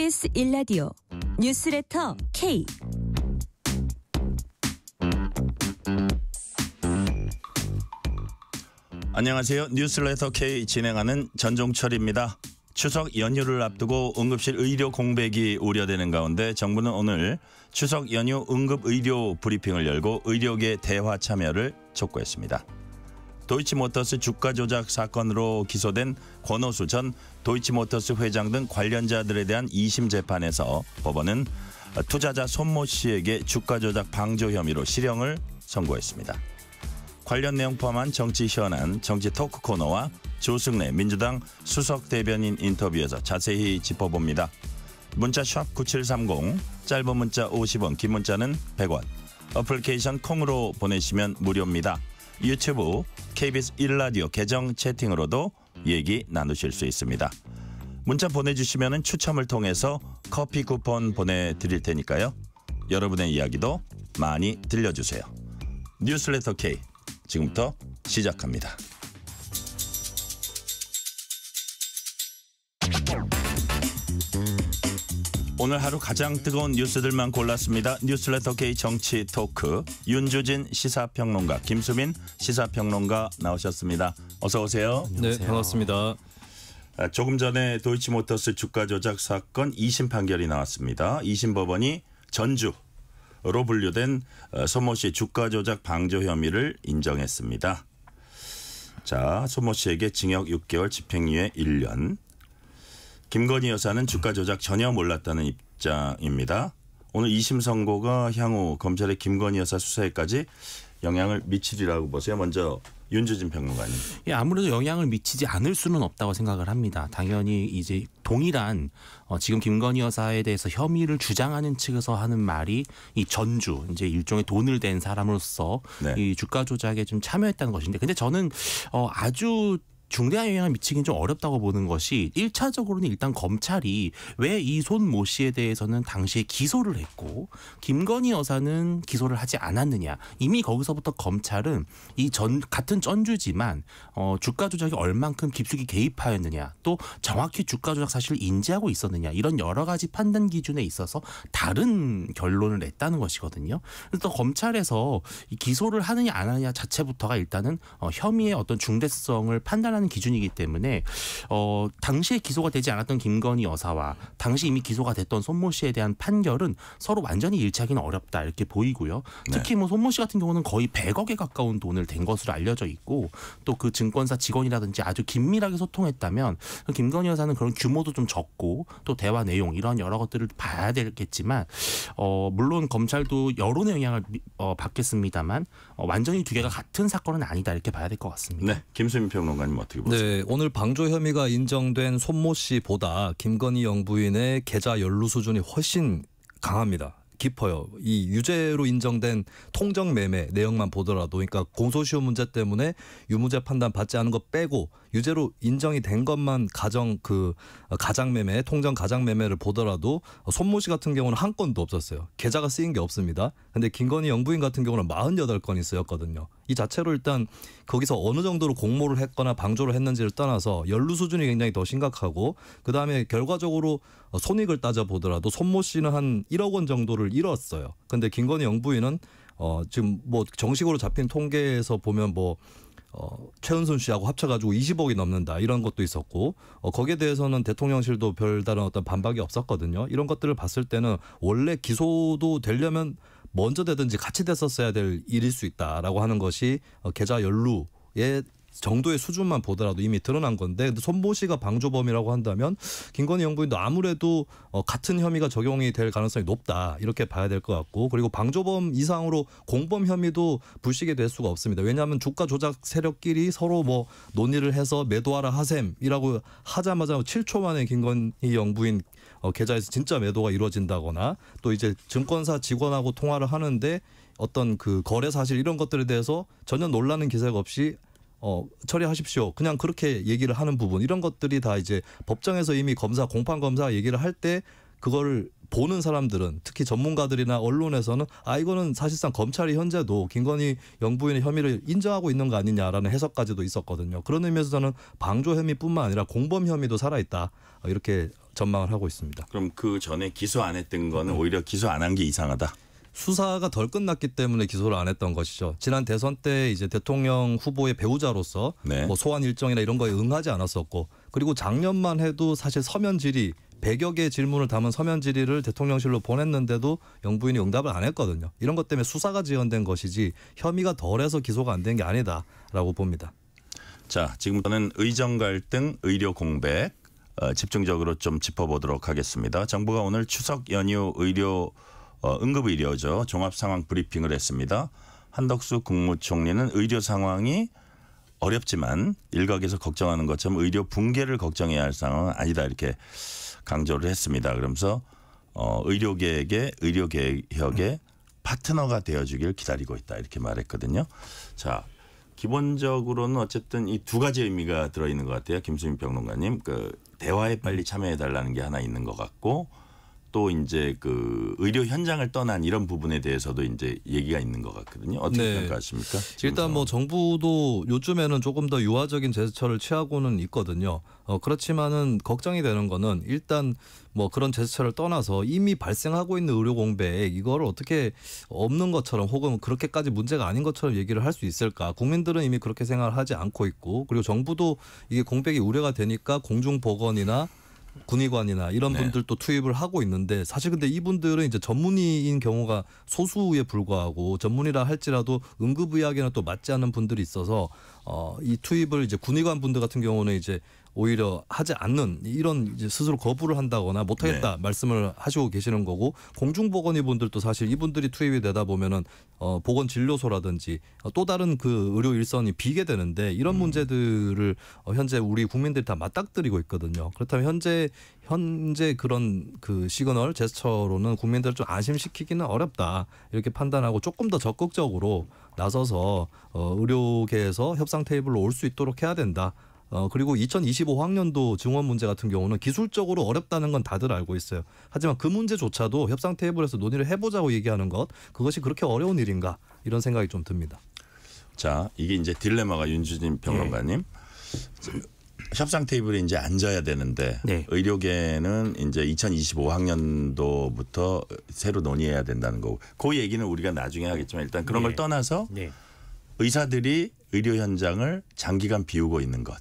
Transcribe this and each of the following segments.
KBS 일라디오 뉴스레터 K 안녕하세요. 뉴스레터 K 진행하는 전종철입니다. 추석 연휴를 앞두고 응급실 의료 공백이 우려되는 가운데 정부는 오늘 추석 연휴 응급 의료 브리핑을 열고 의료계 대화 참여를 촉구했습니다. 도이치모터스 주가 조작 사건으로 기소된 권오수전 도이치모터스 회장 등 관련자들에 대한 2심 재판에서 법원은 투자자 손모 씨에게 주가 조작 방조 혐의로 실형을 선고했습니다. 관련 내용 포함한 정치 현안, 정치 토크 코너와 조승래 민주당 수석 대변인 인터뷰에서 자세히 짚어봅니다. 문자 9730, 짧은 문자 50원, 긴 문자는 100원. 어플리케이션 콩으로 보내시면 무료입니다. 유튜브, KBS 1라디오 계정 채팅으로도 얘기 나누실 수 있습니다. 문자 보내주시면 추첨을 통해서 커피 쿠폰 보내드릴 테니까요. 여러분의 이야기도 많이 들려주세요. 뉴스레터 K 지금부터 시작합니다. 오늘 하루 가장 뜨거운 뉴스들만 골랐습니다. 뉴스레터 K 정치 토크 윤주진 시사평론가 김수민 시사평론가 나오셨습니다. 어서 오세요. 네, 안녕하세요. 네, 반갑습니다. 아, 조금 전에 도이치모터스 주가 조작 사건 2심 판결이 나왔습니다. 2심 법원이 전주 로 분류된 어, 소모 씨 주가 조작 방조 혐의를 인정했습니다. 자, 소모 씨에게 징역 6개월 집행유예 1년, 김건희 여사는 주가 조작 전혀 몰랐다는 입장입니다. 오늘 2심 선고가 향후 검찰의 김건희 여사 수사에까지 영향을 미치리라고 보세요. 먼저 윤주진 평론가님. 예, 아무래도 영향을 미치지 않을 수는 없다고 생각을 합니다. 당연히 이제 동일한 어, 지금 김건희 여사에 대해서 혐의를 주장하는 측에서 하는 말이 이 전주 이제 일종의 돈을 댄 사람으로서 네. 이 주가 조작에 좀 참여했다는 것인데, 근데 저는 어, 아주 중대한 영향을 미치긴 좀 어렵다고 보는 것이 1차적으로는 일단 검찰이 왜 이 손 모 씨에 대해서는 당시에 기소를 했고 김건희 여사는 기소를 하지 않았느냐 이미 거기서부터 검찰은 이 전 같은 전주지만 어, 주가 조작이 얼만큼 깊숙이 개입하였느냐 또 정확히 주가 조작 사실을 인지하고 있었느냐 이런 여러 가지 판단 기준에 있어서 다른 결론을 냈다는 것이거든요. 그래서 검찰에서 기소를 하느냐 안 하느냐 자체부터가 일단은 어, 혐의의 어떤 중대성을 판단하는 판단하는 기준이기 때문에 어, 당시에 기소가 되지 않았던 김건희 여사와 당시 이미 기소가 됐던 손모 씨에 대한 판결은 서로 완전히 일치하기는 어렵다 이렇게 보이고요. 네. 특히 뭐 손모 씨 같은 경우는 거의 100억에 가까운 돈을 댄 것으로 알려져 있고 또 그 증권사 직원이라든지 아주 긴밀하게 소통했다면 김건희 여사는 그런 규모도 좀 적고 또 대화 내용 이런 여러 것들을 봐야 되겠지만 어, 물론 검찰도 여론의 영향을 어, 받겠습니다만 어, 완전히 두 개가 같은 사건은 아니다 이렇게 봐야 될 것 같습니다. 네, 김수민 평론가님 어떠세요? 어떻게 보세요? 네, 오늘 방조 혐의가 인정된 손모 씨보다 김건희 영부인의 계좌 연루 수준이 훨씬 강합니다. 깊어요. 이 유죄로 인정된 통정 매매 내용만 보더라도 그러니까 공소시효 문제 때문에 유무죄 판단 받지 않은 것 빼고 유죄로 인정이 된 것만 가정 그 어, 가장 매매 통장 가장 매매를 보더라도 손모 씨 같은 경우는 한 건도 없었어요. 계좌가 쓰인 게 없습니다. 근데 김건희 영부인 같은 경우는 48건이 쓰였거든요. 이 자체로 일단 거기서 어느 정도로 공모를 했거나 방조를 했는지를 떠나서 연루 수준이 굉장히 더 심각하고 그다음에 결과적으로 손익을 따져 보더라도 손모 씨는 한 1억 원 정도를 잃었어요. 근데 김건희 영부인은 어 지금 뭐 정식으로 잡힌 통계에서 보면 뭐 어, 최은순 씨하고 합쳐가지고 20억이 넘는다 이런 것도 있었고 어, 거기에 대해서는 대통령실도 별다른 어떤 반박이 없었거든요. 이런 것들을 봤을 때는 원래 기소도 되려면 먼저 되든지 같이 됐었어야 될 일일 수 있다라고 하는 것이 어, 계좌 연루 의 정도의 수준만 보더라도 이미 드러난 건데 손보 씨가 방조범이라고 한다면 김건희 연구인도 아무래도 어, 같은 혐의가 적용이 될 가능성이 높다 이렇게 봐야 될 것 같고 그리고 방조범 이상으로 공범 혐의도 불식이 될 수가 없습니다 왜냐하면 주가 조작 세력끼리 서로 뭐 논의를 해서 매도하라 하셈이라고 하자마자 7초 만에 김건희 연구인 어, 계좌에서 진짜 매도가 이루어진다거나 또 이제 증권사 직원하고 통화를 하는데 어떤 그 거래 사실 이런 것들에 대해서 전혀 놀라는 기색 없이 어, 처리하십시오. 그냥 그렇게 얘기를 하는 부분 이런 것들이 다 이제 법정에서 이미 검사 공판 검사 얘기를 할 때 그걸 보는 사람들은 특히 전문가들이나 언론에서는 아 이거는 사실상 검찰이 현재도 김건희 영부인의 혐의를 인정하고 있는 거 아니냐라는 해석까지도 있었거든요. 그런 의미에서 저는 방조 혐의뿐만 아니라 공범 혐의도 살아 있다 이렇게 전망을 하고 있습니다. 그럼 그 전에 기소 안 했던 거는 네. 오히려 기소 안 한 게 이상하다. 수사가 덜 끝났기 때문에 기소를 안 했던 것이죠. 지난 대선 때 이제 대통령 후보의 배우자로서 네. 뭐 소환 일정이나 이런 거에 응하지 않았었고 그리고 작년만 해도 사실 서면 질의 100여 개 질문을 담은 서면 질의를 대통령실로 보냈는데도 영부인이 응답을 안 했거든요. 이런 것 때문에 수사가 지연된 것이지 혐의가 덜해서 기소가 안 된 게 아니다라고 봅니다. 자, 지금부터는 의정 갈등, 의료 공백 어, 집중적으로 좀 짚어보도록 하겠습니다. 정부가 오늘 추석 연휴 의료 어, 응급의료죠. 종합상황 브리핑을 했습니다. 한덕수 국무총리는 의료 상황이 어렵지만 일각에서 걱정하는 것처럼 의료 붕괴를 걱정해야 할 상황은 아니다 이렇게 강조를 했습니다. 그러면서 어, 의료계에게 의료개혁의 음. 파트너가 되어주길 기다리고 있다 이렇게 말했거든요. 자 기본적으로는 어쨌든 이 두 가지 의미가 들어있는 것 같아요. 김수민 평론가님 그 대화에 빨리 참여해 달라는 게 하나 있는 것 같고 또 이제 그 의료 현장을 떠난 이런 부분에 대해서도 이제 얘기가 있는 것 같거든요. 어떻게 네. 평가하십니까? 일단 뭐 정부도 요즘에는 조금 더 유화적인 제스처를 취하고는 있거든요. 어, 그렇지만은 걱정이 되는 거는 일단 뭐 그런 제스처를 떠나서 이미 발생하고 있는 의료 공백 이걸 어떻게 없는 것처럼 혹은 그렇게까지 문제가 아닌 것처럼 얘기를 할 수 있을까? 국민들은 이미 그렇게 생각을 하지 않고 있고 그리고 정부도 이게 공백이 우려가 되니까 공중 보건이나 군의관이나 이런 네. 분들도 투입을 하고 있는데 사실 근데 이분들은 이제 전문의인 경우가 소수에 불과하고 전문의라 할지라도 응급의학이나 또 맞지 않은 분들이 있어서 어, 이 투입을 이제 군의관 분들 같은 경우는 이제 오히려 하지 않는 이런 이제 스스로 거부를 한다거나 못하겠다 네. 말씀을 하시고 계시는 거고 공중보건의 분들도 사실 이분들이 투입이 되다 보면은 어 보건 진료소라든지 또 다른 그 의료 일선이 비게 되는데 이런 음. 문제들을 어 현재 우리 국민들이 다 맞닥뜨리고 있거든요. 그렇다면 현재 현재 그런 그 시그널 제스처로는 국민들을 좀 안심시키기는 어렵다 이렇게 판단하고 조금 더 적극적으로 나서서 어 의료계에서 협상 테이블로 올 수 있도록 해야 된다. 어, 그리고 2025 학년도 증원 문제 같은 경우는 기술적으로 어렵다는 건 다들 알고 있어요. 하지만 그 문제조차도 협상 테이블에서 논의를 해보자고 얘기하는 것 그것이 그렇게 어려운 일인가 이런 생각이 좀 듭니다. 자 이게 이제 딜레마가 윤주진 평론가님. 네. 협상 테이블에 이제 앉아야 되는데 네. 의료계는 이제 2025학년도부터 새로 논의해야 된다는 거고 그 얘기는 우리가 나중에 하겠지만 일단 그런 네. 걸 떠나서 네. 의사들이 의료 현장을 장기간 비우고 있는 것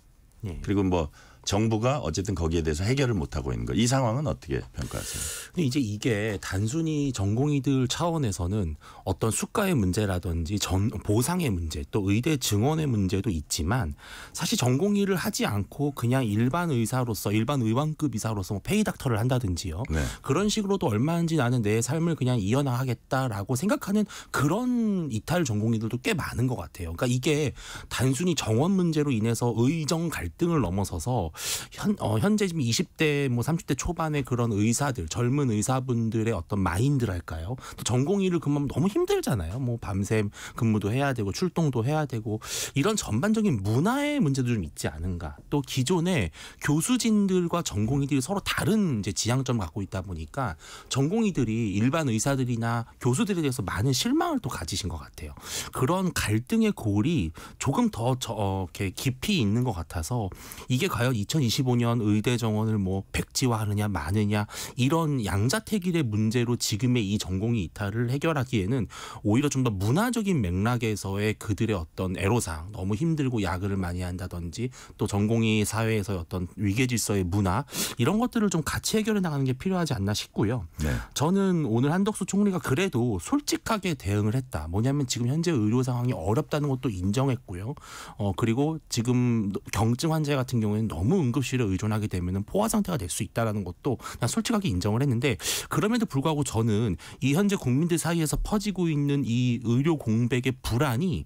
예. 그리고 뭐 정부가 어쨌든 거기에 대해서 해결을 못 하고 있는 거. 이 상황은 어떻게 평가하세요? 근데 이제 이게 단순히 전공의들 차원에서는 어떤 수가의 문제라든지 전 보상의 문제 또 의대 증원의 문제도 있지만 사실 전공의를 하지 않고 그냥 일반 의사로서 일반 의원급 의사로서 뭐 페이닥터를 한다든지요. 네. 그런 식으로도 얼마인지 나는 내 삶을 그냥 이어나가겠다라고 생각하는 그런 이탈 전공의들도 꽤 많은 것 같아요. 그러니까 이게 단순히 정원 문제로 인해서 의정 갈등을 넘어서서 현, 어, 현재 지금 20대 뭐 30대 초반의 그런 의사들 젊은 의사분들의 어떤 마인드랄까요? 또 전공 의를 근무하면 너무 힘들잖아요. 뭐 밤샘 근무도 해야 되고 출동도 해야 되고 이런 전반적인 문화의 문제도 좀 있지 않은가. 또 기존에 교수진들과 전공의들이 서로 다른 이제 지향점을 갖고 있다 보니까 전공의들이 일반 의사들이나 교수들에 대해서 많은 실망을 또 가지신 것 같아요. 그런 갈등의 골이 조금 더 저, 어, 이렇게 깊이 있는 것 같아서 이게 과연 2025년 의대 정원을 뭐 백지화하느냐 마느냐 이런 양자택일의 문제로 지금의 이 전공이 이탈을 해결하기에는 오히려 좀 더 문화적인 맥락에서의 그들의 어떤 애로사항 너무 힘들고 야근을 많이 한다든지 또 전공이 사회에서의 어떤 위계질서의 문화 이런 것들을 좀 같이 해결해 나가는 게 필요하지 않나 싶고요. 네. 저는 오늘 한덕수 총리가 그래도 솔직하게 대응을 했다. 뭐냐면 지금 현재 의료 상황이 어렵다는 것도 인정했고요. 어 그리고 지금 경증 환자 같은 경우에는 너무 너무 응급실에 의존하게 되면 포화 상태가 될 수 있다라는 것도 난 솔직하게 인정을 했는데 그럼에도 불구하고 저는 이 현재 국민들 사이에서 퍼지고 있는 이 의료 공백의 불안이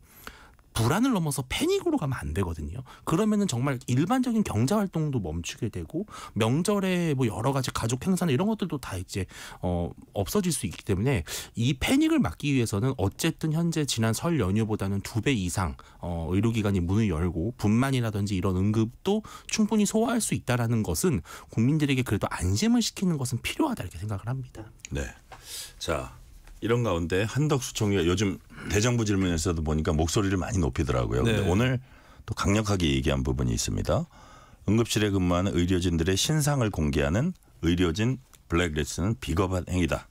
불안을 넘어서 패닉으로 가면 안 되거든요. 그러면은 정말 일반적인 경제 활동도 멈추게 되고 명절에 뭐 여러 가지 가족 행사나 이런 것들도 다 이제 어 없어질 수 있기 때문에 이 패닉을 막기 위해서는 어쨌든 현재 지난 설 연휴보다는 두 배 이상 어 의료기관이 문을 열고 분만이라든지 이런 응급도 충분히 소화할 수 있다라는 것은 국민들에게 그래도 안심을 시키는 것은 필요하다 이렇게 생각을 합니다. 네. 자, 이런 가운데 한덕수 총리가 요즘 대정부 질문에서도 보니까 목소리를 많이 높이더라고요. 네. 근데 오늘 또 강력하게 얘기한 부분이 있습니다. 응급실에 근무하는 의료진들의 신상을 공개하는 의료진 블랙리스트는 비겁한 행위다.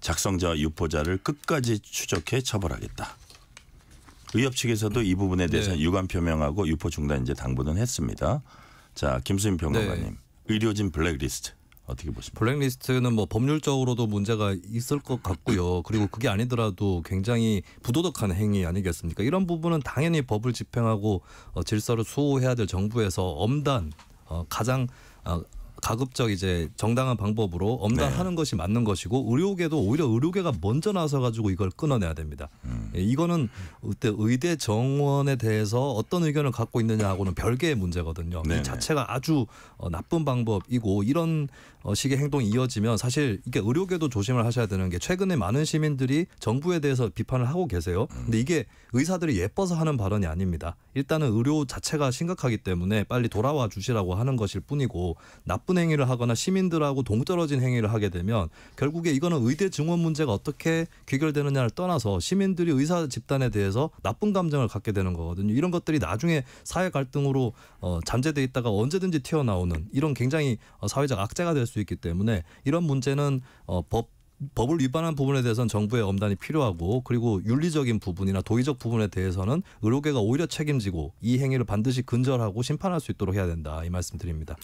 작성자와 유포자를 끝까지 추적해 처벌하겠다. 의협 측에서도 이 부분에 대해서 네. 유감 표명하고 유포 중단 이제 당부는 했습니다. 자, 김수인 네. 평론가님. 네. 의료진 블랙리스트. 어떻게 보십니까? 블랙리스트는 뭐 법률적으로도 문제가 있을 것 같고요. 그리고 그게 아니더라도 굉장히 부도덕한 행위 아니겠습니까? 이런 부분은 당연히 법을 집행하고 어, 질서를 수호해야 될 정부에서 엄단 어, 가장 어, 가급적 이제 정당한 방법으로 엄단하는 네. 것이 맞는 것이고 의료계도 오히려 의료계가 먼저 나서 가지고 이걸 끊어내야 됩니다. 음. 예, 이거는 그때 의대 정원에 대해서 어떤 의견을 갖고 있느냐하고는 별개의 문제거든요. 네. 이 자체가 아주 어, 나쁜 방법이고 이런 식의 어, 행동이 이어지면 사실 이게 의료계도 조심을 하셔야 되는 게 최근에 많은 시민들이 정부에 대해서 비판을 하고 계세요. 음. 근데 이게 의사들이 예뻐서 하는 발언이 아닙니다. 일단은 의료 자체가 심각하기 때문에 빨리 돌아와 주시라고 하는 것일 뿐이고 나쁜 행위를 하거나 시민들하고 동떨어진 행위를 하게 되면 결국에 이거는 의대 증원 문제가 어떻게 귀결되느냐를 떠나서 시민들이 의사 집단에 대해서 나쁜 감정을 갖게 되는 거거든요. 이런 것들이 나중에 사회 갈등으로 어, 잠재돼 있다가 언제든지 튀어나오는 이런 굉장히 어, 사회적 악재가 될 수 있기 때문에 이런 문제는 어, 법 법을 위반한 부분에 대해서는 정부의 엄단이 필요하고 그리고 윤리적인 부분이나 도의적 부분에 대해서는 의료계가 오히려 책임지고 이 행위를 반드시 근절하고 심판할 수 있도록 해야 된다 이 말씀드립니다.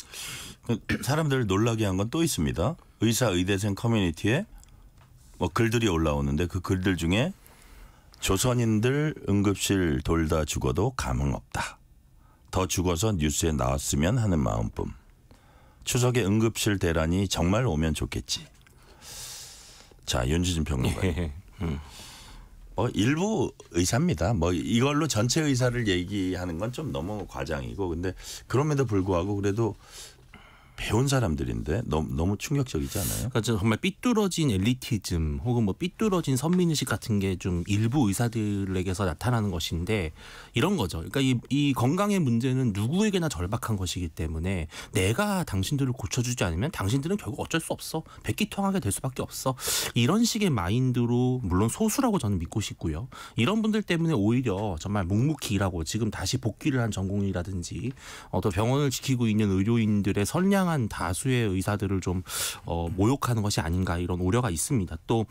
그 사람들을 놀라게 한 건 또 있습니다. 의사 의대생 커뮤니티에 뭐 글들이 올라오는데 그 글들 중에 조선인들 응급실 돌다 죽어도 감흥 없다. 더 죽어서 뉴스에 나왔으면 하는 마음뿐. 추석에 응급실 대란이 정말 오면 좋겠지. 자 윤지진 평론가. 예. 예. 음. 어, 일부 의사입니다. 뭐 이걸로 전체 의사를 얘기하는 건 좀 너무 과장이고 근데 그럼에도 불구하고 그래도 배운 사람들인데 너무, 너무 충격적이지 않아요? 그러니까 정말 삐뚤어진 엘리티즘 혹은 뭐 삐뚤어진 선민의식 같은 게 좀 일부 의사들에게서 나타나는 것인데 이런 거죠. 그러니까 이, 이 건강의 문제는 누구에게나 절박한 것이기 때문에 내가 당신들을 고쳐주지 않으면 당신들은 결국 어쩔 수 없어. 백기통하게 될 수밖에 없어. 이런 식의 마인드로 물론 소수라고 저는 믿고 싶고요. 이런 분들 때문에 오히려 정말 묵묵히 일하고 지금 다시 복귀를 한 전공이라든지 어, 또 병원을 지키고 있는 의료인들의 선량 상당한 다수의 의사들을 좀 어, 모욕하는 것이 아닌가 이런 우려가 있습니다. 또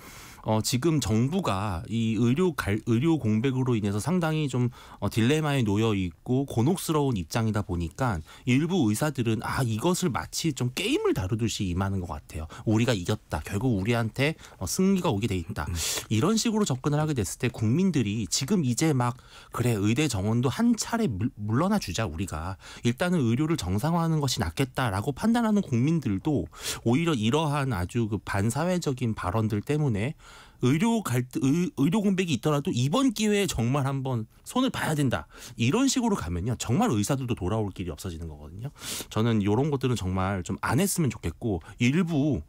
어, 지금 정부가 이 의료 갈, 의료 공백으로 인해서 상당히 좀 어, 딜레마에 놓여 있고 곤혹스러운 입장이다 보니까 일부 의사들은 아 이것을 마치 좀 게임을 다루듯이 임하는 것 같아요. 우리가 이겼다. 결국 우리한테 어, 승리가 오게 돼 있다. 이런 식으로 접근을 하게 됐을 때 국민들이 지금 이제 막 그래 의대 정원도 한 차례 물러나 주자 우리가 일단은 의료를 정상화하는 것이 낫겠다라고 판단하는 국민들도 오히려 이러한 아주 그 반사회적인 발언들 때문에 의료 갈 의, 의료 공백이 있더라도 이번 기회에 정말 한번 손을 봐야 된다. 이런 식으로 가면요. 정말 의사들도 돌아올 길이 없어지는 거거든요. 저는 이런 것들은 정말 좀 안 했으면 좋겠고 일부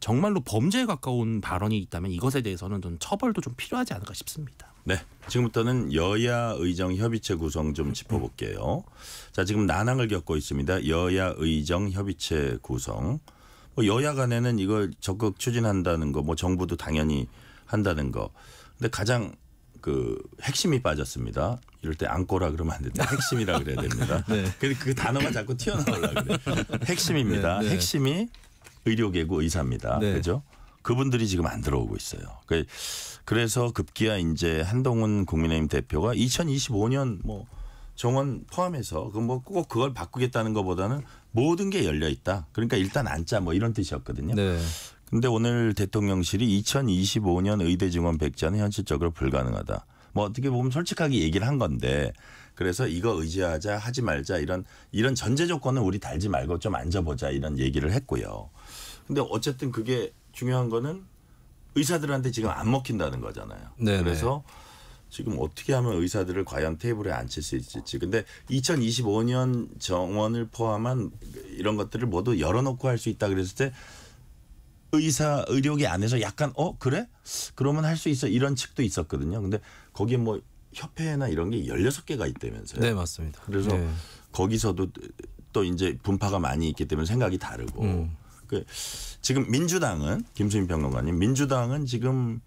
정말로 범죄에 가까운 발언이 있다면 이것에 대해서는 좀 처벌도 좀 필요하지 않을까 싶습니다. 네. 지금부터는 여야 의정 협의체 구성 좀 짚어볼게요. 자, 지금 난항을 겪고 있습니다. 여야 의정 협의체 구성. 뭐 여야 간에는 이걸 적극 추진한다는 거, 뭐 정부도 당연히 한다는 거. 근데 가장 그 핵심이 빠졌습니다. 이럴 때 안꼬라 그러면 안 된다. 핵심이라 그래야 됩니다. 네. 근그 단어가 자꾸 튀어나오려고 그래. 핵심입니다. 네, 네. 핵심이 의료계고 의사입니다. 네. 그죠? 그분들이 지금 안 들어오고 있어요. 그, 그래서 급기야 이제 한동훈 국민의힘 대표가 2025년 뭐 정원 포함해서 그뭐꼭 그걸 바꾸겠다는 것보다는 모든 게 열려 있다. 그러니까 일단 앉자 뭐 이런 뜻이었거든요. 네. 근데 오늘 대통령실이 2025년 의대 증원 백지는 현실적으로 불가능하다. 뭐 어떻게 보면 솔직하게 얘기를 한 건데 그래서 이거 의지하자 하지 말자 이런 이런 전제 조건은 우리 달지 말고 좀 앉아보자 이런 얘기를 했고요. 근데 어쨌든 그게 중요한 거는 의사들한테 지금 안 먹힌다는 거잖아요. 네네. 그래서 지금 어떻게 하면 의사들을 과연 테이블에 앉힐 수 있을지. 근데 2025년 정원을 포함한 이런 것들을 모두 열어놓고 할 수 있다 그랬을 때 의사 의료계 안에서 약간 어 그래 그러면 할 수 있어 이런 측도 있었거든요. 근데 거기 뭐 협회나 이런 게 열여섯 개가 있다면서요. 네 맞습니다. 그래서 네. 거기서도 또 이제 분파가 많이 있기 때문에 생각이 다르고 음. 그 지금 민주당은 김수민 평론가님 민주당은 지금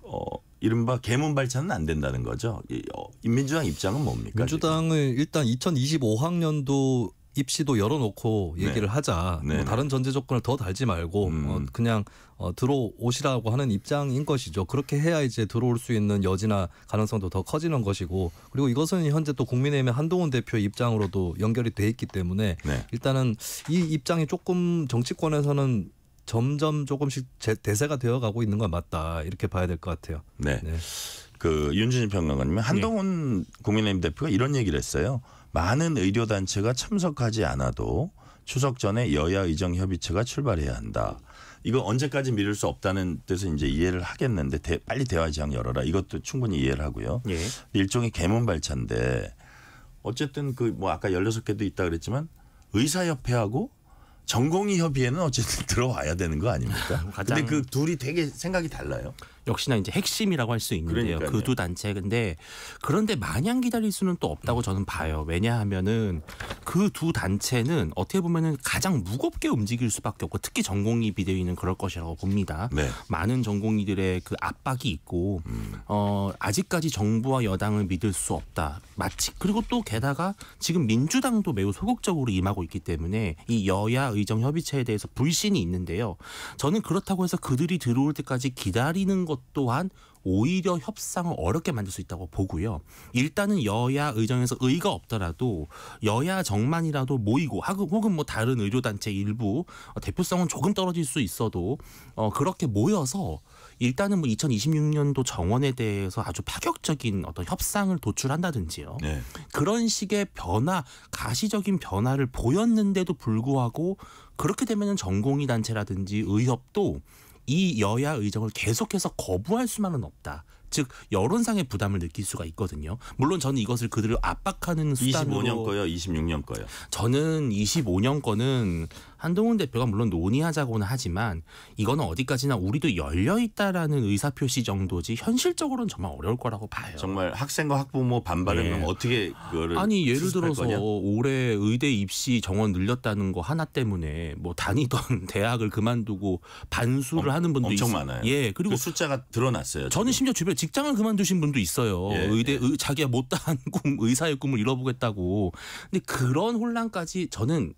어 이른바 개문발차는 안 된다는 거죠. 이 어, 민주당 입장은 뭡니까? 민주당은 지금? 일단 2025학년도 입시도 열어놓고 네. 얘기를 네. 하자. 뭐 다른 전제 조건을 더 달지 말고 어, 음. 어, 그냥 어, 들어오시라고 하는 입장인 것이죠. 그렇게 해야 이제 들어올 수 있는 여지나 가능성도 더 커지는 것이고 그리고 이것은 현재 또 국민의힘의 한동훈 대표 입장으로도 연결이 돼 있기 때문에 네. 일단은 이 입장이 조금 정치권에서는 점점 조금씩 대세가 되어가고 있는 건 맞다 이렇게 봐야 될 것 같아요. 네. 네. 그윤준 평론가님 한동훈 네. 국민의힘 대표가 이런 얘기를 했어요. 많은 의료단체가 참석하지 않아도 추석 전에 여야 의정협의체가 출발해야 한다. 이거 언제까지 미룰 수 없다는 뜻은 이제 이해를 하겠는데 대, 빨리 대화장 열어라. 이것도 충분히 이해를 하고요. 예. 일종의 개문발차인데 어쨌든 그 뭐 아까 열여섯 개도 있다 그랬지만 의사협회하고 전공의 협의회는 어쨌든 들어와야 되는 거 아닙니까? 근데 그 둘이 되게 생각이 달라요. 역시나 이제 핵심이라고 할 수 있는데요. 그 두 단체 근데 그런데 마냥 기다릴 수는 또 없다고 저는 봐요. 왜냐하면은 그 두 단체는 어떻게 보면은 가장 무겁게 움직일 수밖에 없고 특히 전공이 비대위는 그럴 것이라고 봅니다. 네. 많은 전공이들의 그 압박이 있고 음. 어 아직까지 정부와 여당을 믿을 수 없다. 마치 그리고 또 게다가 지금 민주당도 매우 소극적으로 임하고 있기 때문에 이 여야 의정 협의체에 대해서 불신이 있는데요. 저는 그렇다고 해서 그들이 들어올 때까지 기다리는 것것 또한 오히려 협상을 어렵게 만들 수 있다고 보고요. 일단은 여야 의정에서 의가 없더라도 여야 정만이라도 모이고 혹은 뭐 다른 의료단체 일부 어, 대표성은 조금 떨어질 수 있어도 어 그렇게 모여서 일단은 뭐 2026년도 정원에 대해서 아주 파격적인 어떤 협상을 도출한다든지요. 네. 그런 식의 변화, 가시적인 변화를 보였는데도 불구하고 그렇게 되면은 전공의 단체라든지 의협도 이 여야 의정을 계속해서 거부할 수만은 없다. 즉 여론상의 부담을 느낄 수가 있거든요. 물론 저는 이것을 그들을 압박하는 수단으로 25년 거요, 26년 거요. 저는 25년 거는 한동훈 대표가 물론 논의하자고는 하지만 이거는 어디까지나 우리도 열려 있다라는 의사 표시 정도지 현실적으로는 정말 어려울 거라고 봐요. 정말 학생과 학부모 반발은 네. 어떻게 그거를 아니 예를 들어서 거냐? 올해 의대 입시 정원 늘렸다는 거 하나 때문에 뭐 다니던 대학을 그만두고 반수를 어, 하는 분도 엄청 있... 많아요. 예 그 그리고 그 숫자가 드러났어요. 저는 지금. 심지어 주변 직장을 그만두신 분도 있어요. 예, 의대 예. 의, 자기가 못다한 꿈 의사의 꿈을 이뤄보겠다고. 근데 그런 혼란까지 저는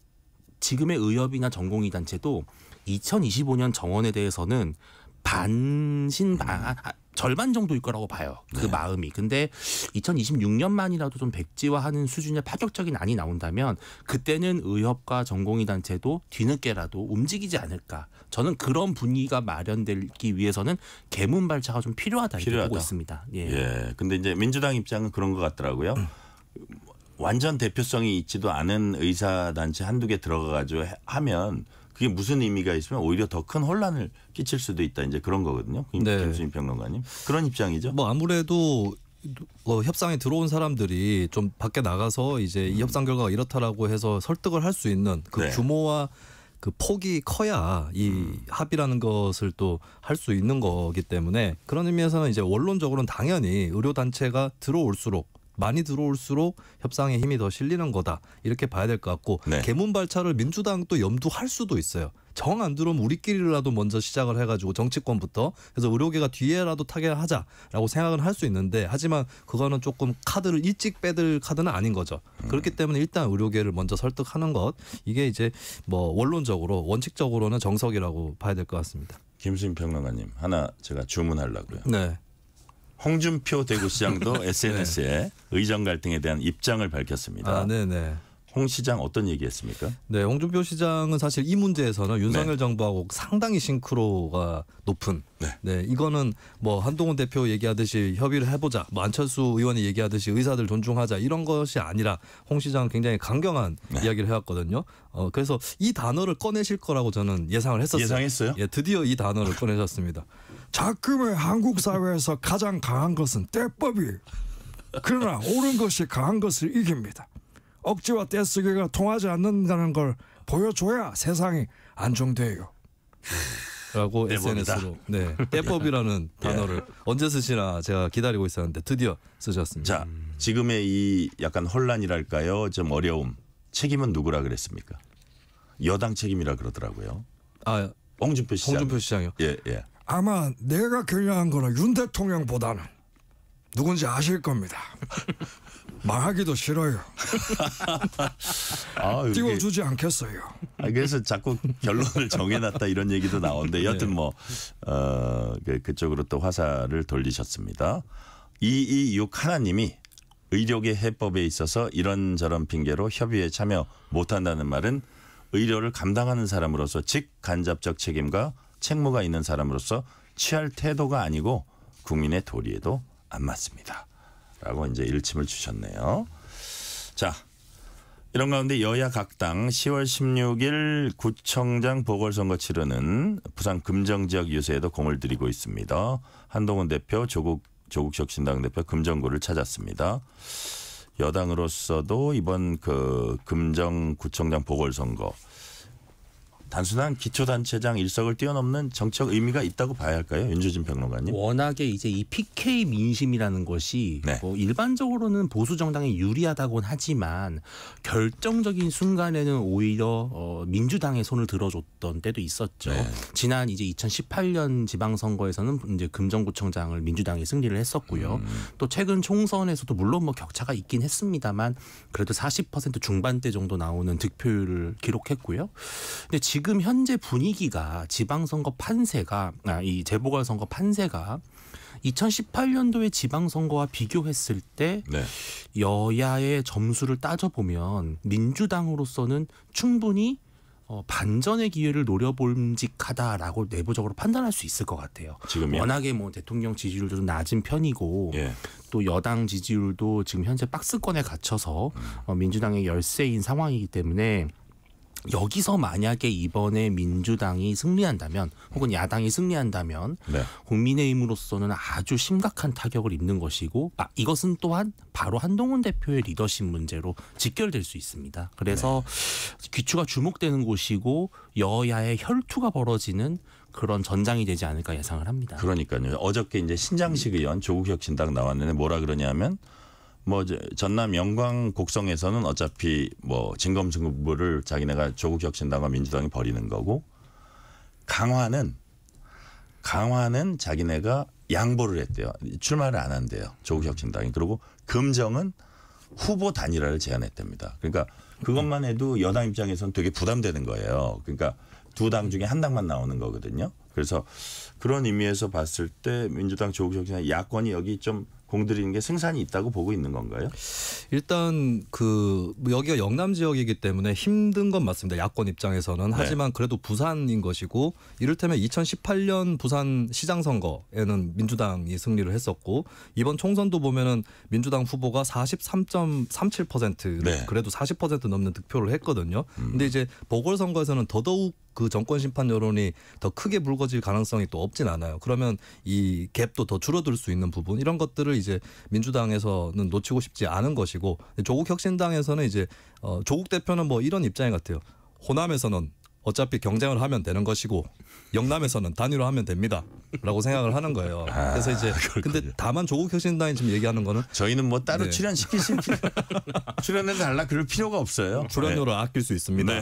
지금의 의협이나 전공의 단체도 2025년 정원에 대해서는 반신 반 음. 절반 정도일 거라고 봐요. 그 네. 마음이. 근데 2026년만이라도 좀 백지화하는 수준의 파격적인 안이 나온다면 그때는 의협과 전공의 단체도 뒤늦게라도 움직이지 않을까. 저는 그런 분위기가 마련되기 위해서는 개문 발차가 좀 필요하다 이렇게 필요하다. 보고 있습니다. 예. 예. 근데 이제 민주당 입장은 그런 것 같더라고요. 음. 완전 대표성이 있지도 않은 의사 단체 한두 개 들어가 가지고 하면 그게 무슨 의미가 있으면 오히려 더 큰 혼란을 끼칠 수도 있다 이제 그런 거거든요. 네. 김수인 평론가님 그런 입장이죠. 뭐 아무래도 어, 협상에 들어온 사람들이 좀 밖에 나가서 이제 이 음. 협상 결과가 이렇다라고 해서 설득을 할 수 있는 그 네. 규모와 그 폭이 커야 이 음. 합의라는 것을 또 할 수 있는 거기 때문에 그런 의미에서는 이제 원론적으로는 당연히 의료 단체가 들어올수록 많이 들어올수록 협상의 힘이 더 실리는 거다 이렇게 봐야 될 것 같고 네. 개문 발차를 민주당도 염두할 수도 있어요. 정 안 들어오면 우리끼리라도 먼저 시작을 해가지고 정치권부터 그래서 의료계가 뒤에라도 타결하자라고 생각은 할 수 있는데 하지만 그거는 조금 카드를 일찍 빼들 카드는 아닌 거죠. 음. 그렇기 때문에 일단 의료계를 먼저 설득하는 것 이게 이제 뭐 원론적으로 원칙적으로는 정석이라고 봐야 될 것 같습니다. 김수인 평론가님 하나 제가 주문하려고요. 네. 홍준표 대구시장도 SNS에 네. 의정 갈등에 대한 입장을 밝혔습니다. 아, 네네. 네. 홍 시장 어떤 얘기했습니까? 네, 홍준표 시장은 사실 이 문제에서는 윤석열 네. 정부하고 상당히 싱크로가 높은. 네. 네, 이거는 뭐 한동훈 대표 얘기하듯이 협의를 해보자, 뭐 안철수 의원이 얘기하듯이 의사들 존중하자 이런 것이 아니라 홍시장 굉장히 강경한 네. 이야기를 해왔거든요. 어, 그래서 이 단어를 꺼내실 거라고 저는 예상을 했었어요. 예상했어요? 예, 드디어 이 단어를 꺼내셨습니다. 작금의 한국 사회에서 가장 강한 것은 떼법이 그러나 옳은 것이 강한 것을 이깁니다. 억지와 떼쓰기가 통하지 않는다는 걸 보여줘야 세상이 안정돼요. 라고 SNS로 네, 떼법이라는 네, 예. 단어를 언제 쓰시나 제가 기다리고 있었는데 드디어 쓰셨습니다. 자, 지금의 이 약간 혼란이랄까요? 좀 어려움. 책임은 누구라 그랬습니까? 여당 책임이라 그러더라고요. 아, 홍준표 시장. 홍준표 시장이요. 예, 예. 아마 내가 경영한 거는 윤 대통령보다는 누군지 아실 겁니다. 망하기도 싫어요. 아, 띄워주지 않겠어요. 아, 그래서 자꾸 결론을 정해놨다 이런 얘기도 나오는데 여튼 뭐 어, 그, 그쪽으로 또 화살을 돌리셨습니다. 226 하나님이 의료계 해법에 있어서 이런저런 핑계로 협의에 참여 못한다는 말은 의료를 감당하는 사람으로서 직 간접적 책임과 책무가 있는 사람으로서 취할 태도가 아니고 국민의 도리에도 안 맞습니다. 라고 이제 일침을 주셨네요. 자, 이런 가운데 여야 각당 10월 16일 구청장 보궐선거 치르는 부산 금정 지역 유세에도 공을 들이고 있습니다. 한동훈 대표, 조국 조국혁 신당 대표 금정구를 찾았습니다. 여당으로서도 이번 그 금정 구청장 보궐선거 단순한 기초단체장 일석을 뛰어넘는 정책 의미가 있다고 봐야 할까요, 윤주진 평론가님? 워낙에 이제 이 PK 민심이라는 것이 네. 뭐 일반적으로는 보수 정당이 유리하다곤 하지만 결정적인 순간에는 오히려 어, 민주당의 손을 들어줬던 때도 있었죠. 네. 지난 이제 2018년 지방선거에서는 이제 금정구청장을 민주당이 승리를 했었고요. 음. 또 최근 총선에서도 물론 뭐 격차가 있긴 했습니다만 그래도 40% 중반대 정도 나오는 득표율을 기록했고요. 근데 지금 지금 현재 분위기가 지방선거 판세가 아, 이 재보궐선거 판세가 2 0 1 8년도에 지방선거와 비교했을 때 네. 여야의 점수를 따져보면 민주당으로서는 충분히 어, 반전의 기회를 노려볼직하다라고 내부적으로 판단할 수 있을 것 같아요. 지금 워낙에 뭐 대통령 지지율도 낮은 편이고 예. 또 여당 지지율도 지금 현재 박스권에 갇혀서 음. 어, 민주당의 열세인 상황이기 때문에 여기서 만약에 이번에 민주당이 승리한다면 혹은 야당이 승리한다면 네. 국민의힘으로서는 아주 심각한 타격을 입는 것이고 아, 이것은 또한 바로 한동훈 대표의 리더십 문제로 직결될 수 있습니다. 그래서 네. 귀추가 주목되는 곳이고 여야의 혈투가 벌어지는 그런 전장이 되지 않을까 예상을 합니다. 그러니까요. 어저께 이제 신장식 의원 조국혁신당 나왔는데 뭐라 그러냐면 뭐 전남 영광 곡성에서는 어차피 뭐 진검승부를 자기네가 조국 혁신당과 민주당이 벌이는 거고 강화는 강화는 자기네가 양보를 했대요. 출마를 안 한대요. 조국 혁신당이. 그리고 금정은 후보 단일화를 제안했답니다. 그러니까 그것만 해도 여당 입장에서는 되게 부담되는 거예요. 그러니까 두 당 중에 한 당만 나오는 거거든요. 그래서 그런 의미에서 봤을 때 민주당 조국 혁신당 야권이 여기 좀 공들이는 게 생산이 있다고 보고 있는 건가요? 일단 그 여기가 영남 지역이기 때문에 힘든 건 맞습니다. 야권 입장에서는 네. 하지만 그래도 부산인 것이고 이를테면 2018년 부산 시장 선거에는 민주당이 승리를 했었고 이번 총선도 보면은 민주당 후보가 43.37%를 네. 그래도 40% 넘는 득표를 했거든요. 음. 근데 이제 보궐 선거에서는 더더욱 그 정권 심판 여론이 더 크게 불거질 가능성이 또 없진 않아요. 그러면 이 갭도 더 줄어들 수 있는 부분 이런 것들을 이제 민주당에서는 놓치고 싶지 않은 것이고 조국 혁신당에서는 이제 어, 조국 대표는 뭐 이런 입장인 것 같아요. 호남에서는 어차피 경쟁을 하면 되는 것이고 영남에서는 단일화하면 됩니다라고 생각을 하는 거예요. 아, 그래서 이제 아, 근데 다만 조국 혁신당이 지금 얘기하는 거는 저희는 뭐 따로 네. 출연 시키실 필 출연해 달라 그럴 필요가 없어요. 출연료를 네. 아낄 수 있습니다. 네.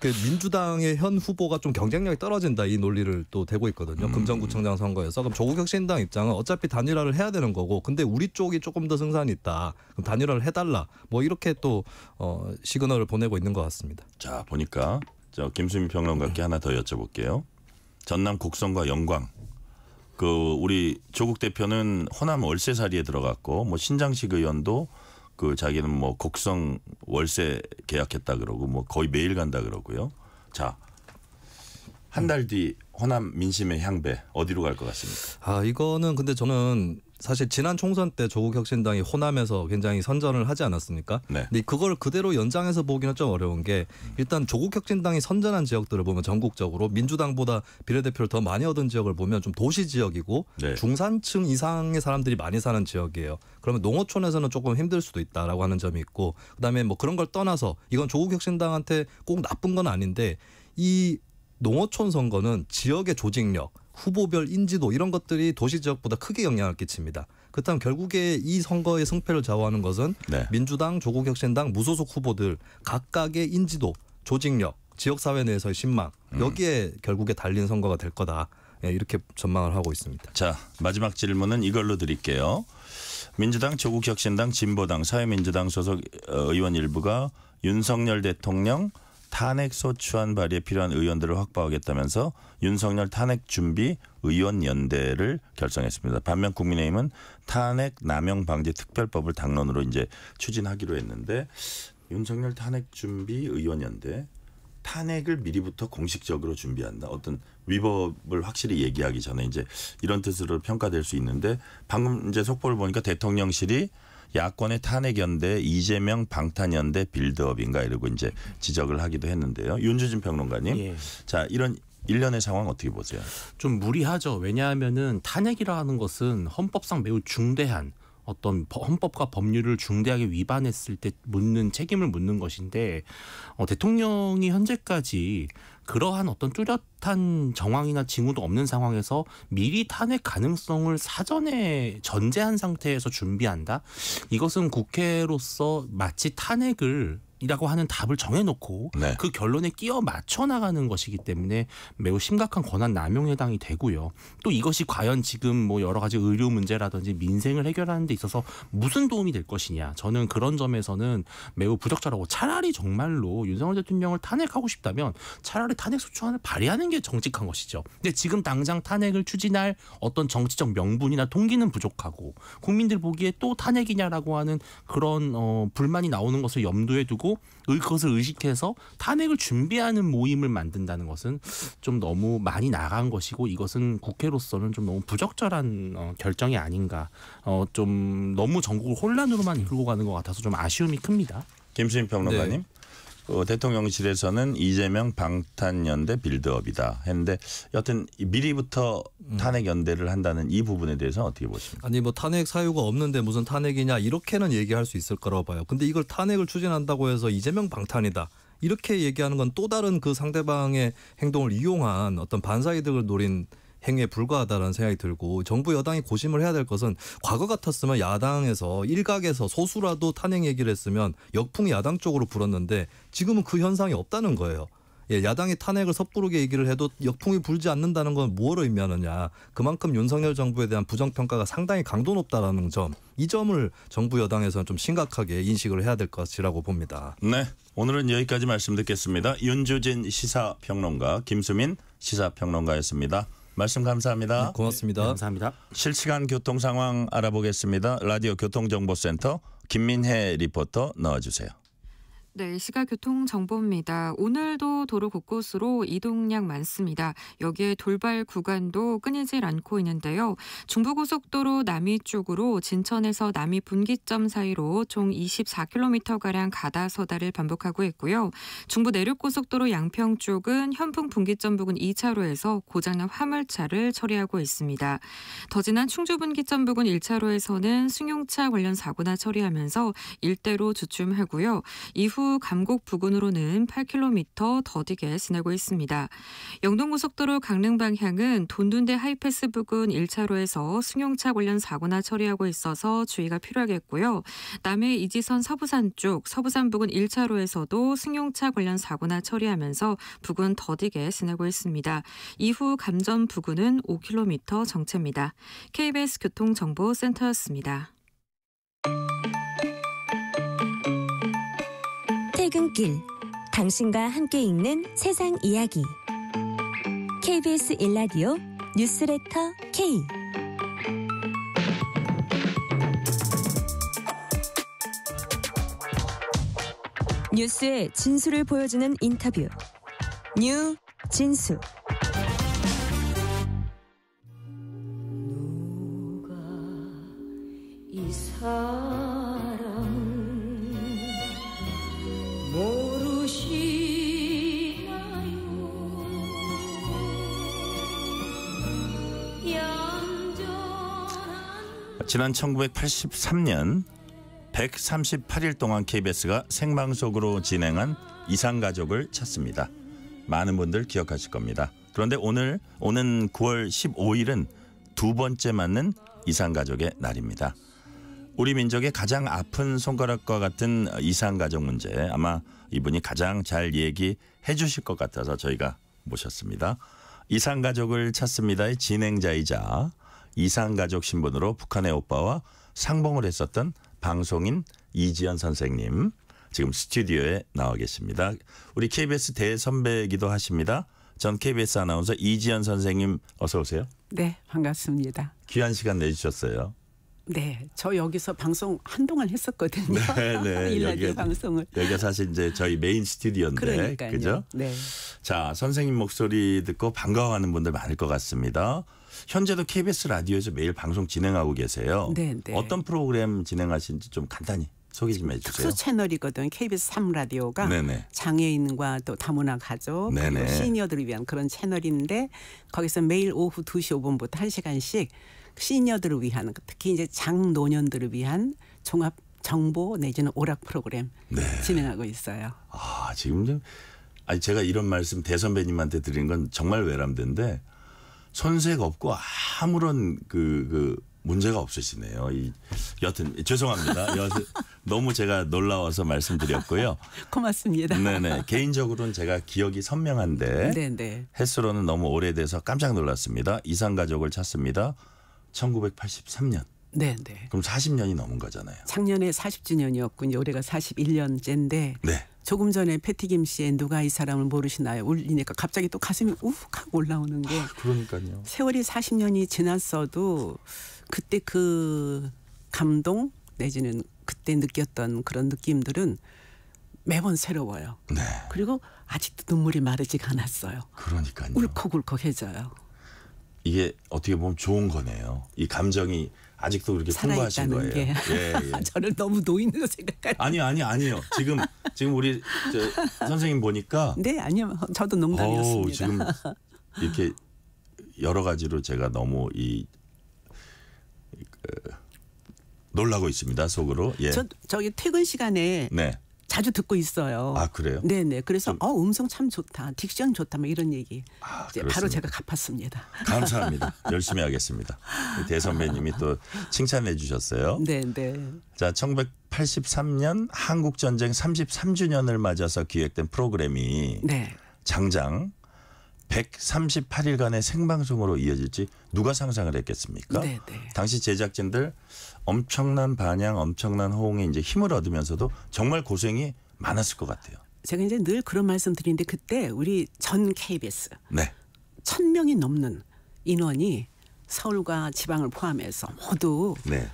그 민주당의 현 후보가 좀 경쟁력이 떨어진다 이 논리를 또 대고 있거든요. 음. 금정구청장 선거에서 그럼 조국혁신당 입장은 어차피 단일화를 해야 되는 거고 근데 우리 쪽이 조금 더 승산이 있다. 그럼 단일화를 해달라. 뭐 이렇게 또 어, 시그널을 보내고 있는 것 같습니다. 자 보니까 저 김수민 평론가께 하나 더 여쭤볼게요. 전남 곡성과 영광 그 우리 조국 대표는 호남 월세 사리에 들어갔고 뭐 신장식 의원도 그 자기는 뭐 곡성 월세 계약했다 그러고 뭐 거의 매일 간다 그러고요. 자. 한 달 뒤 호남 민심의 향배 어디로 갈 것 같습니까? 아 이거는 근데 저는 사실 지난 총선 때 조국 혁신당이 호남에서 굉장히 선전을 하지 않았습니까? 네. 근데 그걸 그대로 연장해서 보기는 좀 어려운 게 일단 조국 혁신당이 선전한 지역들을 보면 전국적으로 민주당보다 비례대표를 더 많이 얻은 지역을 보면 좀 도시 지역이고 네. 중산층 이상의 사람들이 많이 사는 지역이에요. 그러면 농어촌에서는 조금 힘들 수도 있다라고 하는 점이 있고 그다음에 뭐 그런 걸 떠나서 이건 조국 혁신당한테 꼭 나쁜 건 아닌데 이 농어촌 선거는 지역의 조직력 후보별 인지도 이런 것들이 도시 지역보다 크게 영향을 끼칩니다. 그렇다면 결국에 이 선거의 승패를 좌우하는 것은 네. 민주당, 조국혁신당, 무소속 후보들 각각의 인지도, 조직력, 지역사회 내에서의 신망 음. 여기에 결국에 달린 선거가 될 거다. 예, 이렇게 전망을 하고 있습니다. 자 마지막 질문은 이걸로 드릴게요. 민주당, 조국혁신당, 진보당, 사회민주당 소속 어, 의원 일부가 윤석열 대통령 탄핵소추안 발의에 필요한 의원들을 확보하겠다면서 윤석열 탄핵준비 의원연대를 결성했습니다. 반면 국민의힘은 탄핵 남용 방지 특별법을 당론으로 이제 추진하기로 했는데 윤석열 탄핵준비 의원연대 탄핵을 미리부터 공식적으로 준비한다. 어떤 위법을 확실히 얘기하기 전에 이제 이런 뜻으로 평가될 수 있는데 방금 이제 속보를 보니까 대통령실이 야권의 탄핵연대, 이재명 방탄연대 빌드업인가 이러고 이제 지적을 하기도 했는데요. 윤주진 평론가님, 예. 자 이런 일련의 상황 어떻게 보세요? 좀 무리하죠. 왜냐하면은 탄핵이라는 것은 헌법상 매우 중대한 어떤 헌법과 법률을 중대하게 위반했을 때 묻는 책임을 묻는 것인데 어, 대통령이 현재까지 그러한 어떤 뚜렷한 정황이나 징후도 없는 상황에서 미리 탄핵 가능성을 사전에 전제한 상태에서 준비한다. 이것은 국회로서 마치 탄핵을 이라고 하는 답을 정해놓고 네. 그 결론에 끼어 맞춰 나가는 것이기 때문에 매우 심각한 권한 남용에 해당이 되고요. 또 이것이 과연 지금 뭐 여러 가지 의료 문제라든지 민생을 해결하는 데 있어서 무슨 도움이 될 것이냐. 저는 그런 점에서는 매우 부적절하고 차라리 정말로 윤석열 대통령을 탄핵하고 싶다면 차라리 탄핵 소추안을 발의하는 게 정직한 것이죠. 근데 지금 당장 탄핵을 추진할 어떤 정치적 명분이나 동기는 부족하고 국민들 보기에 또 탄핵이냐라고 하는 그런 어 불만이 나오는 것을 염두에 두고 그리고 그것을 의식해서 탄핵을 준비하는 모임을 만든다는 것은 좀 너무 많이 나간 것이고 이것은 국회로서는 좀 너무 부적절한 어, 결정이 아닌가 어, 좀 너무 전국을 혼란으로만 이끌고 가는 것 같아서 좀 아쉬움이 큽니다. 김수인 네. 평론가님. 네. 어, 대통령실에서는 이재명 방탄연대 빌드업이다 했는데 여튼 미리부터 음. 탄핵 연대를 한다는 이 부분에 대해서 어떻게 보십니까? 아니 뭐 탄핵 사유가 없는데 무슨 탄핵이냐 이렇게는 얘기할 수 있을 거라고 봐요. 근데 이걸 탄핵을 추진한다고 해서 이재명 방탄이다. 이렇게 얘기하는 건 또 다른 그 상대방의 행동을 이용한 어떤 반사이득을 노린 행위에 불과하다라는 생각이 들고 정부 여당이 고심을 해야 될 것은 과거 같았으면 야당에서 일각에서 소수라도 탄핵 얘기를 했으면 역풍이 야당 쪽으로 불었는데 지금은 그 현상이 없다는 거예요. 예, 야당이 탄핵을 섣부르게 얘기를 해도 역풍이 불지 않는다는 건 무엇을 의미하느냐. 그만큼 윤석열 정부에 대한 부정평가가 상당히 강도 높다라는 점. 이 점을 정부 여당에서는 좀 심각하게 인식을 해야 될 것이라고 봅니다. 네. 오늘은 여기까지 말씀 듣겠습니다. 윤주진 시사평론가, 김수민 시사평론가였습니다. 말씀 감사합니다. 네, 고맙습니다. 네, 감사합니다. 실시간 교통 상황 알아보겠습니다. 라디오 교통정보센터 김민혜 리포터 나와주세요. 네, 시각 교통 정보입니다. 오늘도 도로 곳곳으로 이동량 많습니다. 여기에 돌발 구간도 끊이질 않고 있는데요. 중부고속도로 남이 쪽으로 진천에서 남이 분기점 사이로 총 24km가량 가다 서다를 반복하고 있고요. 중부 내륙고속도로 양평 쪽은 현풍 분기점 부근 2차로에서 고장난 화물차를 처리하고 있습니다. 더 지난 충주 분기점 부근 1차로에서는 승용차 관련 사고나 처리하면서 일대로 주춤하고요. 이후 후 감곡 부근으로는 8km 더디게 지나고 있습니다. 영동고속도로 강릉 방향은 돈둔대 하이패스 부근 1차로에서 승용차 관련 사고나 처리하고 있어서 주의가 필요하겠고요. 남해 이지선 서부산 쪽 서부산 부근 1차로에서도 승용차 관련 사고나 처리하면서 부근 더디게 지나고 있습니다. 이후 감전 부근은 5km 정체입니다. KBS 교통정보센터였습니다. 퇴근길 당신과 함께 읽는 세상 이야기 KBS 일라디오 뉴스레터 K 뉴스의 진수를 보여주는 인터뷰 뉴 진수 누가 이사 지난 1983년 138일 동안 KBS가 생방송으로 진행한 이상가족을 찾습니다. 많은 분들 기억하실 겁니다. 그런데 오늘 오는 9월 15일은 두 번째 맞는 이상가족의 날입니다. 우리 민족의 가장 아픈 손가락과 같은 이상가족 문제 아마 이분이 가장 잘 얘기해 주실 것 같아서 저희가 모셨습니다. 이상가족을 찾습니다의 진행자이자 이상가족 신분으로 북한의 오빠와 상봉을 했었던 방송인 이지연 선생님 지금 스튜디오에 나와 계십니다. 우리 KBS 대선배이기도 하십니다. 전 KBS 아나운서 이지연 선생님 어서 오세요. 네, 반갑습니다. 귀한 시간 내주셨어요. 네, 저 여기서 방송 한동안 했었거든요. 네, 네. 일라 방송을. 여기 사실 이제 저희 메인 스튜디오인데, 그러니까요. 그죠? 네. 자, 선생님 목소리 듣고 반가워하는 분들 많을 것 같습니다. 현재도 KBS 라디오에서 매일 방송 진행하고 계세요. 네, 네. 어떤 프로그램 진행하신지좀 간단히 소개 좀 해주세요. 특수 채널이거든. KBS 3라디오가 네네. 장애인과 또 다문화 가족 네네. 그리고 네. 시니어들을 위한 그런 채널인데 거기서 매일 오후 2시 5분부터 1시간씩 시니어들을 위한 특히 이제 장노년들을 위한 종합 정보 내지는 오락 프로그램 네. 진행하고 있어요. 아 지금 좀 아니 제가 이런 말씀 대선배님한테 드린 건 정말 외람된데 손색 없고 아무런 그, 그 문제가 없으시네요. 이, 여튼 죄송합니다. 여튼 너무 제가 놀라워서 말씀드렸고요. 고맙습니다. 네네 개인적으로는 제가 기억이 선명한데 네네. 횟수로는 너무 오래돼서 깜짝 놀랐습니다. 이상 가족을 찾습니다. 1983년. 네, 네. 그럼 40년이 넘은 거잖아요. 작년에 40주년이었군요. 올해가 41년째인데. 네. 조금 전에 패티김 씨의 누가 이 사람을 모르시나요? 울리니까 갑자기 또 가슴이 우욱 올라오는 게. 아, 그러니까요. 세월이 40년이 지났어도 그때 그 감동 내지는 그때 느꼈던 그런 느낌들은 매번 새로워요. 네. 그리고 아직도 눈물이 마르지가 않았어요. 그러니까요. 울컥울컥해져요. 이게 어떻게 보면 좋은 거네요. 이 감정이 아직도 그렇게 풍부하신 거예요. 게. 예, 예. 저를 너무 노인으로 생각하는. 아니요, 아니요, 아니요. 지금 지금 우리 저 선생님 보니까 네, 아니요. 저도 농담이었습니다. 오, 지금 이렇게 여러 가지로 제가 너무 이 그, 놀라고 있습니다. 속으로. 예. 저 저기 퇴근 시간에 네. 자주 듣고 있어요. 아 그래요? 네네. 그래서 좀... 어 음성 참 좋다, 딕션 좋다, 뭐 이런 얘기. 아, 바로 제가 갚았습니다. 감사합니다. 열심히 하겠습니다. 대선배님이 또 칭찬해 주셨어요. 네네. 네. 자 1983년 한국 전쟁 33주년을 맞아서 기획된 프로그램이 네. 장장 138일간의 생방송으로 이어질지 누가 상상을 했겠습니까? 네네. 네. 당시 제작진들 엄청난 반향, 엄청난 호응에 이제 힘을 얻으면서도 정말 고생이 많았을 것 같아요. 제가 이제 늘 그런 말씀 드리는데 그때 우리 전 KBS 네. 천 명이 넘는 인원이 서울과 지방을 포함해서 모두 네.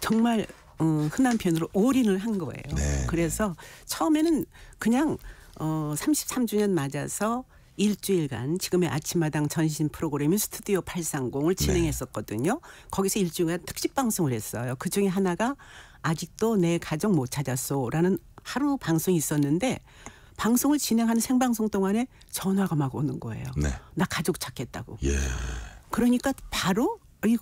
정말 음, 흔한 표현으로 올인을 한 거예요. 네. 그래서 처음에는 그냥 어, 33주년 맞아서 일주일간 지금의 아침마당 전신 프로그램인 스튜디오 830을 진행했었거든요. 네. 거기서 일주일간 특집 방송을 했어요. 그중에 하나가 아직도 내 가족 못 찾았소라는 하루 방송이 있었는데 방송을 진행하는 생방송 동안에 전화가 막 오는 거예요. 네. 나 가족 찾겠다고. 예. 그러니까 바로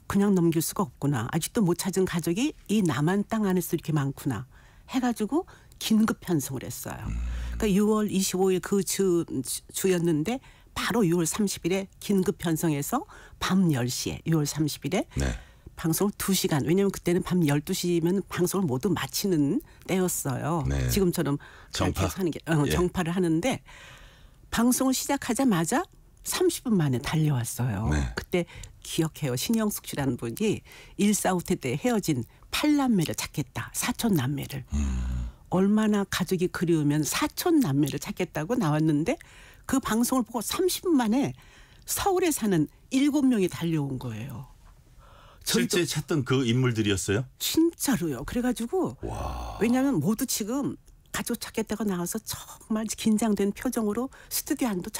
그냥 넘길 수가 없구나. 아직도 못 찾은 가족이 이 남한 땅 안에서 이렇게 많구나. 해가지고 긴급 편성을 했어요. 음. 그러니까 6월 25일 그 주, 주였는데 바로 6월 30일에 긴급 편성해서 밤 10시에 6월 30일에 네. 방송을 2시간 왜냐면 그때는 밤 12시면 방송을 모두 마치는 때였어요. 네. 지금처럼 정파. 하는 게 어, 예. 정파를 하는데 방송을 시작하자마자 30분 만에 달려왔어요. 네. 그때 기억해요. 신영숙 씨라는 분이 일사후퇴 때 헤어진 팔남매를 찾겠다. 사촌 남매를. 음. 얼마나 가족이 그리우면 사촌 남매를 찾겠다고 나왔는데 그 방송을 보고 30분 만에 서울에 사는 일곱 명이 달려온 거예요. 실제 찾던 그 인물들이었어요? 진짜로요. 그래가지고 왜냐하면 모두 지금 가족 찾겠다고 나와서 정말 긴장된 표정으로 스튜디오 안도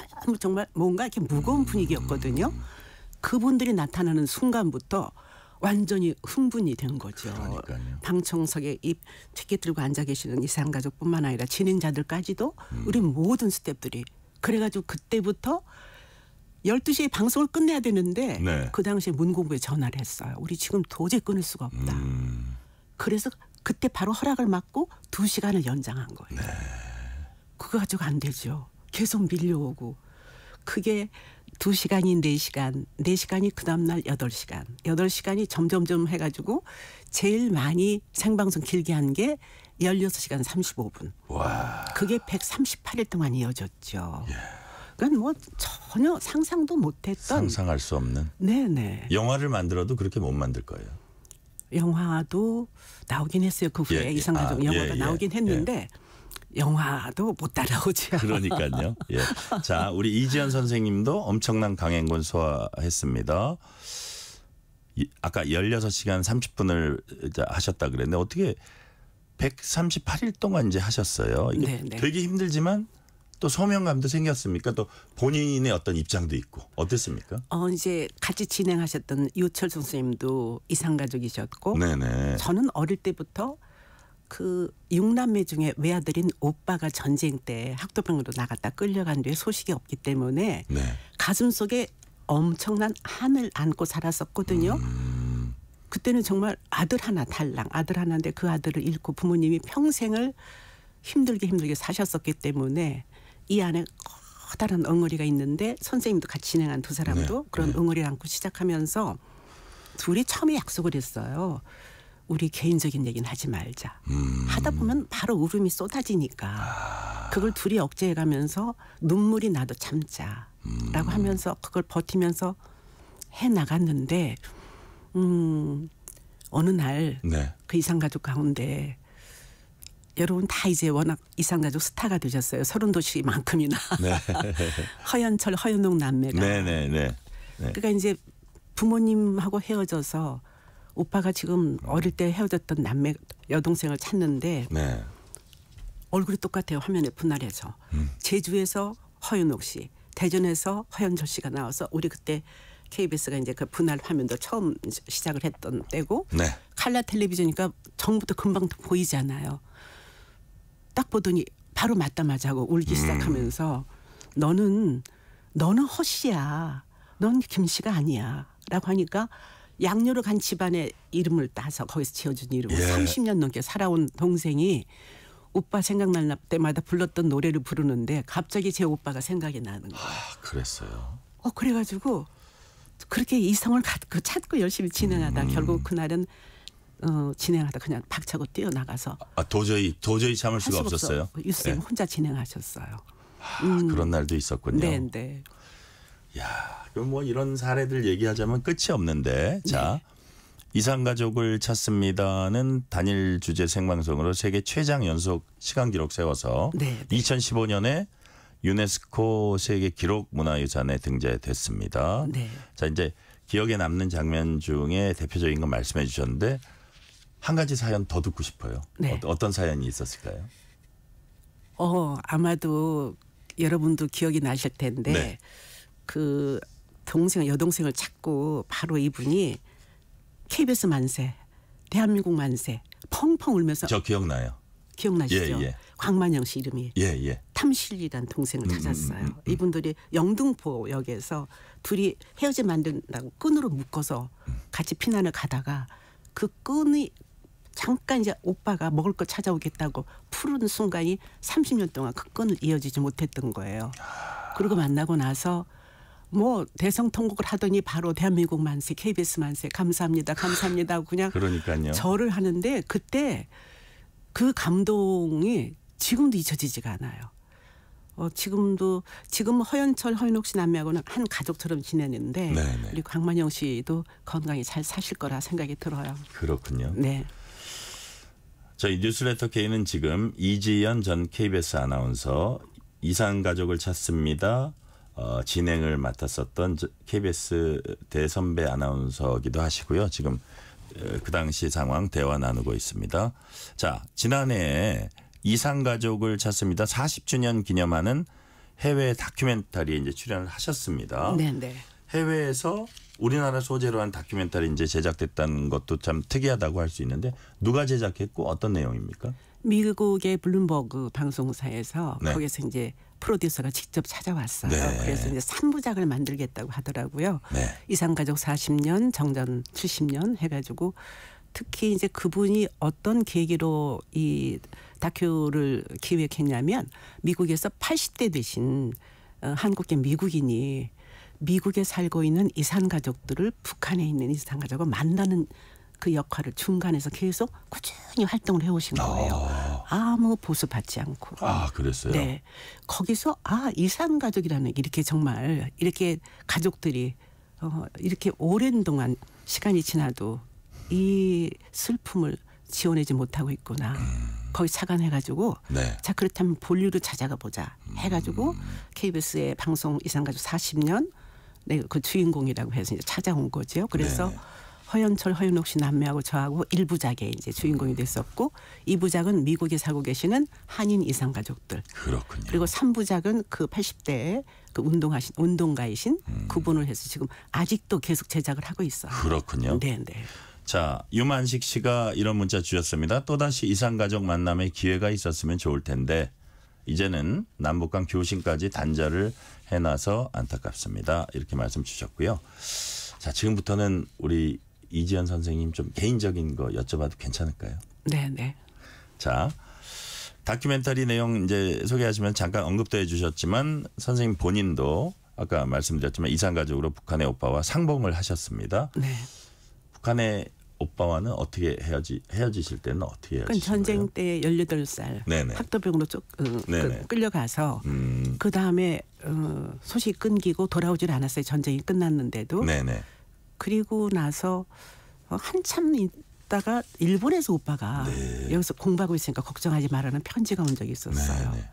정말 뭔가 이렇게 무거운 분위기였거든요. 음. 그분들이 나타나는 순간부터 완전히 흥분이 된 거죠. 그러니까요. 방청석에 입 티켓 들고 앉아 계시는 이산가족뿐만 아니라 진행자들까지도 음. 우리 모든 스탭들이 그래가지고 그때부터 12시에 방송을 끝내야 되는데 네. 그 당시에 문공부에 전화를 했어요. 우리 지금 도저히 끊을 수가 없다. 음. 그래서 그때 바로 허락을 맡고 2시간을 연장한 거예요. 네. 그거 가지고 안 되죠. 계속 밀려오고 그게 2시간이 4시간, 4시간이 그 다음날 8시간, 8시간이 점점점 해가지고 제일 많이 생방송 길게 한 게 16시간 35분. 와. 그게 138일 동안 이어졌죠. 예. 그건뭐 전혀 상상도 못했던. 상상할 수 없는. 네네. 영화를 만들어도 그렇게 못 만들 거예요. 영화도 나오긴 했어요. 그 후에 예, 예. 이상가족 아, 영화가 예, 예. 나오긴 했는데 예. 영화도 못 따라오죠. 그러니까요. 예. 자, 우리 이지연 선생님도 엄청난 강행군 소화했습니다. 아까 16시간 30분을 하셨다 그랬는데 어떻게 138일 동안 이제 하셨어요. 이게 네, 네. 되게 힘들지만 또 소명감도 생겼습니까? 또 본인의 어떤 입장도 있고 어땠습니까? 어 이제 같이 진행하셨던 요철 선생님도 이상가족이셨고 네네. 저는 어릴 때부터 그 육남매 중에 외아들인 오빠가 전쟁 때 학도병으로 나갔다 끌려간 뒤에 소식이 없기 때문에 네. 가슴 속에 엄청난 한을 안고 살았었거든요. 음. 그때는 정말 아들 하나 달랑 아들 하나인데 그 아들을 잃고 부모님이 평생을 힘들게 힘들게 사셨었기 때문에 이 안에 커다란 엉어리가 있는데 선생님도 같이 진행한 두 사람도 네. 그런 네. 엉어리를 안고 시작하면서 둘이 처음에 약속을 했어요. 우리 개인적인 얘기는 하지 말자. 음. 하다 보면 바로 울음이 쏟아지니까 아. 그걸 둘이 억제해가면서 눈물이 나도 참자라고 음. 하면서 그걸 버티면서 해 나갔는데 음 어느 날그 네. 그 이상 가족 가운데 여러분 다 이제 워낙 이상가족 스타가 되셨어요. 서른 도시만큼이나 네. 허연철 허연동 남매가. 네, 네, 네. 네. 그러니까 이제 부모님하고 헤어져서 오빠가 지금 어릴 때 헤어졌던 남매 여동생을 찾는데 네. 얼굴이 똑같아요 화면에 분할해서 음. 제주에서 허윤옥 씨 대전에서 허연철 씨가 나와서 우리 그때 KBS가 이제 그 분할 화면도 처음 시작을 했던 때고 네. 칼라 텔레비전이니까 정부터 금방 보이잖아요. 딱 보더니 바로 맞다마자 하고 울기 음. 시작하면서 너는 너는 허씨야. 넌 김씨가 아니야. 라고 하니까 양녀로간 집안의 이름을 따서 거기서 지어준 이름을 예. 30년 넘게 살아온 동생이 오빠 생각날 때마다 불렀던 노래를 부르는데 갑자기 제 오빠가 생각이 나는 거예요. 아, 그랬어요. 어 그래가지고 그렇게 이성을 갖고 그 찾고 열심히 진행하다 음. 결국 그날은 어, 진행하다 그냥 박차고 뛰어나가서 아 도저히 도저히 참을 수가 없었어요. 유쌤 네. 예. 혼자 진행하셨어요. 아, 음. 그런 날도 있었군요. 네, 네. 야, 그럼 뭐 이런 사례들 얘기하자면 끝이 없는데. 자, 네. 이상 가족을 찾습니다는 단일 주제 생방송으로 세계 최장 연속 시간 기록 세워서 네, 네. 2015년에 유네스코 세계 기록 문화유산에 등재됐습니다. 네. 자, 이제 기억에 남는 장면 중에 대표적인 건 말씀해 주셨는데 한 가지 사연 더 듣고 싶어요. 네. 어, 떤 사연이 있었을까요? 어, 아마도 여러분도 기억이 나실 텐데 네. 그 동생 여동생을 찾고 바로 이분이 KBS 만세, 대한민국 만세 펑펑 울면서 저 기억나요. 기억나시죠? 예, 예. 광만영 씨 이름이 예, 예. 탐실이란 동생을 음, 음, 찾았어요. 음, 음, 음, 이분들이 영등포역에서 둘이 헤어지 만든다고 끈으로 묶어서 같이 피난을 가다가 그 끈이 잠깐 이제 오빠가 먹을 거 찾아오겠다고 푸른 순간이 30년 동안 그 끈을 이어지지 못했던 거예요. 그리고 만나고 나서 뭐 대성 통곡을 하더니 바로 대한민국 만세, KBS 만세, 감사합니다, 감사합니다 하고 그냥 그러니까요. 절을 하는데 그때 그 감동이 지금도 잊혀지지가 않아요. 어, 지금도 지금 허연철, 허연옥 씨 남매하고는 한 가족처럼 지내는데 네네. 네. 우리 광만영 씨도 건강히 잘 사실 거라 생각이 들어요. 그렇군요. 네. 저희 뉴스레터 K는 지금 이지연 전 KBS 아나운서 이상 가족을 찾습니다. 어, 진행을 맡았었던 KBS 대선배 아나운서기도 하시고요. 지금 어, 그 당시 상황 대화 나누고 있습니다. 자, 지난해 이상 가족을 찾습니다. 40주년 기념하는 해외 다큐멘터리에 이제 출연을 하셨습니다. 네, 네. 해외에서 우리나라 소재로 한 다큐멘터리 이제 제작됐다는 것도 참 특이하다고 할 수 있는데 누가 제작했고 어떤 내용입니까? 미국의 블룸버그 방송사에서 네. 거기서 이제 프로듀서가 직접 찾아왔어요. 네. 그래서 이제 3부작을 만들겠다고 하더라고요. 네. 이상가족 40년, 정전 70년 해가지고 특히 이제 그분이 어떤 계기로 이 다큐를 기획했냐면 미국에서 80대 되신 어, 한국계 미국인이 미국에 살고 있는 이산 가족들을 북한에 있는 이산 가족을 만나는 그 역할을 중간에서 계속 꾸준히 활동을 해오신 아. 거예요. 아. 아무 보수 받지 않고. 아 그랬어요. 네, 거기서 아 이산 가족이라는 이렇게 정말 이렇게 가족들이 어, 이렇게 오랜 동안 시간이 지나도 이 슬픔을 지원하지 못하고 있구나. 음. 거의 착안해가지고 네. 자 그렇다면 본류로 찾아가 보자 해가지고 음. KBS의 방송 이상가족 40년 내그 주인공이라고 해서 이제 찾아온 거죠. 그래서 네. 허연철, 허연옥 씨 남매하고 저하고 1부작에 이제 주인공이 됐었고 2부작은 미국에 살고 계시는 한인 이상 가족들. 그렇군요. 그리고 3부작은 그 80대에 그 운동하신 운동가이신 음. 구분을 해서 지금 아직도 계속 제작을 하고 있어요. 그렇군요. 네, 네. 자 유만식 씨가 이런 문자 주셨습니다. 또다시 이상가족 만남의 기회가 있었으면 좋을 텐데 이제는 남북간 교신까지 단절을 해놔서 안타깝습니다. 이렇게 말씀 주셨고요. 자 지금부터는 우리 이지연 선생님 좀 개인적인 거 여쭤봐도 괜찮을까요? 네, 네. 자, 다큐멘터리 내용 이제 소개하시면 잠깐 언급도 해주셨지만 선생님 본인도 아까 말씀드렸지만 이산가족으로 북한의 오빠와 상봉을 하셨습니다. 네. 북한의 오빠와는 어떻게 헤어지 헤어지실 때는 어떻게 헤어지신 전쟁 거예요? 때살 학도병으로 쫓, 어, 그, 끌려가서 음. 그다음에 어, 소식 끊기고 돌아오질 않았어요. 전쟁이 끝났는데도. 네네. 그리고 나서 어, 한참 있다가 일본에서 오빠가 네. 여기서 공부하고 있으니까 걱정하지 말라는 편지가 온 적이 있었어요. 네, 네.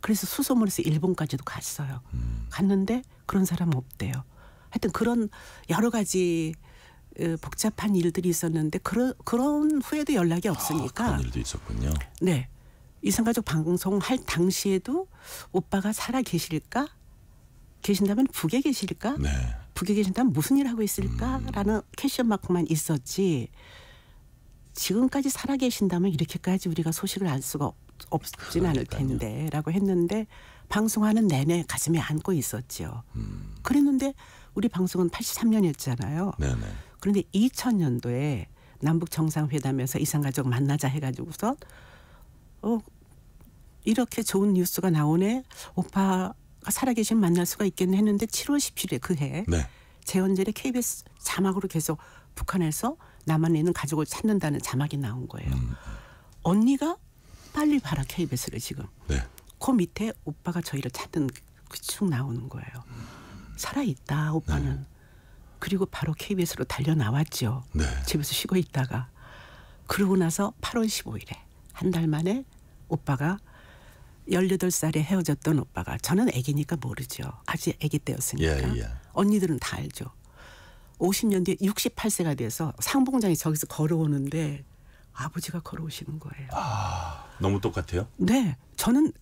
그래서 수소문에서 일본까지도 갔어요. 음. 갔는데 그런 사람 없대요. 하여튼 그런 여러 가지 복잡한 일들이 있었는데 그런 그런 후에도 연락이 아, 없으니까 아, 그런 일도 있었군요. 네. 이상가족 방송 할 당시에도 오빠가 살아 계실까? 계신다면 북에 계실까? 네. 북에 계신다면 무슨 일 하고 있을까라는 캐션 음. 마크만 있었지 지금까지 살아 계신다면 이렇게까지 우리가 소식을 알 수가 없, 지는 않을 텐데라고 했는데 방송하는 내내 가슴에 안고 있었죠 음. 그랬는데 우리 방송은 83년이었잖아요. 네네. 그런데 2000년도에 남북 정상회담에서 이산가족 만나자 해가지고서 어 이렇게 좋은 뉴스가 나오네 오빠 살아계신 만날 수가 있겠네 했는데 7월 1 7일 그해 네. 재헌절에 KBS 자막으로 계속 북한에서 남한에 있는 가족을 찾는다는 자막이 나온 거예요. 음. 언니가 빨리 봐라 KBS를 지금. 네. 그 밑에 오빠가 저희를 찾는 그쭉 나오는 거예요. 살아 있다 오빠는. 네. 그리고 바로 KBS로 달려 나왔죠. 네. 집에서 쉬고 있다가 그러고 나서 8월 15일에 한 달 만에 오빠가 열여덟 살에 헤어졌던 오빠가 저는 아기니까 모르죠. 아직 아기 때였으니까. 예, 예. 언니들은 다 알죠. 50년 뒤에 68세가 돼서 상봉장이 저기서 걸어오는데 아버지가 걸어오시는 거예요. 아, 너무 똑같아요? 네. 저는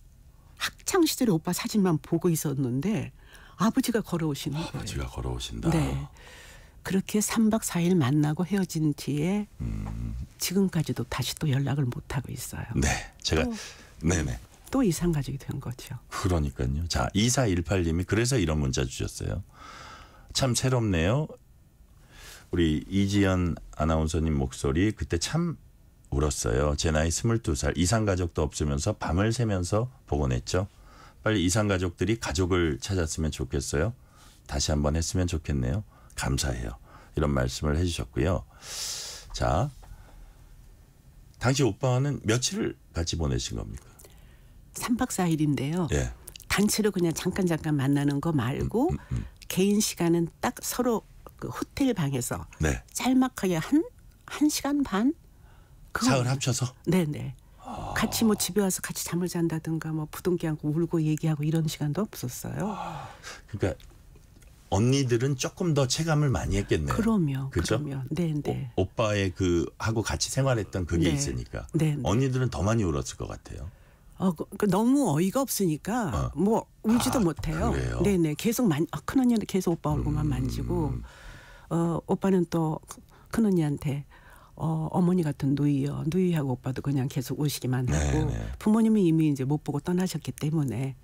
학창 시절에 오빠 사진만 보고 있었는데 아버지가 걸어오시는 아버지가 거예요. 아버지가 걸어오신다. 네. 그렇게 3박 4일 만나고 헤어진 뒤에 음. 지금까지도 다시 또 연락을 못 하고 있어요. 네. 제가 또, 어. 네네. 또 이상 가족이 된 거죠. 그러니까요. 자, 2418님이 그래서 이런 문자 주셨어요. 참 새롭네요. 우리 이지연 아나운서님 목소리 그때 참 울었어요. 제 나이 22살 이상 가족도 없으면서 밤을 새면서 복원했죠. 빨리 이상 가족들이 가족을 찾았으면 좋겠어요. 다시 한번 했으면 좋겠네요. 감사해요. 이런 말씀을 해주셨고요. 자, 당시 오빠는 며칠을 같이 보내신 겁니까? 삼박사일인데요 예. 단체로 그냥 잠깐 잠깐 만나는 거 말고 음, 음, 음. 개인 시간은 딱 서로 그 호텔 방에서 네. 짤막하게 한 한시간 반? 사흘 합쳐서? 네, 네. 아... 같이 뭐 집에 와서 같이 잠을 잔다든가 뭐 부둥켜 안고 울고 얘기하고 이런 시간도 없었어요. 아... 그러니까 언니들은 조금 더 체감을 많이 했겠네요. 그럼요. 그죠? 그 네, 네. 오, 빠의그 하고 같이 생활했던 그게 네, 있으니까. 네, 네. 언니들은 더 많이 울었을 것 같아요. 어, 그, 그 너무 어이가 없으니까 아. 뭐 울지도 아, 못해요. 네네 계속 만 아, 큰언니는 계속 오빠 얼굴만 음. 만지고 어, 오빠는 또 큰언니한테 어, 어머니 같은 누이요. 누이하고 오빠도 그냥 계속 오시기만 네, 하고 네. 부모님은 이미 이제 못 보고 떠나셨기 때문에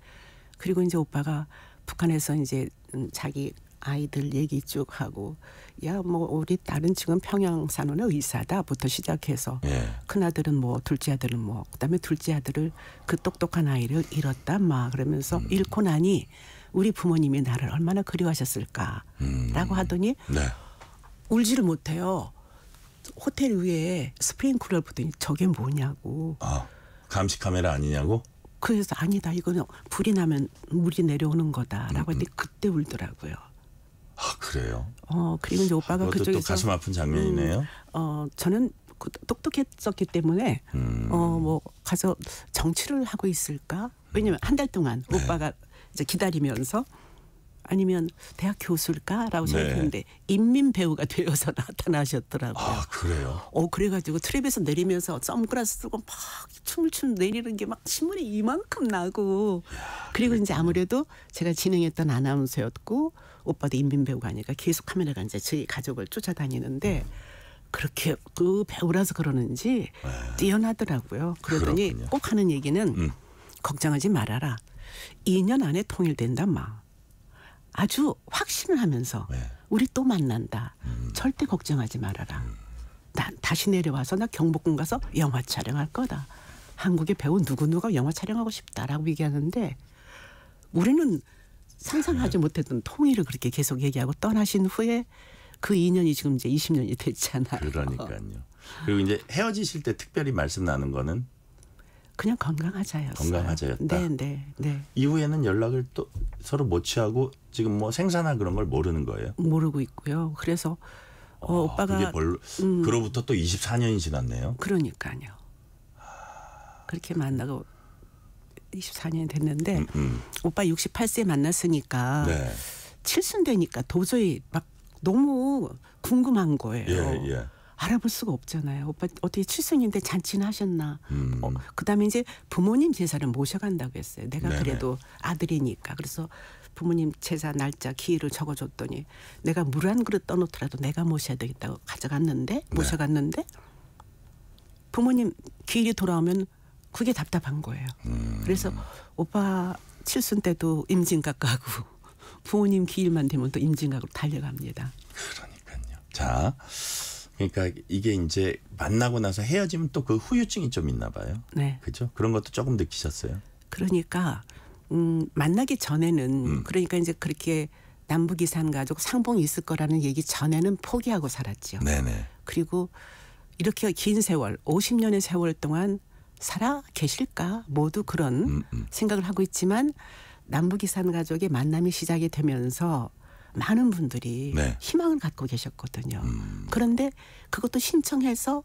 그리고 이제 오빠가 북한에서 이제 음, 자기 아이들 얘기 쭉 하고 야뭐 우리 다른 지금 평양 사는 의사다부터 시작해서 예. 큰 아들은 뭐 둘째 아들은 뭐 그다음에 둘째 아들을 그 똑똑한 아이를 잃었다 막 그러면서 음. 잃고 나니 우리 부모님이 나를 얼마나 그리워하셨을까라고 음. 하더니 네. 울지를 못해요. 호텔 위에 스프링쿨러를 보더니 저게 뭐냐고. 아, 감시 카메라 아니냐고? 그래서 아니다 이거는 불이 나면 물이 내려오는 거다라고 음. 했더니 음. 그때 울더라고요. 아 그래요? 어 그리고 이제 오빠가 아, 그쪽에서 가슴 아픈 장면이네요. 음, 어 저는 그 똑똑했었기 때문에 음. 어뭐 가서 정치를 하고 있을까? 왜냐면 한 달 동안 네. 오빠가 이제 기다리면서 아니면 대학 교수일까라고 네. 생각했는데 인민 배우가 되어서 나타나셨더라고요. 아 그래요? 어 그래가지고 트랩에서 내리면서 선그라스 쓰고 막 춤을 춘 내리는 게 막 신문에 이만큼 나고 야, 그리고 그랬구나. 이제 아무래도 제가 진행했던 아나운서였고 오빠도 인민 배우가 아니까 계속 카메라가 이제 저희 가족을 쫓아다니는데 음. 그렇게 그 배우라서 그러는지 네. 뛰어나더라고요. 그러더니 그렇군요. 꼭 하는 얘기는 음. 걱정하지 말아라. 2년 안에 통일된단 마. 아주 확신을 하면서 네. 우리 또 만난다. 음. 절대 걱정하지 말아라. 음. 나, 다시 내려와서 나 경복궁 가서 영화 촬영할 거다. 한국의 배우 누구누가 영화 촬영하고 싶다라고 얘기하는데 우리는 상상하지 못했던 통일을 그렇게 계속 얘기하고 떠나신 후에 그 인연이 지금 이제 20년이 됐잖아요. 그러니까요. 그리고 이제 헤어지실 때 특별히 말씀 나는 거는 그냥 건강하자였어요. 건강하자였다. 네, 네, 네. 이후에는 연락을 또 서로 못 취하고 지금 뭐생산화 그런 걸 모르는 거예요? 모르고 있고요. 그래서 어, 어 오빠가 그게 벌, 음, 그로부터 또 24년이 지났네요. 그러니까요. 그렇게 만나고 24년 됐는데 음, 음. 오빠 68세 만났으니까 네. 칠순되니까 도저히 막 너무 궁금한 거예요. 예, 예. 알아볼 수가 없잖아요. 오빠 어떻게 칠순인데 잔치는 하셨나? 음. 어, 그다음에 이제 부모님 제사를 모셔간다고 했어요. 내가 네네. 그래도 아들이니까 그래서 부모님 제사 날짜 기일을 적어줬더니 내가 물 한 그릇 떠놓더라도 내가 모셔야 되겠다고 가져갔는데 네. 모셔갔는데 네. 부모님 기일이 돌아오면 그게 답답한 거예요. 음. 그래서 오빠 칠순 때도 임진각 가고 부모님 기일만 되면 또 임진각으로 달려갑니다. 그러니까요. 자, 그러니까 이게 이제 만나고 나서 헤어지면 또 그 후유증이 좀 있나 봐요. 네. 그죠? 그런 것도 조금 느끼셨어요? 그러니까 음, 만나기 전에는 음. 그러니까 이제 그렇게 남북이산 가족 상봉이 있을 거라는 얘기 전에는 포기하고 살았죠 네네. 그리고 이렇게 긴 세월, 50년의 세월 동안 살아 계실까 모두 그런 음, 음. 생각을 하고 있지만 남북 이산 가족의 만남이 시작이 되면서 많은 분들이 네. 희망을 갖고 계셨거든요. 음. 그런데 그것도 신청해서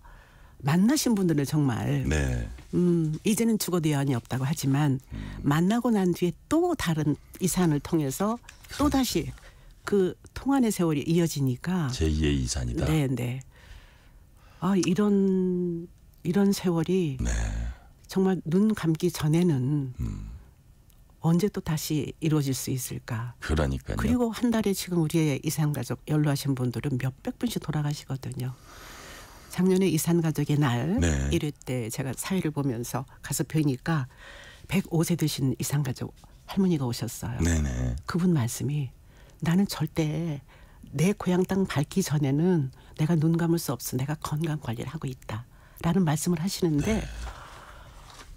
만나신 분들은 정말 네. 음, 이제는 죽어도 여한이 없다고 하지만 음. 만나고 난 뒤에 또 다른 이산을 통해서 또 다시 그 통안의 세월이 이어지니까 제2의 이산이다. 네, 네. 아 이런 이런 세월이 네. 정말 눈 감기 전에는 음. 언제 또 다시 이루어질 수 있을까? 그러니까요. 그리고 한 달에 지금 우리의 이산 가족 연로하신 분들은 몇백 분씩 돌아가시거든요. 작년에 이산 가족의 날 네. 1회 때 제가 사회를 보면서 가서 뵈니까 105세 되신 이산 가족 할머니가 오셨어요. 네네. 그분 말씀이 나는 절대 내 고향 땅밝기 전에는 내가 눈 감을 수 없어. 내가 건강 관리를 하고 있다. 라는 말씀을 하시는데 네.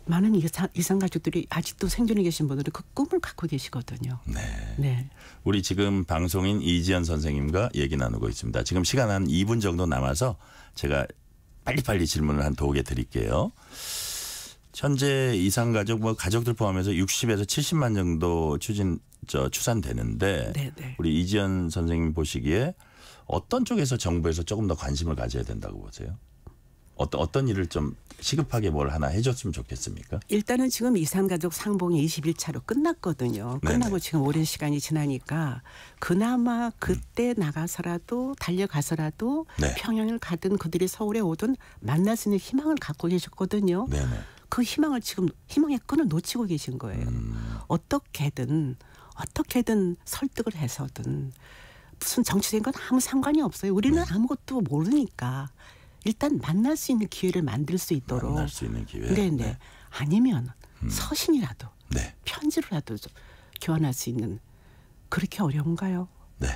많은 이상, 이상 가족들이 아직도 생존해 계신 분들은 그 꿈을 갖고 계시거든요. 네. 네. 우리 지금 방송인 이지연 선생님과 얘기 나누고 있습니다. 지금 시간 한 2분 정도 남아서 제가 빨리빨리 질문을 한두개 드릴게요. 현재 이상 가족 뭐 가족들 포함해서 60에서 70만 정도 추진 저 추산되는데 네네. 네. 우리 이지연 선생님 보시기에 어떤 쪽에서 정부에서 조금 더 관심을 가져야 된다고 보세요? 어떤 어떤 일을 좀 시급하게 뭘 하나 해줬으면 좋겠습니까? 일단은 지금 이산가족 상봉이 21차로 끝났거든요. 네네. 끝나고 지금 오랜 시간이 지나니까 그나마 그때 음. 나가서라도 달려가서라도 네. 평양을 가든 그들이 서울에 오든 만날 수 있는 희망을 갖고 계셨거든요. 네네. 그 희망을 지금 희망의 끈을 놓치고 계신 거예요. 음. 어떻게든 어떻게든 설득을 해서든 무슨 정치적인 건 아무 상관이 없어요. 우리는 네. 아무것도 모르니까 일단 만날 수 있는 기회를 만들 수 있도록 만날 수 있는 기회. 네네. 네. 네. 아니면 음. 서신이라도 네. 편지로라도 좀 교환할 수 있는 그렇게 어려운가요? 네.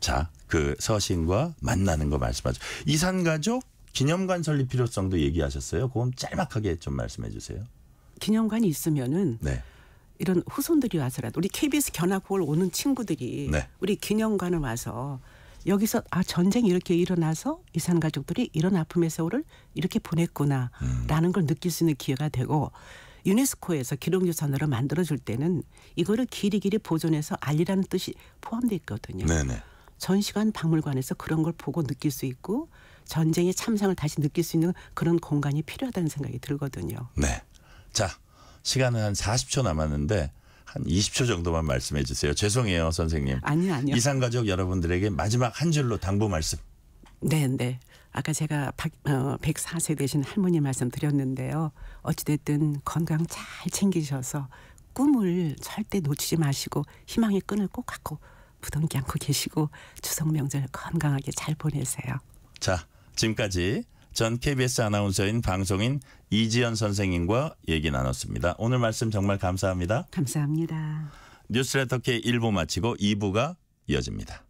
자, 그 서신과 만나는 거 말씀하죠. 이산 가족 기념관 설립 필요성도 얘기하셨어요. 그건 짤막하게 좀 말씀해 주세요. 기념관이 있으면은 네. 이런 후손들이 와서라도 우리 KBS 견학홀 오는 친구들이 네. 우리 기념관을 와서 여기서 아 전쟁이 이렇게 일어나서 이산 가족들이 이런 아픔의 세월을 이렇게 보냈구나라는 음. 걸 느낄 수 있는 기회가 되고 유네스코에서 기록유산으로 만들어줄 때는 이거를 길이 길이 보존해서 알리라는 뜻이 포함돼 있거든요. 네네. 전시관 박물관에서 그런 걸 보고 느낄 수 있고 전쟁의 참상을 다시 느낄 수 있는 그런 공간이 필요하다는 생각이 들거든요. 네. 자, 시간은 한 40초 남았는데 한 20초 정도만 말씀해 주세요. 죄송해요, 선생님. 아니요, 아니요. 이상 가족 여러분들에게 마지막 한 줄로 당부 말씀. 네, 네. 아까 제가 박, 104세 어, 되신 할머니 말씀 드렸는데요. 어찌됐든 건강 잘 챙기셔서 꿈을 절대 놓치지 마시고 희망의 끈을 꼭 갖고 부둥지 않고 계시고 추석 명절 건강하게 잘 보내세요. 자, 지금까지 전 KBS 아나운서인 방송인 이지연 선생님과 얘기 나눴습니다. 오늘 말씀 정말 감사합니다. 감사합니다. 뉴스레터 K 1부 마치고 2부가 이어집니다.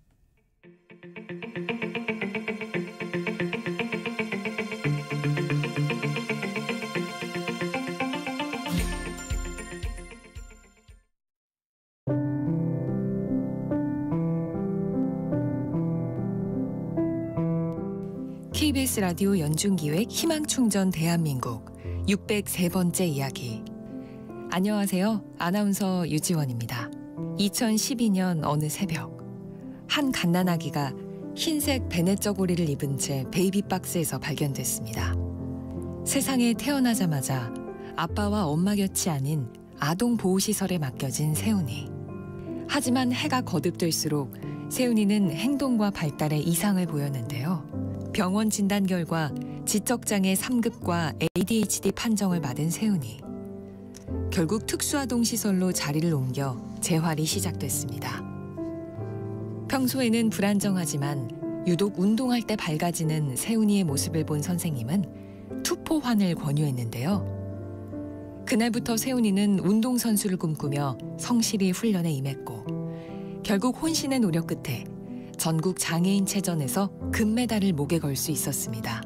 KBS 라디오 연중기획 희망충전 대한민국 603번째 이야기. 안녕하세요. 아나운서 유지원입니다. 2012년 어느 새벽, 한 갓난아기가 흰색 베넷저고리를 입은 채 베이비박스에서 발견됐습니다. 세상에 태어나자마자 아빠와 엄마 곁이 아닌 아동보호시설에 맡겨진 세훈이. 하지만 해가 거듭될수록 세훈이는 행동과 발달에 이상을 보였는데요. 병원 진단 결과 지적장애 3급과 ADHD 판정을 받은 세훈이. 결국 특수아동시설로 자리를 옮겨 재활이 시작됐습니다. 평소에는 불안정하지만 유독 운동할 때 밝아지는 세훈이의 모습을 본 선생님은 투포환을 권유했는데요. 그날부터 세훈이는 운동선수를 꿈꾸며 성실히 훈련에 임했고 결국 혼신의 노력 끝에 전국 장애인 체전에서 금메달을 목에 걸 수 있었습니다.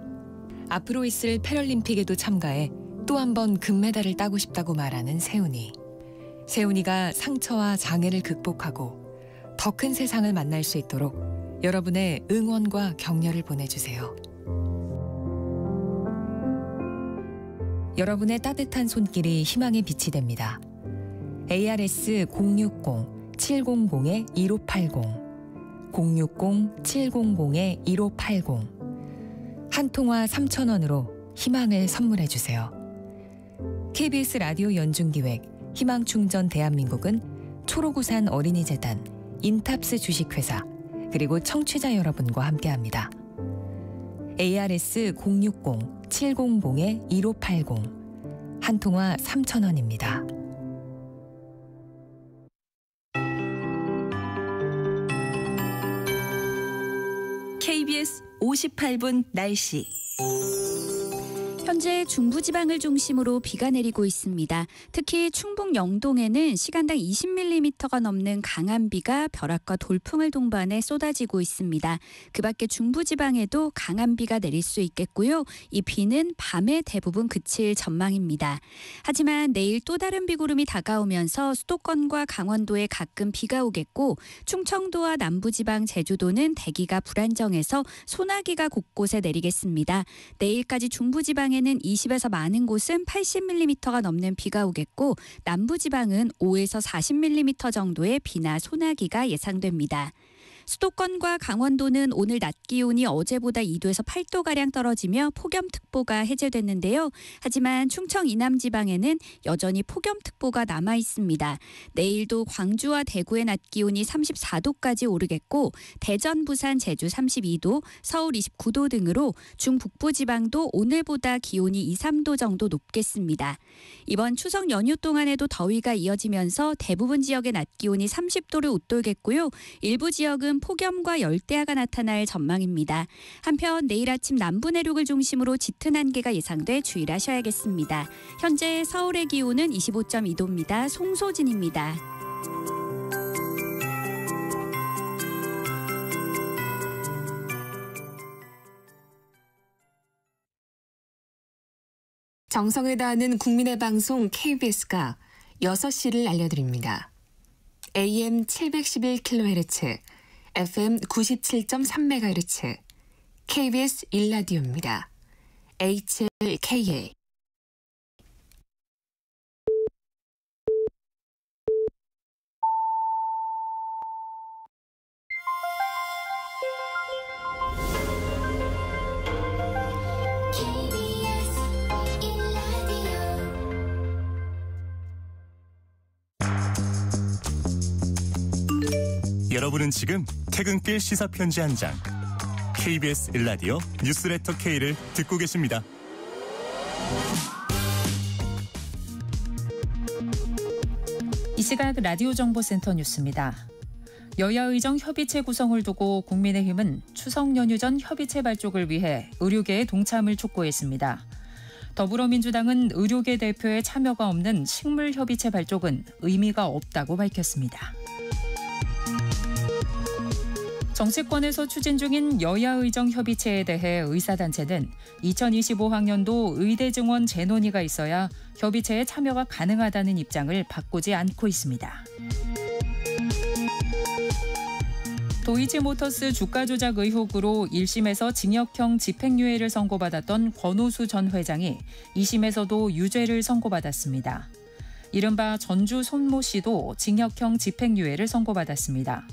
앞으로 있을 패럴림픽에도 참가해 또 한 번 금메달을 따고 싶다고 말하는 세훈이. 세훈이가 상처와 장애를 극복하고 더 큰 세상을 만날 수 있도록 여러분의 응원과 격려를 보내주세요. 여러분의 따뜻한 손길이 희망의 빛이 됩니다. ARS 060 700-1580 060-700-1580한 통화 3,000원으로 희망을 선물해 주세요. KBS 라디오 연중기획 희망충전 대한민국은 초록우산 어린이재단, 인탑스 주식회사, 그리고 청취자 여러분과 함께합니다. ARS 060-700-1580 한통화 3,000원입니다. CBS 58분 날씨. 현재 중부지방을 중심으로 비가 내리고 있습니다. 특히 충북 영동에는 시간당 20mm가 넘는 강한 비가 벼락과 돌풍을 동반해 쏟아지고 있습니다. 그 밖에 중부지방에도 강한 비가 내릴 수 있겠고요. 이 비는 밤에 대부분 그칠 전망입니다. 하지만 내일 또 다른 비구름이 다가오면서 수도권과 강원도에 가끔 비가 오겠고 충청도와 남부지방 제주도는 대기가 불안정해서 소나기가 곳곳에 내리겠습니다. 내일까지 중부지방에 동해에는 20에서 많은 곳은 80mm가 넘는 비가 오겠고 남부지방은 5에서 40mm 정도의 비나 소나기가 예상됩니다. 수도권과 강원도는 오늘 낮 기온이 어제보다 2도에서 8도 가량 떨어지며 폭염특보가 해제됐는데요. 하지만 충청 이남 지방에는 여전히 폭염특보가 남아 있습니다. 내일도 광주와 대구의 낮 기온이 34도까지 오르겠고 대전, 부산, 제주 32도, 서울 29도 등으로 중북부 지방도 오늘보다 기온이 2, 3도 정도 높겠습니다. 이번 추석 연휴 동안에도 더위가 이어지면서 대부분 지역의 낮 기온이 30도를 웃돌겠고요. 일부 지역은 폭염과 열대야가 나타날 전망입니다. 한편 내일 아침 남부 내륙을 중심으로 짙은 한기가 예상돼 주의하셔야겠습니다. 현재 서울의 기온은 25.2도입니다. 송소진입니다. 정성을 다하는 국민의 방송 KBS가 6시를 알려드립니다. AM 711kHz, FM 97.3MHz, KBS 1라디오입니다. HLKA 여러분은 지금 퇴근길 시사편지 한 장. KBS 일라디오 뉴스레터 K를 듣고 계십니다. 이 시각 라디오 정보센터 뉴스입니다. 여야 의정 협의체 구성을 두고 국민의힘은 추석 연휴 전 협의체 발족을 위해 의료계의 동참을 촉구했습니다. 더불어민주당은 의료계 대표의 참여가 없는 식물 협의체 발족은 의미가 없다고 밝혔습니다. 정치권에서 추진 중인 여야 의정 협의체에 대해 의사단체는 2025학년도 의대 증원 재논의가 있어야 협의체에 참여가 가능하다는 입장을 바꾸지 않고 있습니다. 도이치모터스 주가 조작 의혹으로 1심에서 징역형 집행유예를 선고받았던 권오수 전 회장이 2심에서도 유죄를 선고받았습니다. 이른바 전주 손모 씨도 징역형 집행유예를 선고받았습니다.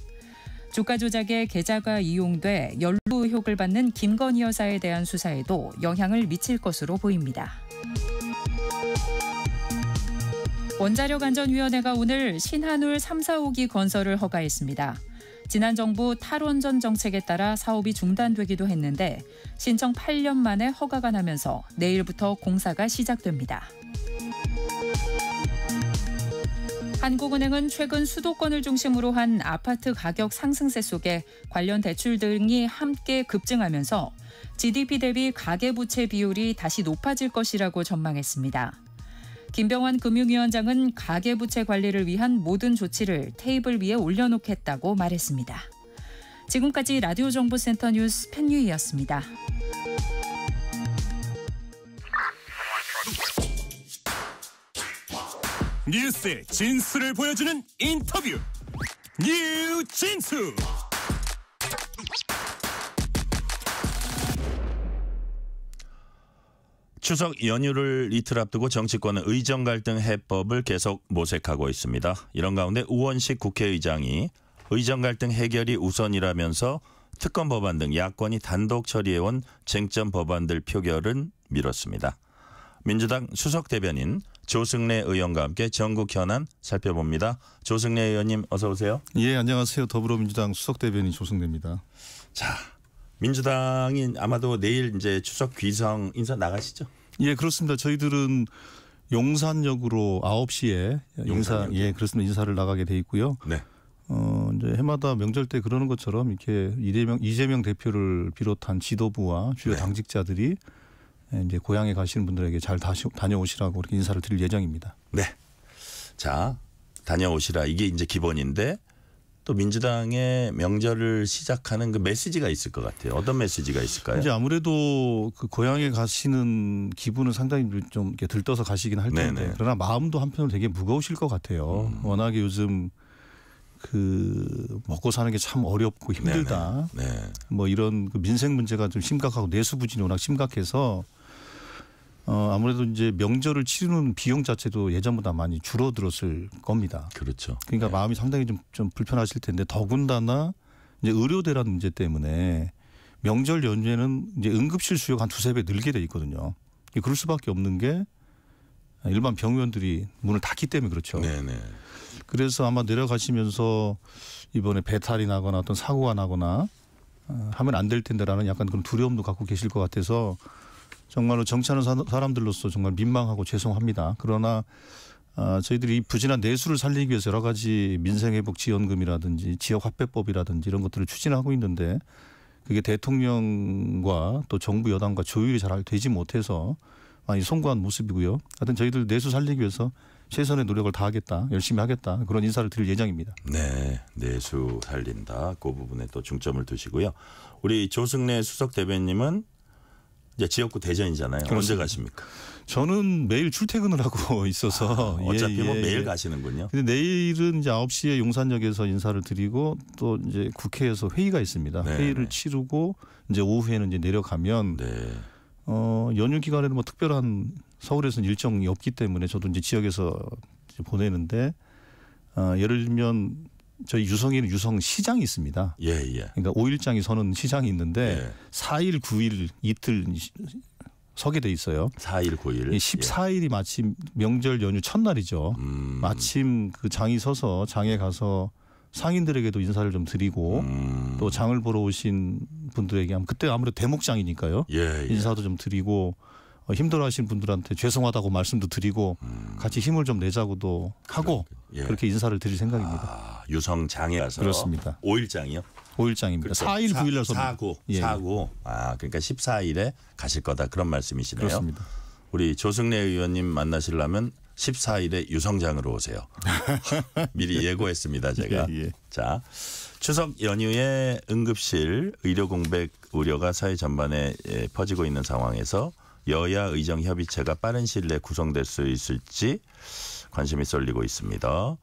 주가 조작의 계좌가 이용돼 연루 의혹을 받는 김건희 여사에 대한 수사에도 영향을 미칠 것으로 보입니다. 원자력 안전위원회가 오늘 신한울 3, 4호기 건설을 허가했습니다. 지난 정부 탈원전 정책에 따라 사업이 중단되기도 했는데 신청 8년 만에 허가가 나면서 내일부터 공사가 시작됩니다. 한국은행은 최근 수도권을 중심으로 한 아파트 가격 상승세 속에 관련 대출 등이 함께 급증하면서 GDP 대비 가계부채 비율이 다시 높아질 것이라고 전망했습니다. 김병환 금융위원장은 가계부채 관리를 위한 모든 조치를 테이블 위에 올려놓겠다고 말했습니다. 지금까지 라디오 정보센터 뉴스 팬유이였습니다. 뉴스의 진수를 보여주는 인터뷰 뉴 진수 추석 연휴를 이틀 앞두고 정치권은 의정 갈등 해법을 계속 모색하고 있습니다. 이런 가운데 우원식 국회의장이 의정 갈등 해결이 우선이라면서 특검 법안 등 야권이 단독 처리해온 쟁점 법안들 표결은 미뤘습니다. 민주당 수석 대변인 조승래 의원과 함께 전국 현안 살펴봅니다. 조승래 의원님 어서 오세요. 예, 안녕하세요. 더불어민주당 수석 대변인 조승래입니다. 자, 민주당이 아마도 내일 이제 추석 귀성 인사 나가시죠? 예, 그렇습니다. 저희들은 용산역으로 9시에 용산 예, 그렇습니다. 인사를 나가게 돼 있고요. 네. 어, 이제 해마다 명절 때 그러는 것처럼 이렇게 이재명, 이재명 대표를 비롯한 지도부와 주요 네. 당직자들이 이제 고향에 가시는 분들에게 잘 다시, 다녀오시라고 이렇게 인사를 드릴 예정입니다. 네. 자, 다녀오시라. 이게 이제 기본인데 또 민주당의 명절을 시작하는 그 메시지가 있을 것 같아요. 어떤 메시지가 있을까요? 이제 아무래도 그 고향에 가시는 기분은 상당히 좀 이렇게 들떠서 가시긴 할 텐데 네네. 그러나 마음도 한편으로 되게 무거우실 것 같아요. 음. 워낙에 요즘 그 먹고 사는 게 참 어렵고 힘들다. 네뭐 네. 이런 그 민생 문제가 좀 심각하고 내수 부진이 워낙 심각해서 어, 아무래도 이제 명절을 치르는 비용 자체도 예전보다 많이 줄어들었을 겁니다. 그렇죠. 그러니까 네. 마음이 상당히 좀, 좀 불편하실 텐데 더군다나 이제 의료대란 문제 때문에 명절 연휴에는 이제 응급실 수요가 한 두세 배 늘게 돼 있거든요. 그럴 수밖에 없는 게 일반 병원들이 문을 닫기 때문에 그렇죠. 네네. 네. 그래서 아마 내려가시면서 이번에 배탈이 나거나 어떤 사고가 나거나 어, 하면 안 될 텐데라는 약간 그런 두려움도 갖고 계실 것 같아서 정말로 정치하는 사람들로서 정말 민망하고 죄송합니다. 그러나 아, 저희들이 부진한 내수를 살리기 위해서 여러 가지 민생회복 지원금이라든지 지역화폐법이라든지 이런 것들을 추진하고 있는데 그게 대통령과 또 정부 여당과 조율이 잘 되지 못해서 많이 송구한 모습이고요. 하여튼 저희들 내수 살리기 위해서 최선의 노력을 다하겠다, 열심히 하겠다 그런 인사를 드릴 예정입니다. 네, 내수 살린다 그 부분에 또 중점을 두시고요. 우리 조승래 수석 대변님은 이제 지역구 대전이잖아요. 그렇습니다. 언제 가십니까? 저는 매일 출퇴근을 하고 있어서 아, 어차피 예, 뭐 예, 매일 예. 가시는군요. 근데 내일은 이제 9시에 용산역에서 인사를 드리고 또 이제 국회에서 회의가 있습니다. 네 회의를 치르고 이제 오후에는 이제 내려가면 네. 어, 연휴 기간에는 뭐 특별한 서울에서는 일정이 없기 때문에 저도 이제 지역에서 이제 보내는데 어, 예를 들면 저희 유성에는 유성 시장이 있습니다. 예, 예. 그러니까 5일장이 서는 시장이 있는데 예. 4일, 9일 이틀 서게 돼 있어요. 4일, 9일. 14일이 예, 예. 마침 명절 연휴 첫날이죠. 음. 마침 그 장이 서서 장에 가서 상인들에게도 인사를 좀 드리고 음. 또 장을 보러 오신 분들에게 하 그때 아무래도 대목장이니까요. 예, 예. 인사도 좀 드리고 어, 힘들어하시는 분들한테 죄송하다고 말씀도 드리고 음. 같이 힘을 좀 내자고도 하고 그렇게, 예. 그렇게 인사를 드릴 생각입니다. 아, 유성 장애라서 그렇습니다. 5일장이요? 5일장입니다. 4일 그렇죠. 9일 날 사고 예. 예. 사고 아 그러니까 14일에 가실 거다 그런 말씀이시네요. 그렇습니다. 우리 조승래 의원님 만나시려면 14일에 유성장으로 오세요. 미리 예고했습니다 제가. 예, 예, 자 추석 연휴에 응급실 의료 공백 우려가 사회 전반에 예, 퍼지고 있는 상황에서. 여야 의정 협의체가 빠른 시일 내에 구성될 수 있을지 관심이 쏠리고 있습니다.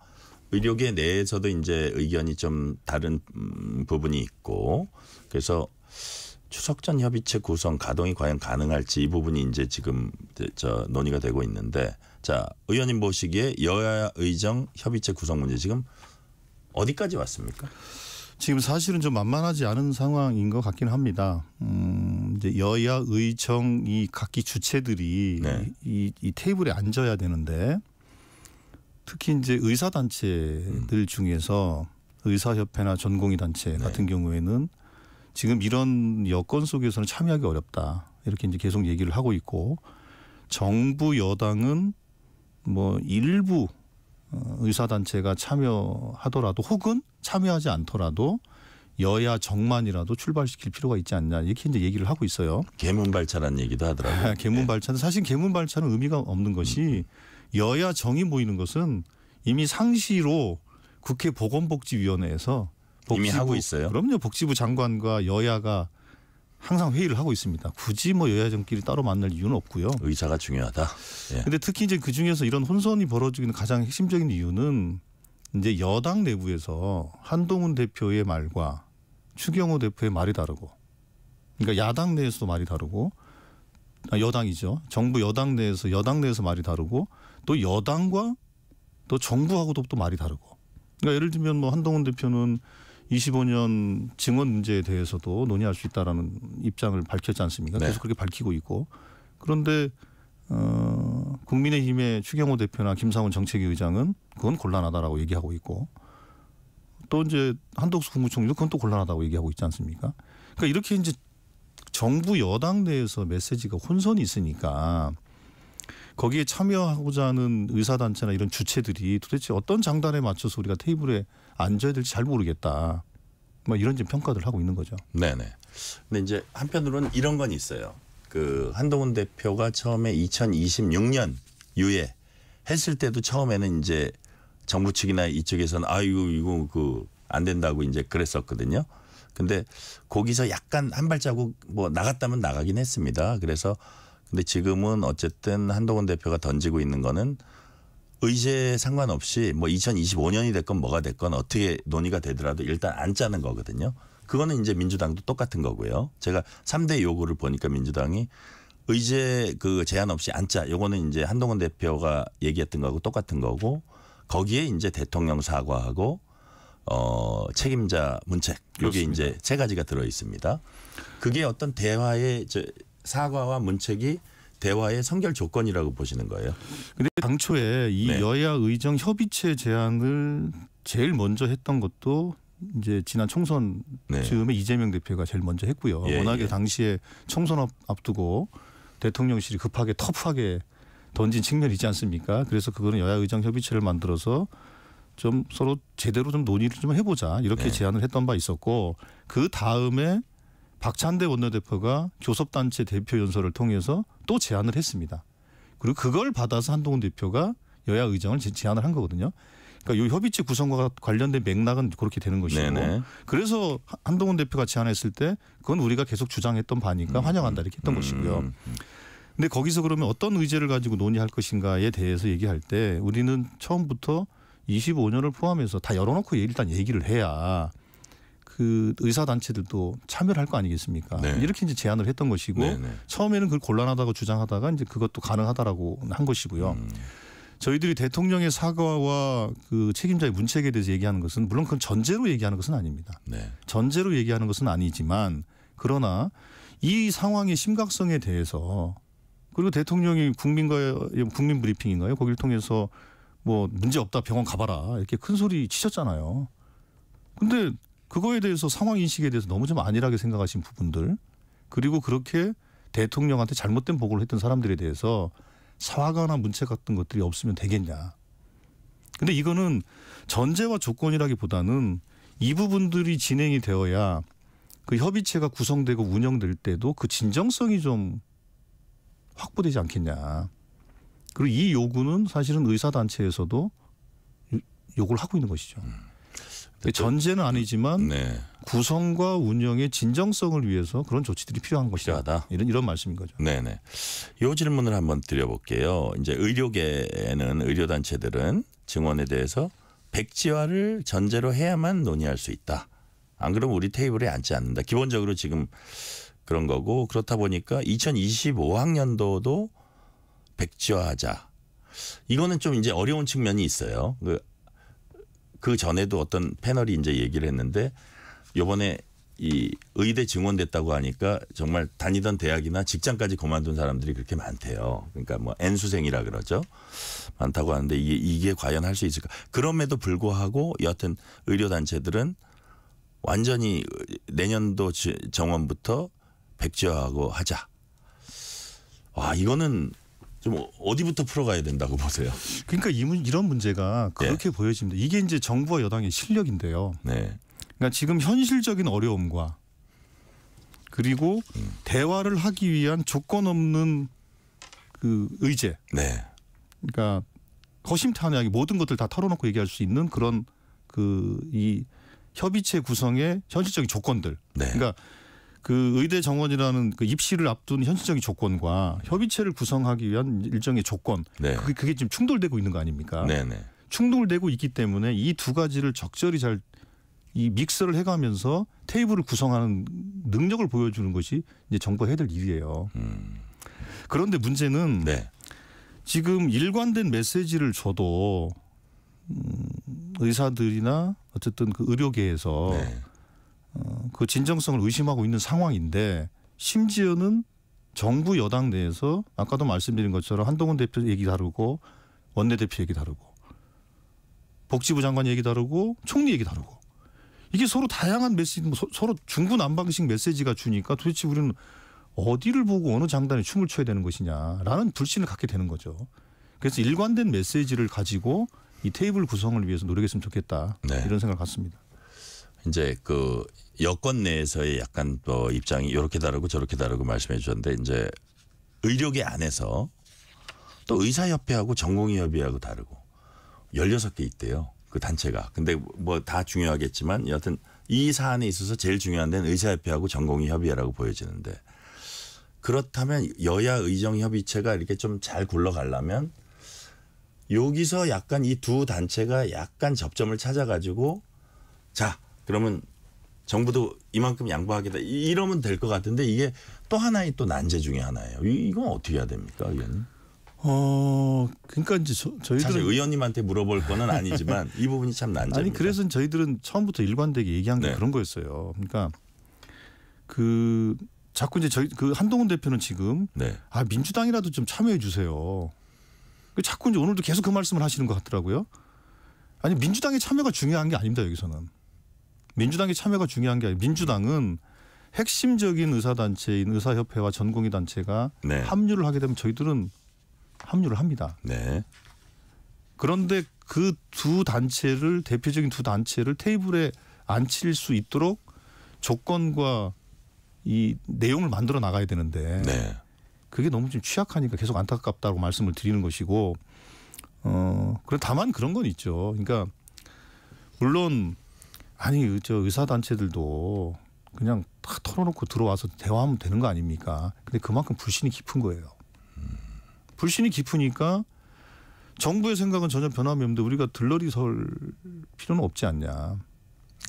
의료계 내에서도 이제 의견이 좀 다른 음, 부분이 있고 그래서 추석 전 협의체 구성 가동이 과연 가능할지 이 부분이 이제 지금 저 논의가 되고 있는데 자 의원님 보시기에 여야 의정 협의체 구성 문제 지금 어디까지 왔습니까? 지금 사실은 좀 만만하지 않은 상황인 것 같긴 합니다. 음, 이제 여야 의정 이 각기 주체들이 네. 이, 이 테이블에 앉아야 되는데 특히 이제 의사 단체들 음. 중에서 의사협회나 전공의 단체 네. 같은 경우에는 지금 이런 여건 속에서는 참여하기 어렵다 이렇게 이제 계속 얘기를 하고 있고 정부 여당은 뭐 일부 의사단체가 참여하더라도 혹은 참여하지 않더라도 여야 정만이라도 출발시킬 필요가 있지 않냐 이렇게 이제 얘기를 하고 있어요. 개문발차란 얘기도 하더라고요. 아, 개문발차는 네. 사실 개문발차는 의미가 없는 것이 음. 여야 정이 모이는 것은 이미 상시로 국회 보건복지위원회에서 복지부, 이미 하고 있어요. 그럼요. 복지부 장관과 여야가 항상 회의를 하고 있습니다. 굳이 뭐 여야정끼리 따로 만날 이유는 없고요. 의사가 중요하다. 그런데 예. 특히 이제 그 중에서 이런 혼선이 벌어지는 가장 핵심적인 이유는 이제 여당 내부에서 한동훈 대표의 말과 추경호 대표의 말이 다르고, 그러니까 야당 내에서도 말이 다르고, 아, 여당이죠. 정부 여당 내에서 여당 내에서 말이 다르고 또 여당과 또 정부하고도 또 말이 다르고. 그러니까 예를 들면 뭐 한동훈 대표는 25년 증언 문제에 대해서도 논의할 수 있다라는 입장을 밝혔지 않습니까? 네. 계속 그렇게 밝히고 있고 그런데 어, 국민의힘의 추경호 대표나 김상훈 정책위 의장은 그건 곤란하다라고 얘기하고 있고 또 이제 한덕수 국무총리도 그건 또 곤란하다고 얘기하고 있지 않습니까? 그러니까 이렇게 이제 정부 여당 내에서 메시지가 혼선이 있으니까 거기에 참여하고자 하는 의사단체나 이런 주체들이 도대체 어떤 장단에 맞춰서 우리가 테이블에 앉아야 될지 잘 모르겠다. 뭐 이런 좀 평가들 하고 있는 거죠. 네네. 근데 이제 한편으로는 이런 건 있어요. 그 한동훈 대표가 처음에 2026년 유예 했을 때도 처음에는 이제 정부 측이나 이쪽에서는 아 이거 이거 그 그안 된다고 이제 그랬었거든요. 근데 거기서 약간 한 발자국 뭐 나갔다면 나가긴 했습니다. 그래서 근데 지금은 어쨌든 한동훈 대표가 던지고 있는 거는 의제 상관없이 뭐 2025년이 됐건 뭐가 됐건 어떻게 논의가 되더라도 일단 안 짜는 거거든요. 그거는 이제 민주당도 똑같은 거고요. 제가 3대 요구를 보니까 민주당이 의제 그 제한 없이 안 짜. 요거는 이제 한동훈 대표가 얘기했던 거하고 똑같은 거고 거기에 이제 대통령 사과하고 어 책임자 문책. 요게 그렇습니다. 이제 세 가지가 들어 있습니다. 그게 어떤 대화의 사과와 문책이 대화의 선결 조건이라고 보시는 거예요. 근데 당초에 이 네. 여야 의정 협의체 제안을 제일 먼저 했던 것도 이제 지난 총선 네. 즈음에 이재명 대표가 제일 먼저 했고요. 예, 워낙에 예. 당시에 총선 앞두고 대통령실이 급하게 터프하게 던진 측면이 있지 않습니까? 그래서 그거는 여야 의정 협의체를 만들어서 좀 서로 제대로 좀 논의를 좀 해보자 이렇게 네. 제안을 했던 바 있었고 그 다음에 박찬대 원내대표가 교섭단체 대표 연설을 통해서 또 제안을 했습니다. 그리고 그걸 받아서 한동훈 대표가 여야 의장을 제안을 한 거거든요. 그러니까 요 협의체 구성과 관련된 맥락은 그렇게 되는 것이고 네네. 그래서 한동훈 대표가 제안했을 때 그건 우리가 계속 주장했던 바니까 음, 환영한다 이렇게 했던 음. 것이고요. 음, 음. 근데 거기서 그러면 어떤 의제를 가지고 논의할 것인가에 대해서 얘기할 때 우리는 처음부터 25년을 포함해서 다 열어놓고 일단 얘기를 해야 그 의사 단체들도 참여를 할 거 아니겠습니까? 네. 이렇게 이제 제안을 했던 것이고 네네. 네. 처음에는 그걸 곤란하다고 주장하다가 이제 그것도 가능하다라고 한 것이고요. 음. 저희들이 대통령의 사과와 그 책임자의 문책에 대해서 얘기하는 것은 물론 그건 전제로 얘기하는 것은 아닙니다. 네. 전제로 얘기하는 것은 아니지만 그러나 이 상황의 심각성에 대해서 그리고 대통령이 국민과 의 국민 브리핑인가요? 거기를 통해서 뭐 문제 없다 병원 가봐라 이렇게 큰 소리 치셨잖아요. 근데 그거에 대해서 상황 인식에 대해서 너무 좀 안일하게 생각하신 부분들 그리고 그렇게 대통령한테 잘못된 보고를 했던 사람들에 대해서 사과나 문책 같은 것들이 없으면 되겠냐. 근데 이거는 전제와 조건이라기보다는 이 부분들이 진행이 되어야 그 협의체가 구성되고 운영될 때도 그 진정성이 좀 확보되지 않겠냐. 그리고 이 요구는 사실은 의사단체에서도 요구를 하고 있는 것이죠. 음. 네, 전제는 아니지만 네. 구성과 운영의 진정성을 위해서 그런 조치들이 필요한 것이다. 필요하다. 이런 이런 말씀인 거죠. 네네. 네. 요 질문을 한번 드려볼게요. 이제 의료계는 의료단체들은 증언에 대해서 백지화를 전제로 해야만 논의할 수 있다. 안 그러면 우리 테이블에 앉지 않는다. 기본적으로 지금 그런 거고 그렇다 보니까 2025학년도도 백지화하자. 이거는 좀 이제 어려운 측면이 있어요. 그그 전에도 어떤 패널이 이제 얘기를 했는데 요번에 이 의대 증원됐다고 하니까 정말 다니던 대학이나 직장까지 그만둔 사람들이 그렇게 많대요. 그러니까 뭐 N수생이라 그러죠. 많다고 하는데 이게, 이게 과연 할 수 있을까. 그럼에도 불구하고 여하튼 의료단체들은 완전히 내년도 정원부터 백지화하고 하자. 와, 이거는 좀 어디부터 풀어가야 된다고 보세요? 그러니까 이런 문제가 그렇게 네. 보여집니다. 이게 이제 정부와 여당의 실력인데요. 네. 그러니까 지금 현실적인 어려움과 그리고 음. 대화를 하기 위한 조건 없는 그 의제. 네. 그러니까 허심탄회하게 모든 것들 다 털어놓고 얘기할 수 있는 그런 그 이 협의체 구성의 현실적인 조건들. 네. 그러니까 그 의대 정원이라는 그 입시를 앞둔 현실적인 조건과 협의체를 구성하기 위한 일정의 조건 네. 그게, 그게 지금 충돌되고 있는 거 아닙니까? 네네. 네. 충돌되고 있기 때문에 이 두 가지를 적절히 잘 이 믹서를 해가면서 테이블을 구성하는 능력을 보여주는 것이 이제 정부가 해야 될 일이에요. 음. 그런데 문제는 네. 지금 일관된 메시지를 줘도 음, 의사들이나 어쨌든 그 의료계에서 네. 어, 그 진정성을 의심하고 있는 상황인데 심지어는 정부 여당 내에서 아까도 말씀드린 것처럼 한동훈 대표 얘기 다루고 원내대표 얘기 다루고 복지부 장관 얘기 다루고 총리 얘기 다루고 이게 서로 다양한 메시지 뭐 서로 중구난방식 메시지가 주니까 도대체 우리는 어디를 보고 어느 장단에 춤을 춰야 되는 것이냐라는 불신을 갖게 되는 거죠. 그래서 일관된 메시지를 가지고 이 테이블 구성을 위해서 노력했으면 좋겠다 네. 이런 생각을 갖습니다. 이제 그 여권 내에서의 약간 또 입장이 이렇게 다르고 저렇게 다르고 말씀해 주셨는데 이제 의료계 안에서 또 의사협회하고 전공의협의하고 다르고 열여섯 개 있대요. 그 단체가. 근데 뭐 다 중요하겠지만 여하튼 이 사안에 있어서 제일 중요한 데는 의사협회하고 전공의협의회라고 보여지는데 그렇다면 여야 의정협의체가 이렇게 좀 잘 굴러가려면 여기서 약간 이 두 단체가 약간 접점을 찾아가지고 자 그러면 정부도 이만큼 양보하겠다 이러면 될 것 같은데 이게 또 하나의 또 난제 중에 하나예요. 이건 어떻게 해야 됩니까, 의원님? 어, 그러니까 이제 저희들 사실 의원님한테 물어볼 거는 아니지만 이 부분이 참난제 아니 그래서 저희들은 처음부터 일관되게 얘기한 게 네. 그런 거였어요. 그러니까 그 자꾸 이제 저희 그 한동훈 대표는 지금 네. 아 민주당이라도 좀 참여해 주세요. 그 자꾸 이제 오늘도 계속 그 말씀을 하시는 것 같더라고요. 아니 민주당의 참여가 중요한 게 아닙니다 여기서는. 민주당의 참여가 중요한 게 아니라 민주당은 핵심적인 의사단체인 의사협회와 전공의단체가 네. 합류를 하게 되면 저희들은 합류를 합니다. 네. 그런데 그 두 단체를 대표적인 두 단체를 테이블에 앉힐 수 있도록 조건과 이 내용을 만들어 나가야 되는데 네. 그게 너무 좀 취약하니까 계속 안타깝다고 말씀을 드리는 것이고 어그 다만 그런 건 있죠. 그러니까 물론 아니 저 의사 단체들도 그냥 다 털어놓고 들어와서 대화하면 되는 거 아닙니까? 근데 그만큼 불신이 깊은 거예요. 불신이 깊으니까 정부의 생각은 전혀 변함이 없는데 우리가 들러리 설 필요는 없지 않냐.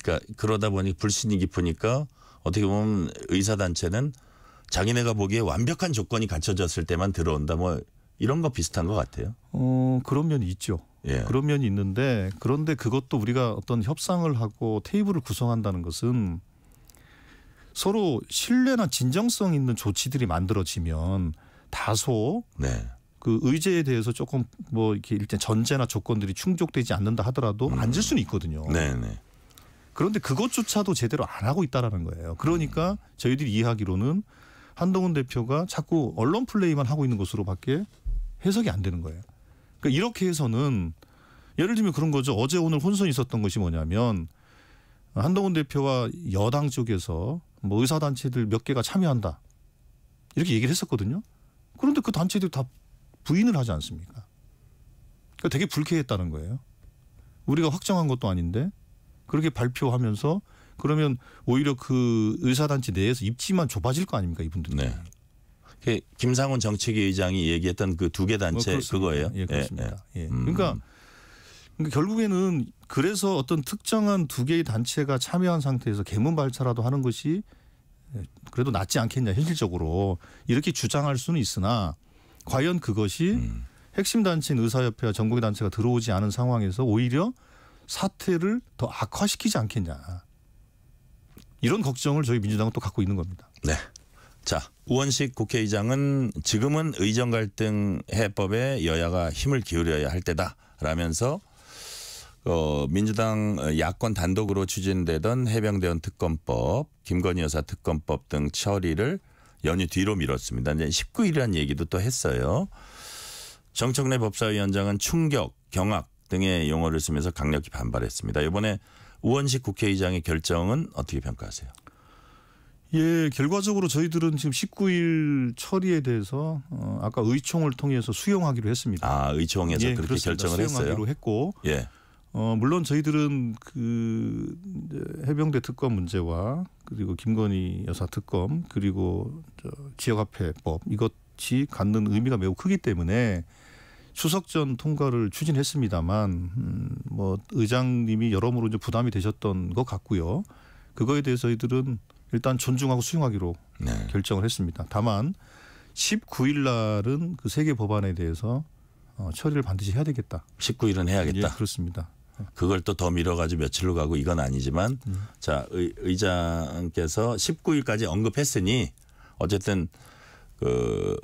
그러니까 그러다 보니 불신이 깊으니까 어떻게 보면 의사 단체는 자기네가 보기에 완벽한 조건이 갖춰졌을 때만 들어온다 뭐 이런 거 비슷한 것 같아요. 어 그런 면이 있죠. 예. 그런 면이 있는데 그런데 그것도 우리가 어떤 협상을 하고 테이블을 구성한다는 것은 서로 신뢰나 진정성 있는 조치들이 만들어지면 다소 네. 그 의제에 대해서 조금 뭐 이렇게 일단 전제나 조건들이 충족되지 않는다 하더라도 음. 앉을 수는 있거든요. 네네. 네. 그런데 그것조차도 제대로 안 하고 있다라는 거예요. 그러니까 음. 저희들이 이해하기로는 한동훈 대표가 자꾸 언론 플레이만 하고 있는 것으로밖에 해석이 안 되는 거예요. 그러니까 이렇게 해서는 예를 들면 그런 거죠. 어제 오늘 혼선이 있었던 것이 뭐냐면 한동훈 대표와 여당 쪽에서 뭐 의사단체들 몇 개가 참여한다. 이렇게 얘기를 했었거든요. 그런데 그 단체들 다 부인을 하지 않습니까? 그러니까 되게 불쾌했다는 거예요. 우리가 확정한 것도 아닌데 그렇게 발표하면서 그러면 오히려 그 의사단체 내에서 입지만 좁아질 거 아닙니까 이분들은. 네. 그 김상훈 정책위 의장이 얘기했던 그 두 개 단체 뭐 그거예요. 예, 예, 그렇습니다. 예, 예. 예. 그러니까 음. 결국에는 그래서 어떤 특정한 두 개의 단체가 참여한 상태에서 개문 발차라도 하는 것이 예, 그래도 낫지 않겠냐 현실적으로 이렇게 주장할 수는 있으나 과연 그것이 음. 핵심 단체인 의사협회와 전국의 단체가 들어오지 않은 상황에서 오히려 사태를 더 악화시키지 않겠냐 이런 걱정을 저희 민주당은 또 갖고 있는 겁니다. 네. 자, 우원식 국회의장은 지금은 의정 갈등 해법에 여야가 힘을 기울여야 할 때다라면서 어, 민주당 야권 단독으로 추진되던 해병대원 특검법, 김건희 여사 특검법 등 처리를 연휴 뒤로 미뤘습니다. 이제 19일이라는 얘기도 또 했어요. 정청래 법사위원장은 충격, 경악 등의 용어를 쓰면서 강력히 반발했습니다. 이번에 우원식 국회의장의 결정은 어떻게 평가하세요? 예, 결과적으로 저희들은 지금 19일 처리에 대해서 어, 아까 의총을 통해서 수용하기로 했습니다. 아, 의총에서 예, 그렇게 그렇습니다. 결정을 수용하기로 했어요. 했고, 예. 어, 물론 저희들은 그 해병대 특검 문제와 그리고 김건희 여사 특검 그리고 저 지역화폐법 이것이 갖는 의미가 매우 크기 때문에 추석 전 통과를 추진했습니다만 음, 뭐 의장님이 여러모로 이제 부담이 되셨던 것 같고요. 그거에 대해서 저희들은 일단 존중하고 수용하기로 네. 결정을 했습니다. 다만 19일 날은 그 세계 법안에 대해서 어, 처리를 반드시 해야 되겠다. 19일은 해야겠다. 예, 그렇습니다. 예. 그걸 또 더 미뤄가지고 며칠로 가고 이건 아니지만 음. 자 의, 의장께서 19일까지 언급했으니 어쨌든 그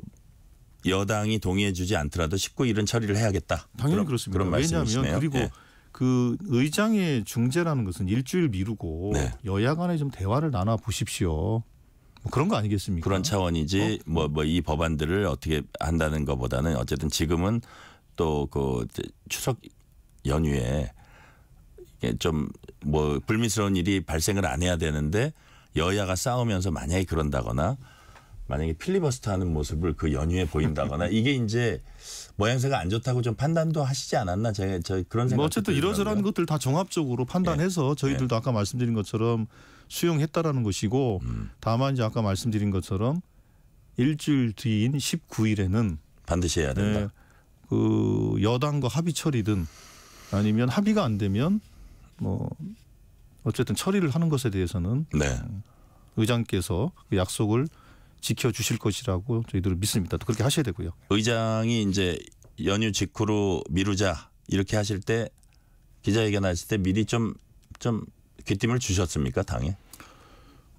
여당이 동의해주지 않더라도 19일은 처리를 해야겠다. 당연히 그런, 그렇습니다. 그런 말씀이시네요. 그리고 예. 그 의장의 중재라는 것은 일주일 미루고 네. 여야 간에 좀 대화를 나눠 보십시오. 뭐 그런 거 아니겠습니까? 그런 차원이지 뭐뭐 어? 뭐 이 법안들을 어떻게 한다는 것보다는 어쨌든 지금은 또 그 추석 연휴에 좀뭐 불미스러운 일이 발생을 안 해야 되는데 여야가 싸우면서 만약에 그런다거나 만약에 필리버스터 하는 모습을 그 연휴에 보인다거나 이게 이제 모양새가 안 좋다고 좀 판단도 하시지 않았나 제가 저 그런 생각. 뭐 어쨌든 이러저러한 것들 다 종합적으로 판단해서 네. 저희들도 네. 아까 말씀드린 것처럼 수용했다라는 것이고 음. 다만 이제 아까 말씀드린 것처럼 일주일 뒤인 19일에는 반드시 해야 된다. 네, 그 여당과 합의 처리든 아니면 합의가 안 되면 뭐 어쨌든 처리를 하는 것에 대해서는 네. 음, 의장께서 그 약속을 지켜주실 것이라고 저희들은 믿습니다. 또 그렇게 하셔야 되고요. 의장이 이제 연휴 직후로 미루자 이렇게 하실 때 기자회견 하실 때 미리 좀좀 귀띔을 주셨습니까 당에?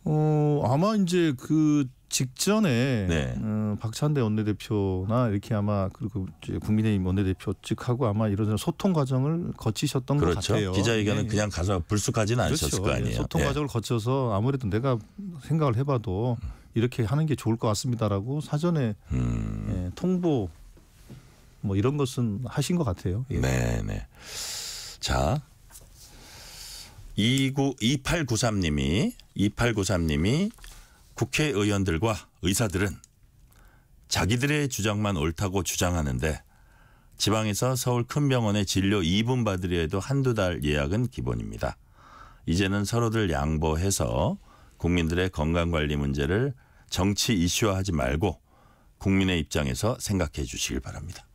어 아마 이제 그 직전에 네. 어, 박찬대 원내대표나 이렇게 아마 그리고 국민의힘 원내대표 측하고 아마 이런 소통 과정을 거치셨던 그렇죠. 것 같아요. 기자회견은 네. 그냥 가서 불쑥하지는 않으셨을 그렇죠. 거 예, 아니에요. 소통 예. 과정을 거쳐서 아무래도 내가 생각을 해봐도 음. 이렇게 하는 게 좋을 것 같습니다라고 사전에 음. 예, 통보 뭐 이런 것은 하신 것 같아요. 예. 네, 네. 자, 29 2893님이 2893님이 국회의원들과 의사들은 자기들의 주장만 옳다고 주장하는데 지방에서 서울 큰 병원에 진료 2분 받으려 해도 한두 달 예약은 기본입니다. 이제는 서로들 양보해서 국민들의 건강관리 문제를 정치 이슈화하지 말고 국민의 입장에서 생각해 주시길 바랍니다.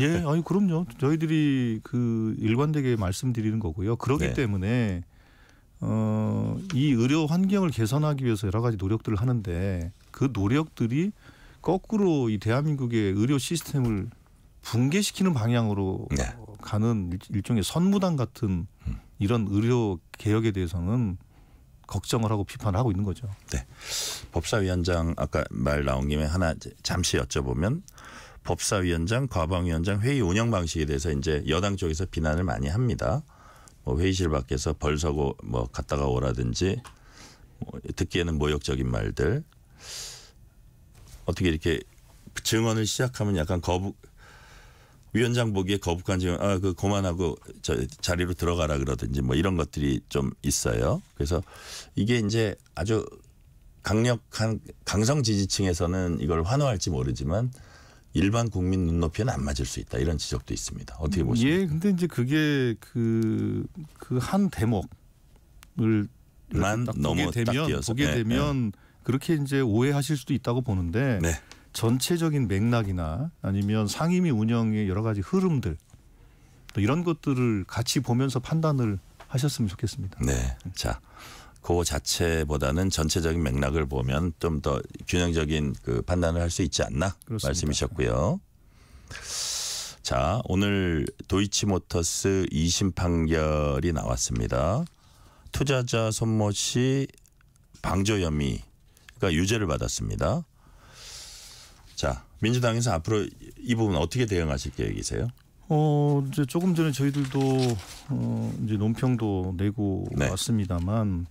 예, 네. 아니 그럼요. 저희들이 그 일관되게 말씀드리는 거고요. 그러기 네. 때문에 어, 이 의료 환경을 개선하기 위해서 여러 가지 노력들을 하는데 그 노력들이 거꾸로 이 대한민국의 의료 시스템을 붕괴시키는 방향으로 네. 가는 일, 종의 선무당 같은 음. 이런 의료 개혁에 대해서는 걱정을 하고 비판을 하고 있는 거죠. 네. 법사위원장 아까 말 나온 김에 하나 잠시 여쭤보면 법사위원장, 과방위원장 회의 운영 방식에 대해서 이제 여당 쪽에서 비난을 많이 합니다. 뭐 회의실 밖에서 벌서고 뭐 갔다가 오라든지 뭐 듣기에는 모욕적인 말들 어떻게 이렇게 증언을 시작하면 약간 거부 위원장 보기에 거북한 지금 아, 그 고만하고 저 자리로 들어가라 그러든지 뭐 이런 것들이 좀 있어요. 그래서 이게 이제 아주 강력한 강성 지지층에서는 이걸 환호할지 모르지만 일반 국민 눈높이는안 맞을 수 있다 이런 지적도 있습니다. 어떻게 보십니까? 예, 근데 이제 그게 그그 한 대목을 만 넘어 보게 되면 딱 보게 네, 되면 네. 그렇게 이제 오해하실 수도 있다고 보는데 네. 전체적인 맥락이나 아니면 상임위 운영의 여러 가지 흐름들 또 이런 것들을 같이 보면서 판단을 하셨으면 좋겠습니다. 네. 자. 그 자체보다는 전체적인 맥락을 보면 좀 더 균형적인 그 판단을 할 수 있지 않나 그렇습니다. 말씀이셨고요. 자, 오늘 도이치모터스 2심 판결이 나왔습니다. 투자자 손모 씨 방조 혐의 그러니까 유죄를 받았습니다. 자, 민주당에서 앞으로 이 부분 어떻게 대응하실 계획이세요? 어, 이제 조금 전에 저희들도 어, 이제 논평도 내고 네. 왔습니다만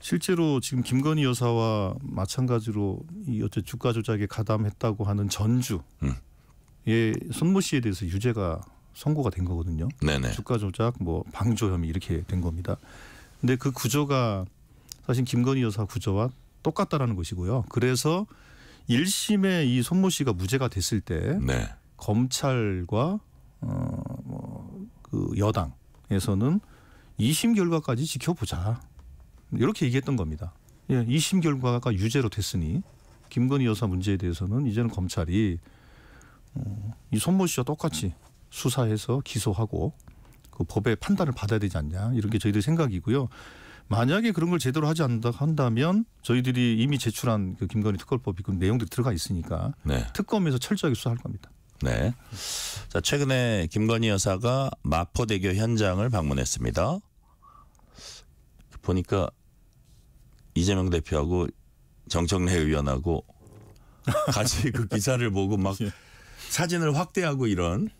실제로 지금 김건희 여사와 마찬가지로 이 어째 주가 조작에 가담했다고 하는 전주 음. 예, 손모 씨에 대해서 유죄가 선고가 된 거거든요. 네네. 주가 조작, 뭐 방조 혐의 이렇게 된 겁니다. 근데 그 구조가 사실 김건희 여사 구조와 똑같다라는 것이고요. 그래서 1심에 이 손모 씨가 무죄가 됐을 때 네. 검찰과 어뭐그 여당에서는 2심 결과까지 지켜보자 이렇게 얘기했던 겁니다. 예, 2심 결과가 유죄로 됐으니 김건희 여사 문제에 대해서는 이제는 검찰이 어, 이 손모 씨와 똑같이 수사해서 기소하고 그 법의 판단을 받아야 되지 않냐 이런 게 저희들 생각이고요. 만약에 그런 걸 제대로 하지 않는다 한다면 저희들이 이미 제출한 그 김건희 특검법이 그 내용들이 들어가 있으니까 네. 특검에서 철저하게 수사할 겁니다. 네. 자, 최근에 김건희 여사가 마포대교 현장을 방문했습니다. 보니까 이재명 대표하고 정청래 의원하고 같이 그 기사를 보고 막 예. 사진을 확대하고 이런.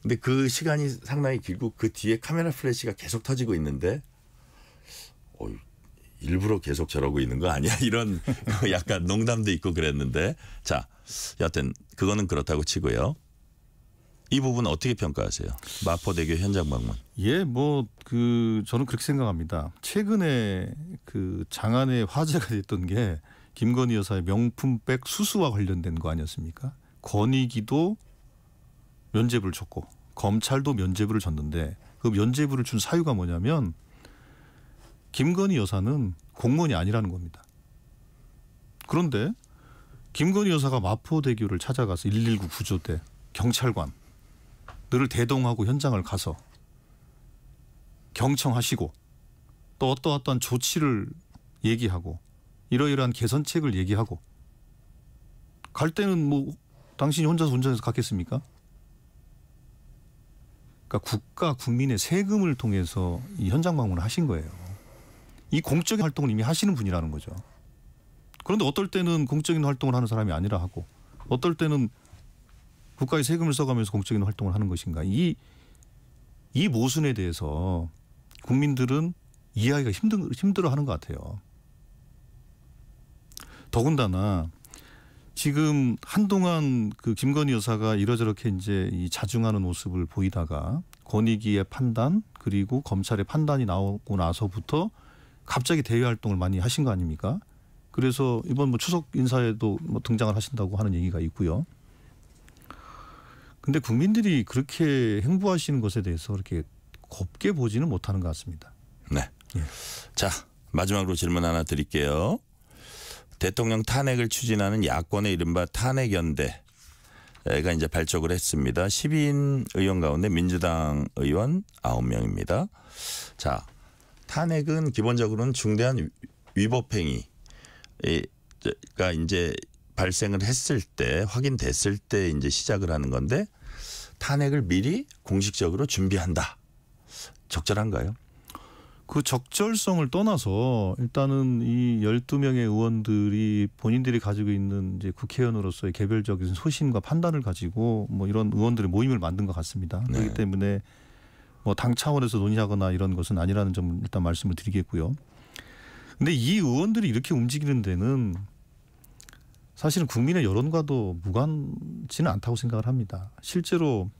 근데 그 시간이 상당히 길고 그 뒤에 카메라 플래시가 계속 터지고 있는데 어이, 일부러 계속 저러고 있는 거 아니야? 이런 약간 농담도 있고 그랬는데 자 여하튼 그거는 그렇다고 치고요. 이 부분 어떻게 평가하세요? 마포대교 현장 방문. 예, 뭐 그 저는 그렇게 생각합니다. 최근에 그 장안에 화제가 됐던 게 김건희 여사의 명품백 수수와 관련된 거 아니었습니까? 권익위도 면제부를 줬고 검찰도 면제부를 줬는데 그 면제부를 준 사유가 뭐냐면 김건희 여사는 공무원이 아니라는 겁니다. 그런데 김건희 여사가 마포대교를 찾아가서 119 구조대 경찰관들을 대동하고 현장을 가서 경청하시고 또 어떠어떠한 조치를 얘기하고 이러이러한 개선책을 얘기하고 갈 때는 뭐 당신이 혼자서 운전해서 갔겠습니까? 그러니까 국가 국민의 세금을 통해서 이 현장 방문을 하신 거예요. 이 공적인 활동을 이미 하시는 분이라는 거죠. 그런데 어떨 때는 공적인 활동을 하는 사람이 아니라 하고 어떨 때는 국가의 세금을 써가면서 공적인 활동을 하는 것인가 이 이 모순에 대해서 국민들은 이해하기가 힘든 힘들어하는 것 같아요. 더군다나 지금 한동안 그 김건희 여사가 이러저렇게 이제 이 자중하는 모습을 보이다가 권익위의 판단 그리고 검찰의 판단이 나오고 나서부터 갑자기 대외 활동을 많이 하신 거 아닙니까? 그래서 이번 뭐 추석 인사에도 뭐 등장을 하신다고 하는 얘기가 있고요. 근데 국민들이 그렇게 행보하시는 것에 대해서 그렇게 곱게 보지는 못하는 것 같습니다. 네. 예. 자 마지막으로 질문 하나 드릴게요. 대통령 탄핵을 추진하는 야권의 이른바 탄핵연대 가 이제 발족을 했습니다. 12인 의원 가운데 민주당 의원 9명입니다. 자, 탄핵은 기본적으로는 중대한 위법행위가 이제 발생을 했을 때 확인됐을 때 이제 시작을 하는 건데 탄핵을 미리 공식적으로 준비한다. 적절한가요? 그 적절성을 떠나서 일단은 이 열두 명의 의원들이 본인들이 가지고 있는 이제 국회의원으로서의 개별적인 소신과 판단을 가지고 뭐 이런 의원들의 모임을 만든 것 같습니다. 네. 그렇기 때문에 뭐당 차원에서 논의하거나 이런 것은 아니라는 점을 일단 말씀을 드리겠고요. 근데 이 의원들이 이렇게 움직이는 데는 사실은 국민의 여론과도 무관치는 않다고 생각을 합니다. 실제로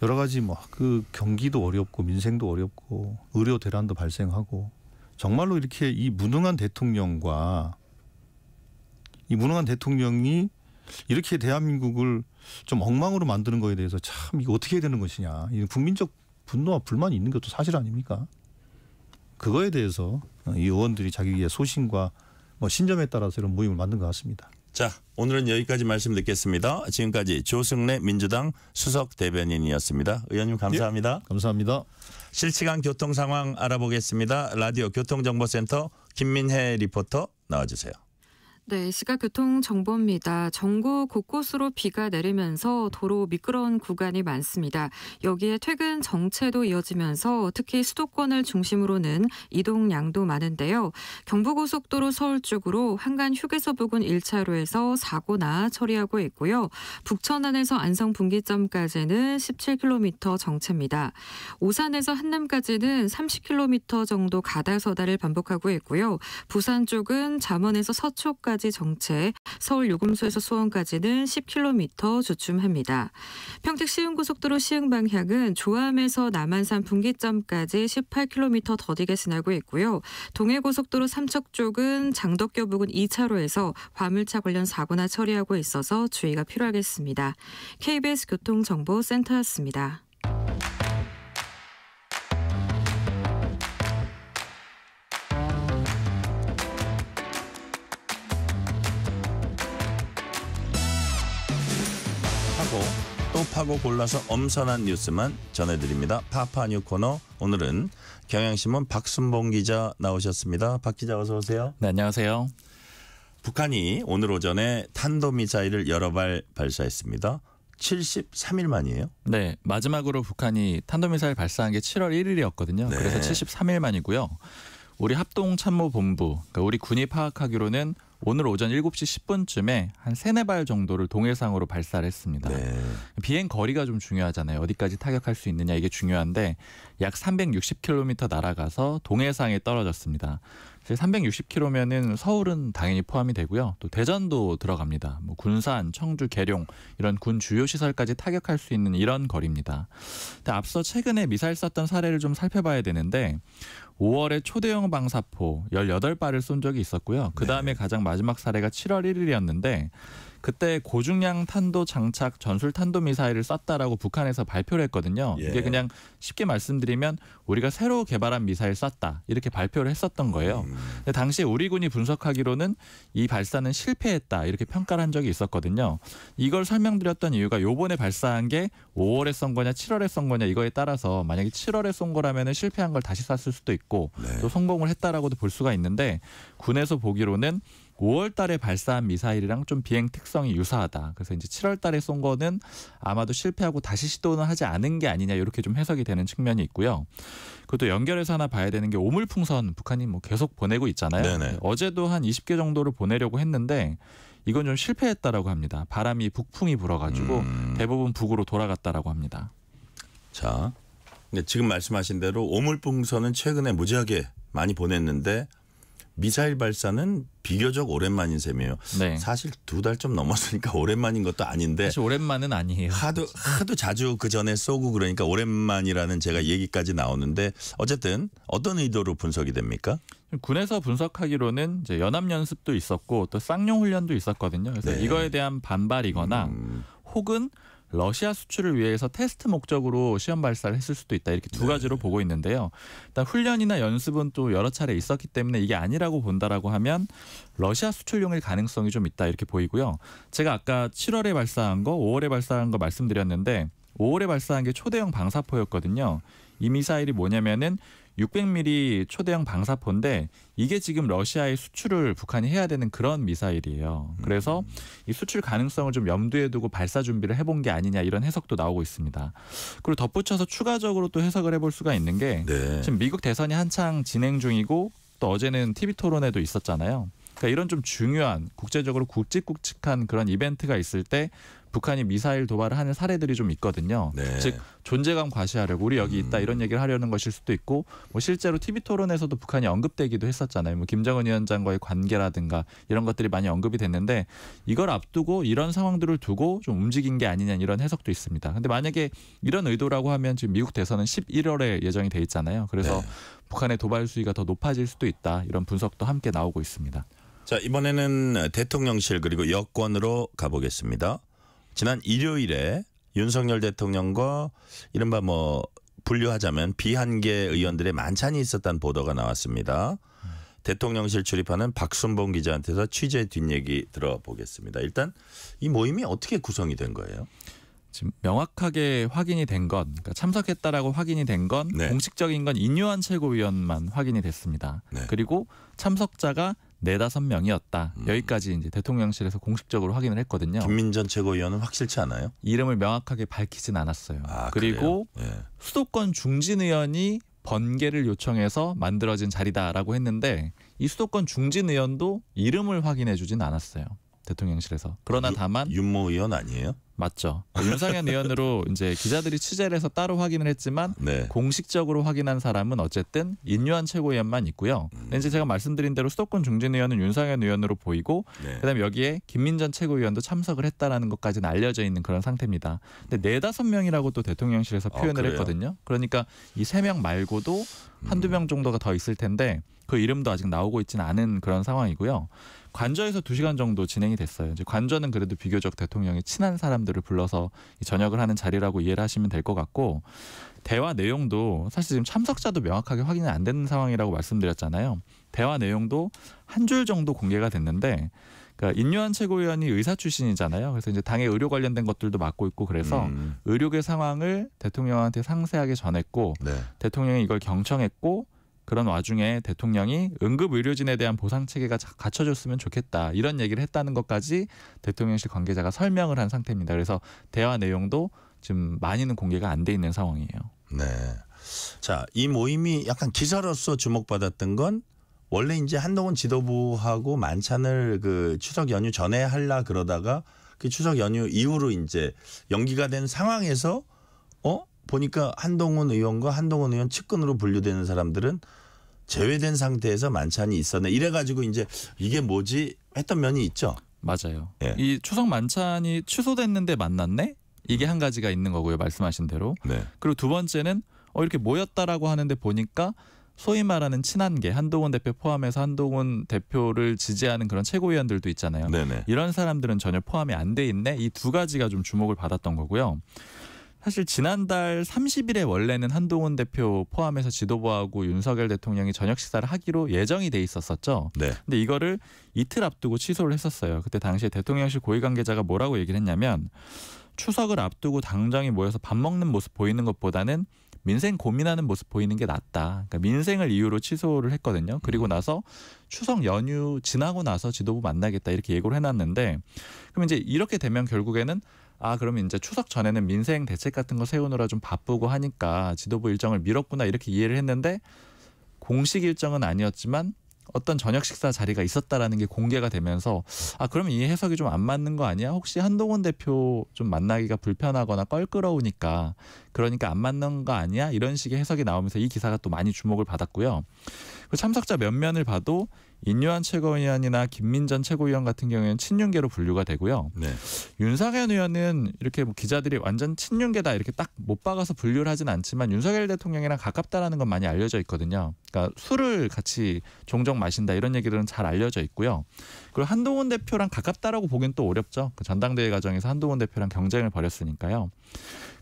여러 가지 뭐 그 경기도 어렵고 민생도 어렵고 의료 대란도 발생하고 정말로 이렇게 이 무능한 대통령과 이 무능한 대통령이 이렇게 대한민국을 좀 엉망으로 만드는 거에 대해서 참 이거 어떻게 해야 되는 것이냐. 이 국민적 분노와 불만이 있는 것도 사실 아닙니까? 그거에 대해서 이 의원들이 자기의 소신과 뭐 신점에 따라서 이런 모임을 만든 것 같습니다. 자, 오늘은 여기까지 말씀 듣겠습니다. 지금까지 조승래 민주당 수석 대변인이었습니다. 의원님 감사합니다. 예, 감사합니다. 실시간 교통 상황 알아보겠습니다. 라디오 교통정보센터 김민혜 리포터 나와주세요. 네, 시각교통정보입니다. 전국 곳곳으로 비가 내리면서 도로 미끄러운 구간이 많습니다. 여기에 퇴근 정체도 이어지면서 특히 수도권을 중심으로는 이동량도 많은데요. 경부고속도로 서울 쪽으로 한간 휴게소 부근 1차로에서 사고나 처리하고 있고요. 북천안에서 안성 분기점까지는 17km 정체입니다. 오산에서 한남까지는 30km 정도 가다서다를 반복하고 있고요. 부산 쪽은 잠원에서 서초까지 서울까지 정체, 서울 요금소에서 수원까지는 10km 주춤합니다. 평택 시흥고속도로 시흥 방향은 조암에서 남한산 분기점까지 18km 더디게 지나고 있고요. 동해고속도로 삼척 쪽은 장덕교 부근 2차로에서 화물차 관련 사고나 처리하고 있어서 주의가 필요하겠습니다. KBS 교통정보센터였습니다. 핫하고 골라서 엄선한 뉴스만 전해드립니다. 파파뉴 코너 오늘은 경향신문 박순봉 기자 나오셨습니다. 박 기자 어서 오세요. 네 안녕하세요. 북한이 오늘 오전에 탄도미사일을 여러 발 발사했습니다. 73일 만이에요? 네, 마지막으로 북한이 탄도미사일 발사한 게 7월 1일이었거든요. 네. 그래서 73일 만이고요. 우리 합동참모본부, 그러니까 우리 군이 파악하기로는 오늘 오전 7시 10분쯤에 한 세네 발 정도를 동해상으로 발사를 했습니다. 네. 비행 거리가 좀 중요하잖아요. 어디까지 타격할 수 있느냐 이게 중요한데 약 360km 날아가서 동해상에 떨어졌습니다. 360km면은 서울은 당연히 포함이 되고요. 또 대전도 들어갑니다. 뭐 군산, 청주, 계룡 이런 군 주요 시설까지 타격할 수 있는 이런 거리입니다. 앞서 최근에 미사일 썼던 사례를 좀 살펴봐야 되는데 5월에 초대형 방사포 18발을 쏜 적이 있었고요. 그 네. 다음에 네. 가장 마지막 사례가 7월 1일이었는데 그때 고중량 탄도 장착 전술 탄도 미사일을 쐈다라고 북한에서 발표를 했거든요. 예. 이게 그냥 쉽게 말씀드리면 우리가 새로 개발한 미사일 쐈다 이렇게 발표를 했었던 거예요. 음. 근데 당시에 우리 군이 분석하기로는 이 발사는 실패했다 이렇게 평가를 한 적이 있었거든요. 이걸 설명드렸던 이유가 요번에 발사한 게 5월에 쏜 거냐 7월에 쏜 거냐 이거에 따라서 만약에 7월에 쏜 거라면은 실패한 걸 다시 쐈을 수도 있고 네. 또 성공을 했다라고도 볼 수가 있는데 군에서 보기로는 5월 달에 발사한 미사일이랑 좀 비행 특성이 유사하다. 그래서 이제 7월 달에 쏜 거는 아마도 실패하고 다시 시도는 하지 않은 게 아니냐 이렇게 좀 해석이 되는 측면이 있고요. 그것도 연결해서 하나 봐야 되는 게 오물풍선 북한이 뭐 계속 보내고 있잖아요. 네네. 네. 어제도 한 20개 정도를 보내려고 했는데 이건 좀 실패했다라고 합니다. 바람이 북풍이 불어가지고 음. 대부분 북으로 돌아갔다라고 합니다. 자, 지금 말씀하신 대로 오물풍선은 최근에 무지하게 많이 보냈는데 미사일 발사는 비교적 오랜만인 셈이에요. 네. 사실 두 달 좀 넘었으니까 오랜만인 것도 아닌데. 사실 오랜만은 아니에요. 하도 하도 자주 그 전에 쏘고 그러니까 오랜만이라는 제가 얘기까지 나오는데 어쨌든 어떤 의도로 분석이 됩니까? 군에서 분석하기로는 이제 연합 연습도 있었고 또 쌍용 훈련도 있었거든요. 그래서 네. 이거에 대한 반발이거나 음. 혹은 러시아 수출을 위해서 테스트 목적으로 시험 발사를 했을 수도 있다 이렇게 두 네. 가지로 보고 있는데요. 일단 훈련이나 연습은 또 여러 차례 있었기 때문에 이게 아니라고 본다라고 하면 러시아 수출용일 가능성이 좀 있다 이렇게 보이고요. 제가 아까 7월에 발사한 거, 5월에 발사한 거 말씀드렸는데 5월에 발사한 게 초대형 방사포였거든요. 이 미사일이 뭐냐면은 600mm 초대형 방사포인데 이게 지금 러시아의 수출을 북한이 해야 되는 그런 미사일이에요. 음. 그래서 이 수출 가능성을 좀 염두에 두고 발사 준비를 해본 게 아니냐 이런 해석도 나오고 있습니다. 그리고 덧붙여서 추가적으로 또 해석을 해볼 수가 있는 게 네. 지금 미국 대선이 한창 진행 중이고 또 어제는 TV 토론회도 있었잖아요. 그러니까 이런 좀 중요한 국제적으로 굵직굵직한 그런 이벤트가 있을 때 북한이 미사일 도발을 하는 사례들이 좀 있거든요. 네. 즉 존재감 과시하려고 우리 여기 있다 음. 이런 얘기를 하려는 것일 수도 있고 뭐 실제로 TV 토론에서도 북한이 언급되기도 했었잖아요. 뭐 김정은 위원장과의 관계라든가 이런 것들이 많이 언급이 됐는데 이걸 앞두고 이런 상황들을 두고 좀 움직인 게 아니냐 이런 해석도 있습니다. 근데 만약에 이런 의도라고 하면 지금 미국 대선은 11월에 예정이 돼 있잖아요. 그래서 네. 북한의 도발 수위가 더 높아질 수도 있다 이런 분석도 함께 나오고 있습니다. 자 이번에는 대통령실 그리고 여권으로 가보겠습니다. 지난 일요일에 윤석열 대통령과 이른바 뭐 분류하자면 비한계 의원들의 만찬이 있었다는 보도가 나왔습니다. 대통령실 출입하는 박순봉 기자한테서 취재 뒷얘기 들어보겠습니다. 일단 이 모임이 어떻게 구성이 된 거예요? 지금 명확하게 확인이 된 건, 그러니까 참석했다라고 확인이 된건 네. 공식적인 건 인유한 최고위원만 확인이 됐습니다. 네. 그리고 참석자가 네다섯 명이었다. 음. 여기까지 이제 대통령실에서 공식적으로 확인을 했거든요. 김민전 최고위원은 확실치 않아요? 이름을 명확하게 밝히진 않았어요. 아, 그리고 예. 수도권 중진 의원이 번개를 요청해서 만들어진 자리다라고 했는데 이 수도권 중진 의원도 이름을 확인해 주진 않았어요. 대통령실에서. 그러나 유, 다만 윤모 의원 아니에요? 맞죠. 그 윤상현 의원으로 이제 기자들이 취재를 해서 따로 확인을 했지만 네. 공식적으로 확인한 사람은 어쨌든 인유한 최고위원만 있고요. 음. 이제 제가 말씀드린 대로 수도권 중진 의원은 윤상현 의원으로 보이고 네. 그다음에 여기에 김민전 최고위원도 참석을 했다라는 것까지는 알려져 있는 그런 상태입니다. 근데 네 다섯 명이라고 또 대통령실에서 아, 표현을 아, 했거든요. 그러니까 이 세 명 말고도 한두 음. 명 정도가 더 있을 텐데 그 이름도 아직 나오고 있지는 않은 그런 상황이고요. 관저에서 두시간 정도 진행이 됐어요. 이제 관저는 그래도 비교적 대통령이 친한 사람들을 불러서 이 저녁을 하는 자리라고 이해를 하시면 될 것 같고 대화 내용도 사실 지금 참석자도 명확하게 확인이 안 되는 상황이라고 말씀드렸잖아요. 대화 내용도 한 줄 정도 공개가 됐는데 그러니까 인류한 최고위원이 의사 출신이잖아요. 그래서 이제 당의 의료 관련된 것들도 맡고 있고 그래서 음. 의료계 상황을 대통령한테 상세하게 전했고 네. 대통령이 이걸 경청했고 그런 와중에 대통령이 응급 의료진에 대한 보상 체계가 갖춰졌으면 좋겠다 이런 얘기를 했다는 것까지 대통령실 관계자가 설명을 한 상태입니다. 그래서 대화 내용도 지금 많이는 공개가 안 돼 있는 상황이에요. 네. 자, 이 모임이 약간 기사로서 주목받았던 건 원래 이제 한동훈 지도부하고 만찬을 그 추석 연휴 전에 할라 그러다가 그 추석 연휴 이후로 이제 연기가 된 상황에서 어 보니까 한동훈 의원과 한동훈 의원 측근으로 분류되는 사람들은 제외된 상태에서 만찬이 있었네. 이래가지고 이제 이게 뭐지 했던 면이 있죠. 맞아요. 예. 이 추석 만찬이 취소됐는데 만났네? 이게 음. 한 가지가 있는 거고요. 말씀하신 대로. 네. 그리고 두 번째는 어 이렇게 모였다라고 하는데 보니까 소위 말하는 친한계 한동훈 대표 포함해서 한동훈 대표를 지지하는 그런 최고위원들도 있잖아요. 네네. 이런 사람들은 전혀 포함이 안 돼 있네. 이 두 가지가 좀 주목을 받았던 거고요. 사실 지난달 30일에 원래는 한동훈 대표 포함해서 지도부하고 윤석열 대통령이 저녁 식사를 하기로 예정이 돼 있었었죠. 네. 근데 이거를 이틀 앞두고 취소를 했었어요. 그때 당시에 대통령실 고위 관계자가 뭐라고 얘기를 했냐면 추석을 앞두고 당장이 모여서 밥 먹는 모습 보이는 것보다는 민생 고민하는 모습 보이는 게 낫다. 그러니까 민생을 이유로 취소를 했거든요. 그리고 음. 나서 추석 연휴 지나고 나서 지도부 만나겠다 이렇게 예고를 해놨는데 그럼 이제 이렇게 되면 결국에는 아 그러면 이제 추석 전에는 민생 대책 같은 거 세우느라 좀 바쁘고 하니까 지도부 일정을 미뤘구나 이렇게 이해를 했는데 공식 일정은 아니었지만 어떤 저녁 식사 자리가 있었다라는 게 공개가 되면서 아 그러면 이 해석이 좀 안 맞는 거 아니야? 혹시 한동훈 대표 좀 만나기가 불편하거나 껄끄러우니까 그러니까 안 맞는 거 아니야? 이런 식의 해석이 나오면서 이 기사가 또 많이 주목을 받았고요. 그 참석자 면 면을 봐도 인류한 최고위원이나 김민전 최고위원 같은 경우에는 친윤계로 분류가 되고요. 네. 윤석열 의원은 이렇게 뭐 기자들이 완전 친윤계다 이렇게 딱 못 박아서 분류를 하진 않지만 윤석열 대통령이랑 가깝다라는 건 많이 알려져 있거든요. 그러니까 술을 같이 종종 마신다 이런 얘기들은 잘 알려져 있고요. 그리고 한동훈 대표랑 가깝다라고 보기엔 또 어렵죠. 그 전당대회 과정에서 한동훈 대표랑 경쟁을 벌였으니까요.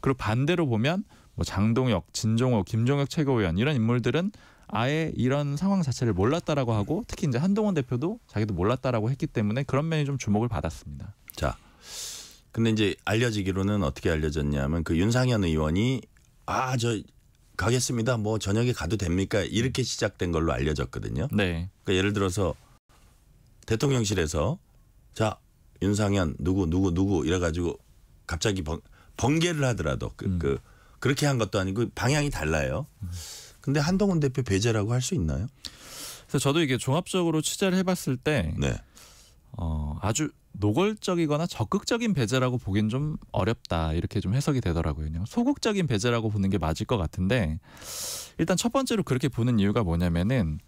그리고 반대로 보면 뭐 장동혁, 진종호, 김종혁 최고위원 이런 인물들은 아예 이런 상황 자체를 몰랐다라고 하고 특히 이제 한동훈 대표도 자기도 몰랐다라고 했기 때문에 그런 면이 좀 주목을 받았습니다. 자, 근데 이제 알려지기로는 어떻게 알려졌냐면 그 윤상현 의원이 아 저 가겠습니다. 뭐 저녁에 가도 됩니까? 이렇게 시작된 걸로 알려졌거든요. 네. 그러니까 예를 들어서 대통령실에서 자 윤상현 누구 누구 누구 이래 가지고 갑자기 번, 번개를 하더라도 그, 음. 그 그렇게 한 것도 아니고 방향이 달라요. 음. 근데 한동훈 대표 배제라고 할 수 있나요? 그래서 저도 이게 종합적으로 취재를 해봤을 때 네. 어, 아주 노골적이거나 적극적인 배제라고 보긴 좀 어렵다 이렇게 좀 해석이 되더라고요. 소극적인 배제라고 보는 게 맞을 것 같은데 일단 첫 번째로 그렇게 보는 이유가 뭐냐면은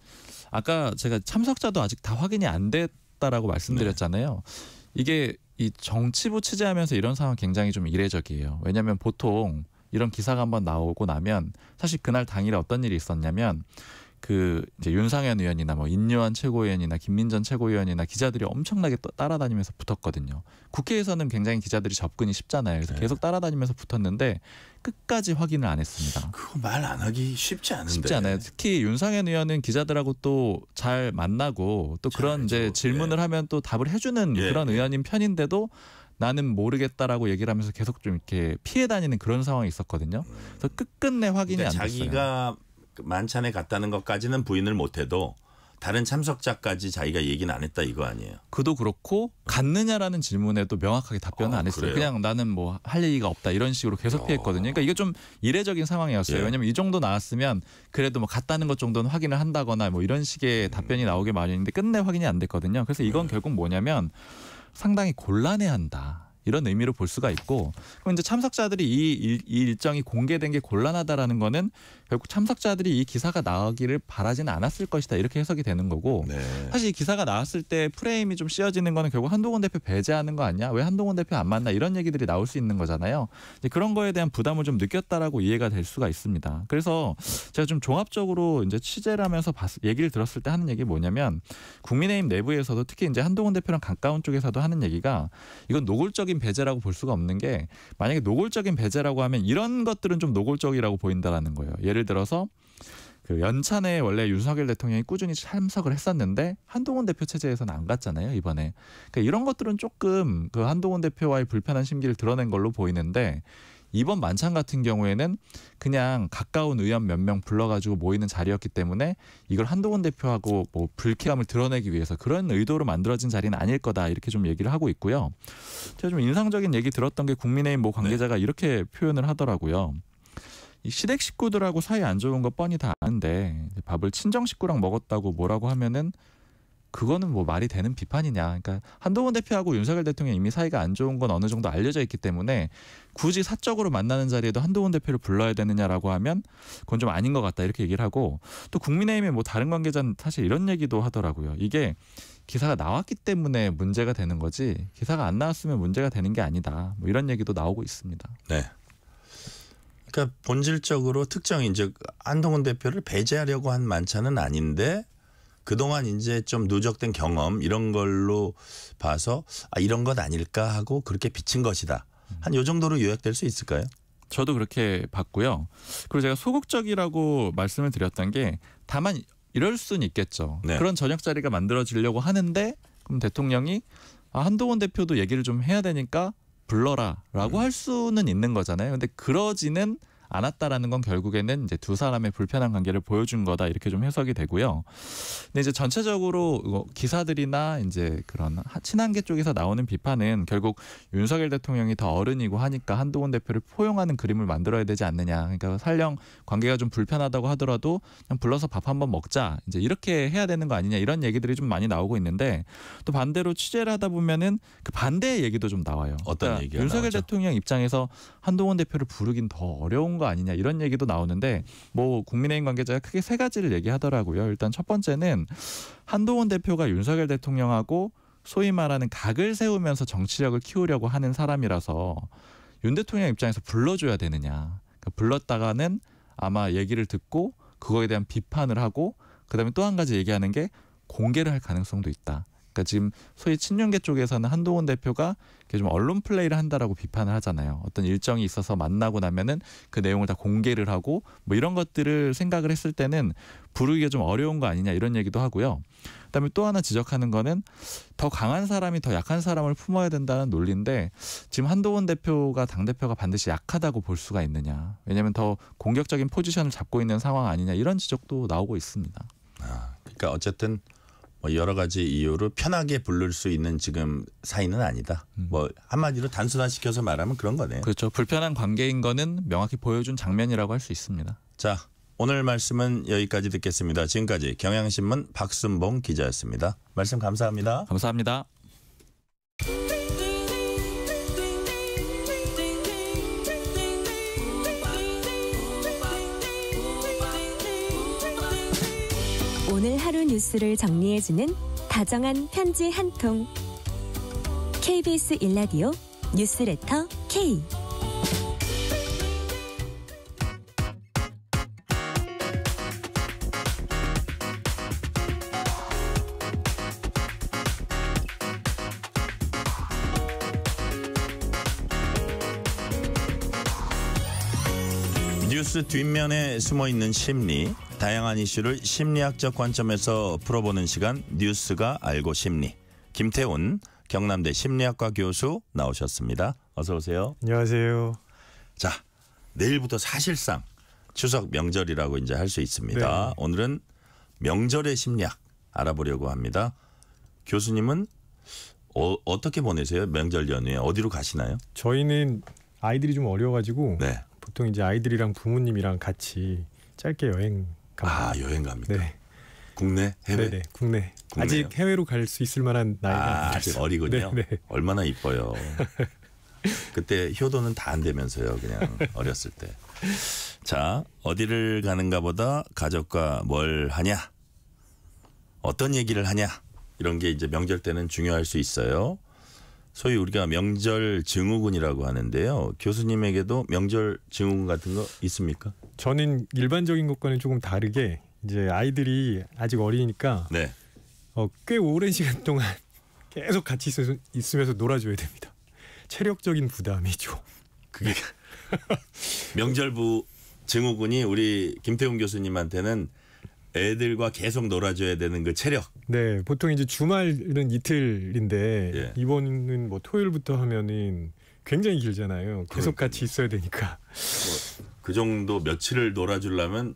아까 제가 참석자도 아직 다 확인이 안 됐다라고 말씀드렸잖아요. 네. 이게 이 정치부 취재하면서 이런 상황 굉장히 좀 이례적이에요. 왜냐하면 보통 이런 기사가 한번 나오고 나면 사실 그날 당일에 어떤 일이 있었냐면 그 이제 윤상현 의원이나 뭐 인요한 최고위원이나 김민전 최고위원이나 기자들이 엄청나게 따라다니면서 붙었거든요. 국회에서는 굉장히 기자들이 접근이 쉽잖아요. 그래서 네. 계속 따라다니면서 붙었는데 끝까지 확인을 안 했습니다. 그거 말 안 하기 쉽지 않은데. 쉽지 않아요. 특히 윤상현 의원은 기자들하고 또 잘 만나고 또 그런 이제 질문을 네. 하면 또 답을 해주는 네. 그런 예. 의원인 편인데도 나는 모르겠다라고 얘기를 하면서 계속 좀 이렇게 피해 다니는 그런 상황이 있었거든요. 그래서 음. 끝끝내 확인이 안 됐어요. 자기가 만찬에 갔다는 것까지는 부인을 못해도 다른 참석자까지 자기가 얘기는 안 했다 이거 아니에요. 그도 그렇고 갔느냐라는 질문에도 명확하게 답변을 어, 아, 안 했어요. 그래요? 그냥 나는 뭐 할 얘기가 없다 이런 식으로 계속 피했거든요. 그러니까 이게 좀 이례적인 상황이었어요. 예. 왜냐면 이 정도 나왔으면 그래도 뭐 갔다는 것 정도는 확인을 한다거나 뭐 이런 식의 음. 답변이 나오게 마련인데 끝내 확인이 안 됐거든요. 그래서 이건 예. 결국 뭐냐면 상당히 곤란해한다. 이런 의미로 볼 수가 있고 그럼 이제 참석자들이 이, 일, 정이 공개된 게 곤란하다라는 거는 결국 참석자들이 이 기사가 나오기를 바라지는 않았을 것이다 이렇게 해석이 되는 거고 네. 사실 이 기사가 나왔을 때 프레임이 좀 씌어지는 거는 결국 한동훈 대표 배제하는 거 아니야 왜 한동훈 대표 안 만나 이런 얘기들이 나올 수 있는 거잖아요 이제 그런 거에 대한 부담을 좀 느꼈다라고 이해가 될 수가 있습니다 그래서 제가 좀 종합적으로 이제 취재를 하면서 봤, 얘기를 들었을 때 하는 얘기 뭐냐면 국민의힘 내부에서도 특히 이제 한동훈 대표랑 가까운 쪽에서도 하는 얘기가 이건 노골적인 배제라고 볼 수가 없는 게 만약에 노골적인 배제라고 하면 이런 것들은 좀 노골적이라고 보인다라는 거예요 예를 예를 들어서 그 연찬에 원래 윤석열 대통령이 꾸준히 참석을 했었는데 한동훈 대표 체제에서는 안 갔잖아요 이번에 그러니까 이런 것들은 조금 그 한동훈 대표와의 불편한 심기를 드러낸 걸로 보이는데 이번 만찬 같은 경우에는 그냥 가까운 의원 몇 명 불러가지고 모이는 자리였기 때문에 이걸 한동훈 대표하고 뭐 불쾌함을 드러내기 위해서 그런 의도로 만들어진 자리는 아닐 거다 이렇게 좀 얘기를 하고 있고요. 제가 좀 인상적인 얘기 들었던 게 국민의힘 뭐 관계자가 네. 이렇게 표현을 하더라고요. 이 시댁 식구들하고 사이 안 좋은 거 뻔히 다 아는데 밥을 친정 식구랑 먹었다고 뭐라고 하면은 그거는 뭐 말이 되는 비판이냐. 그러니까 한동훈 대표하고 윤석열 대통령 이미 사이가 안 좋은 건 어느 정도 알려져 있기 때문에 굳이 사적으로 만나는 자리에도 한동훈 대표를 불러야 되느냐라고 하면 그건 좀 아닌 것 같다 이렇게 얘기를 하고 또 국민의힘의 뭐 다른 관계자는 사실 이런 얘기도 하더라고요. 이게 기사가 나왔기 때문에 문제가 되는 거지 기사가 안 나왔으면 문제가 되는 게 아니다. 뭐 이런 얘기도 나오고 있습니다. 네. 그러니까 본질적으로 특정 이제 한동훈 대표를 배제하려고 한 만찬은 아닌데 그동안 이제 좀 누적된 경험 이런 걸로 봐서 아 이런 것 아닐까 하고 그렇게 비친 것이다. 한 요 정도로 요약될 수 있을까요? 저도 그렇게 봤고요. 그리고 제가 소극적이라고 말씀을 드렸던 게 다만 이럴 수는 있겠죠. 네. 그런 저녁 자리가 만들어지려고 하는데 그럼 대통령이 아, 한동훈 대표도 얘기를 좀 해야 되니까 불러라라고 음. 할 수는 있는 거잖아요. 근데 그러지는 않았다라는 건 결국에는 이제 두 사람의 불편한 관계를 보여준 거다 이렇게 좀 해석이 되고요. 근데 이제 전체적으로 뭐 기사들이나 이제 그런 친한계 쪽에서 나오는 비판은 결국 윤석열 대통령이 더 어른이고 하니까 한동훈 대표를 포용하는 그림을 만들어야 되지 않느냐. 그러니까 설령 관계가 좀 불편하다고 하더라도 그냥 불러서 밥 한번 먹자. 이제 이렇게 해야 되는 거 아니냐 이런 얘기들이 좀 많이 나오고 있는데 또 반대로 취재를 하다 보면은 그 반대의 얘기도 좀 나와요. 어떤 그러니까 얘기가 윤석열 나오죠? 대통령 입장에서 한동훈 대표를 부르긴 더 어려운 거 아니냐 이런 얘기도 나오는데 뭐 국민의힘 관계자가 크게 세 가지를 얘기하더라고요. 일단 첫 번째는 한동훈 대표가 윤석열 대통령하고 소위 말하는 각을 세우면서 정치력을 키우려고 하는 사람이라서 윤 대통령 입장에서 불러줘야 되느냐. 그러니까 불렀다가는 아마 얘기를 듣고 그거에 대한 비판을 하고 그다음에 또 한 가지 얘기하는 게 공개를 할 가능성도 있다. 그러니까 지금 소위 친윤계 쪽에서는 한동훈 대표가 좀 언론 플레이를 한다라고 비판을 하잖아요. 어떤 일정이 있어서 만나고 나면은 그 내용을 다 공개를 하고 뭐 이런 것들을 생각을 했을 때는 부르기가 좀 어려운 거 아니냐 이런 얘기도 하고요. 그다음에 또 하나 지적하는 거는 더 강한 사람이 더 약한 사람을 품어야 된다는 논리인데 지금 한동훈 대표가 당 대표가 반드시 약하다고 볼 수가 있느냐. 왜냐하면 더 공격적인 포지션을 잡고 있는 상황 아니냐 이런 지적도 나오고 있습니다. 아, 그러니까 어쨌든 뭐 여러 가지 이유로 편하게 부를 수 있는 지금 사이는 아니다. 음. 뭐 한마디로 단순화시켜서 말하면 그런 거네요. 그렇죠. 불편한 관계인 거는 명확히 보여준 장면이라고 할 수 있습니다. 자, 오늘 말씀은 여기까지 듣겠습니다. 지금까지 경향신문 박순봉 기자였습니다. 말씀 감사합니다. 감사합니다. 오늘 하루 뉴스를 정리해주는 다정한 편지 한 통. KBS 일라디오 뉴스레터 K. 뉴스 뒷면에 숨어 있는 심리 다양한 이슈를 심리학적 관점에서 풀어보는 시간 뉴스가 알고 심리. 김태훈 경남대 심리학과 교수 나오셨습니다. 어서 오세요. 안녕하세요. 자, 내일부터 사실상 추석 명절이라고 이제 할 수 있습니다. 네. 오늘은 명절의 심리학 알아보려고 합니다. 교수님은 어, 떻게 보내세요? 명절 연휴에 어디로 가시나요? 저희는 아이들이 좀 어려가지고 워 네. 보통 이제 아이들이랑 부모님이랑 같이 짧게 여행 갑니다. 아 여행 갑니다 네. 국내 해외 네네, 네, 국내. 국내요? 아직 해외로 갈 수 있을 만한 나이가 아, 아직 어리군요. 네네. 네. 얼마나 이뻐요. 그때 효도는 다 안 되면서요. 그냥 어렸을 때. 자 어디를 가는가 보다 가족과 뭘 하냐 어떤 얘기를 하냐 이런 게 이제 명절 때는 중요할 수 있어요. 소위 우리가 명절 증후군이라고 하는데요. 교수님에게도 명절 증후군 같은 거 있습니까? 저는 일반적인 것과는 조금 다르게 이제 아이들이 아직 어리니까 네. 어, 꽤 오랜 시간 동안 계속 같이 있, 으면서 놀아줘야 됩니다. 체력적인 부담이죠. 그게 명절부 증후군이 우리 김태훈 교수님한테는 애들과 계속 놀아줘야 되는 그 체력. 네, 보통 이제 주말은 이틀인데 예. 이번은 뭐 토요일부터 하면은 굉장히 길잖아요. 계속 그러니까 같이 있어야 되니까. 뭐 그 정도 며칠을 놀아주려면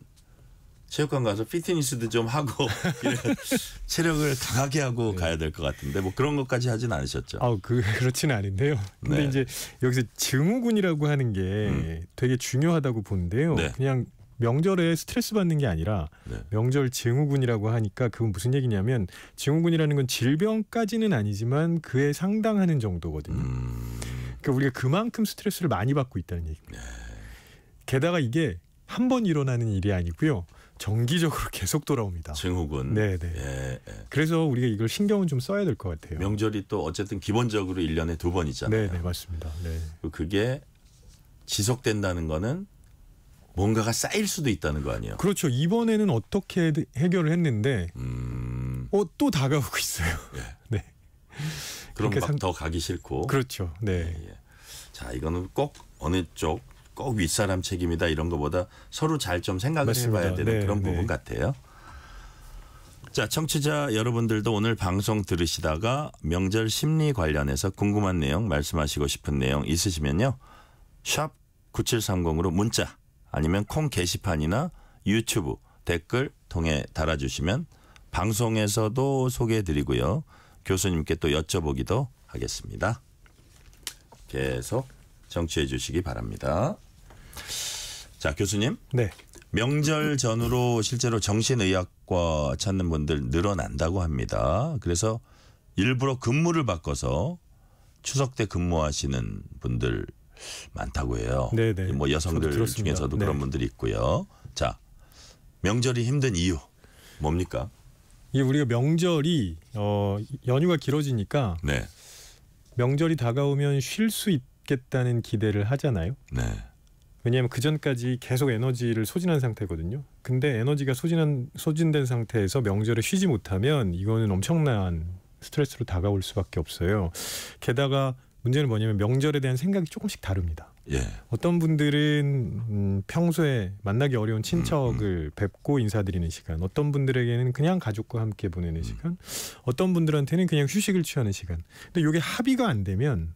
체육관 가서 피트니스도 좀 하고 체력을 강하게 하고 네. 가야 될 것 같은데 뭐 그런 것까지 하진 않으셨죠? 아, 그 그렇지는 않은데요. 근데 네. 이제 여기서 증후군이라고 하는 게 음. 되게 중요하다고 본는데요 네. 그냥 명절에 스트레스 받는 게 아니라 네. 명절 증후군이라고 하니까 그건 무슨 얘기냐면 증후군이라는 건 질병까지는 아니지만 그에 상당하는 정도거든요. 음. 그러니까 우리가 그만큼 스트레스를 많이 받고 있다는 얘기입니다. 네. 게다가 이게 한 번 일어나는 일이 아니고요. 정기적으로 계속 돌아옵니다. 증후군. 네, 네. 예, 예. 그래서 우리가 이걸 신경은 좀 써야 될 것 같아요. 명절이 또 어쨌든 기본적으로 일년에 두 번이잖아요. 네, 네, 맞습니다. 네. 그게 지속된다는 거는 뭔가가 쌓일 수도 있다는 거 아니에요? 그렇죠. 이번에는 어떻게 해결을 했는데 음... 어, 또 다가오고 있어요. 예. 네. 그럼 그러니까 막더 상... 가기 싫고. 그렇죠. 네. 예, 예. 자, 이거는 꼭 어느 쪽 꼭 윗사람 책임이다 이런 거보다 서로 잘 좀 생각을 맞습니다. 해봐야 되는 네, 그런 네. 부분 같아요. 자, 청취자 여러분들도 오늘 방송 들으시다가 명절 심리 관련해서 궁금한 내용, 말씀하시고 싶은 내용 있으시면요. 샵 9730으로 문자 아니면 콩 게시판이나 유튜브 댓글 통해 달아주시면 방송에서도 소개해드리고요. 교수님께 또 여쭤보기도 하겠습니다. 계속 정취해 주시기 바랍니다. 자, 교수님. 네. 명절 전후로 실제로 정신의학과 찾는 분들 늘어난다고 합니다. 그래서 일부러 근무를 바꿔서 추석 때 근무하시는 분들 많다고 해요. 네네. 뭐 여성들 중에서도 네. 그런 분들이 있고요. 자 명절이 힘든 이유 뭡니까? 이게 우리가 명절이 어, 연휴가 길어지니까 네. 명절이 다가오면 쉴 수 있겠다는 기대를 하잖아요. 네. 왜냐하면 그 전까지 계속 에너지를 소진한 상태거든요. 근데 에너지가 소진한 소진된 상태에서 명절에 쉬지 못하면 이거는 엄청난 스트레스로 다가올 수밖에 없어요. 게다가 문제는 뭐냐면 명절에 대한 생각이 조금씩 다릅니다. 예. 어떤 분들은 음, 평소에 만나기 어려운 친척을 음, 음. 뵙고 인사드리는 시간, 어떤 분들에게는 그냥 가족과 함께 보내는 음. 시간, 어떤 분들한테는 그냥 휴식을 취하는 시간. 근데 이게 합의가 안 되면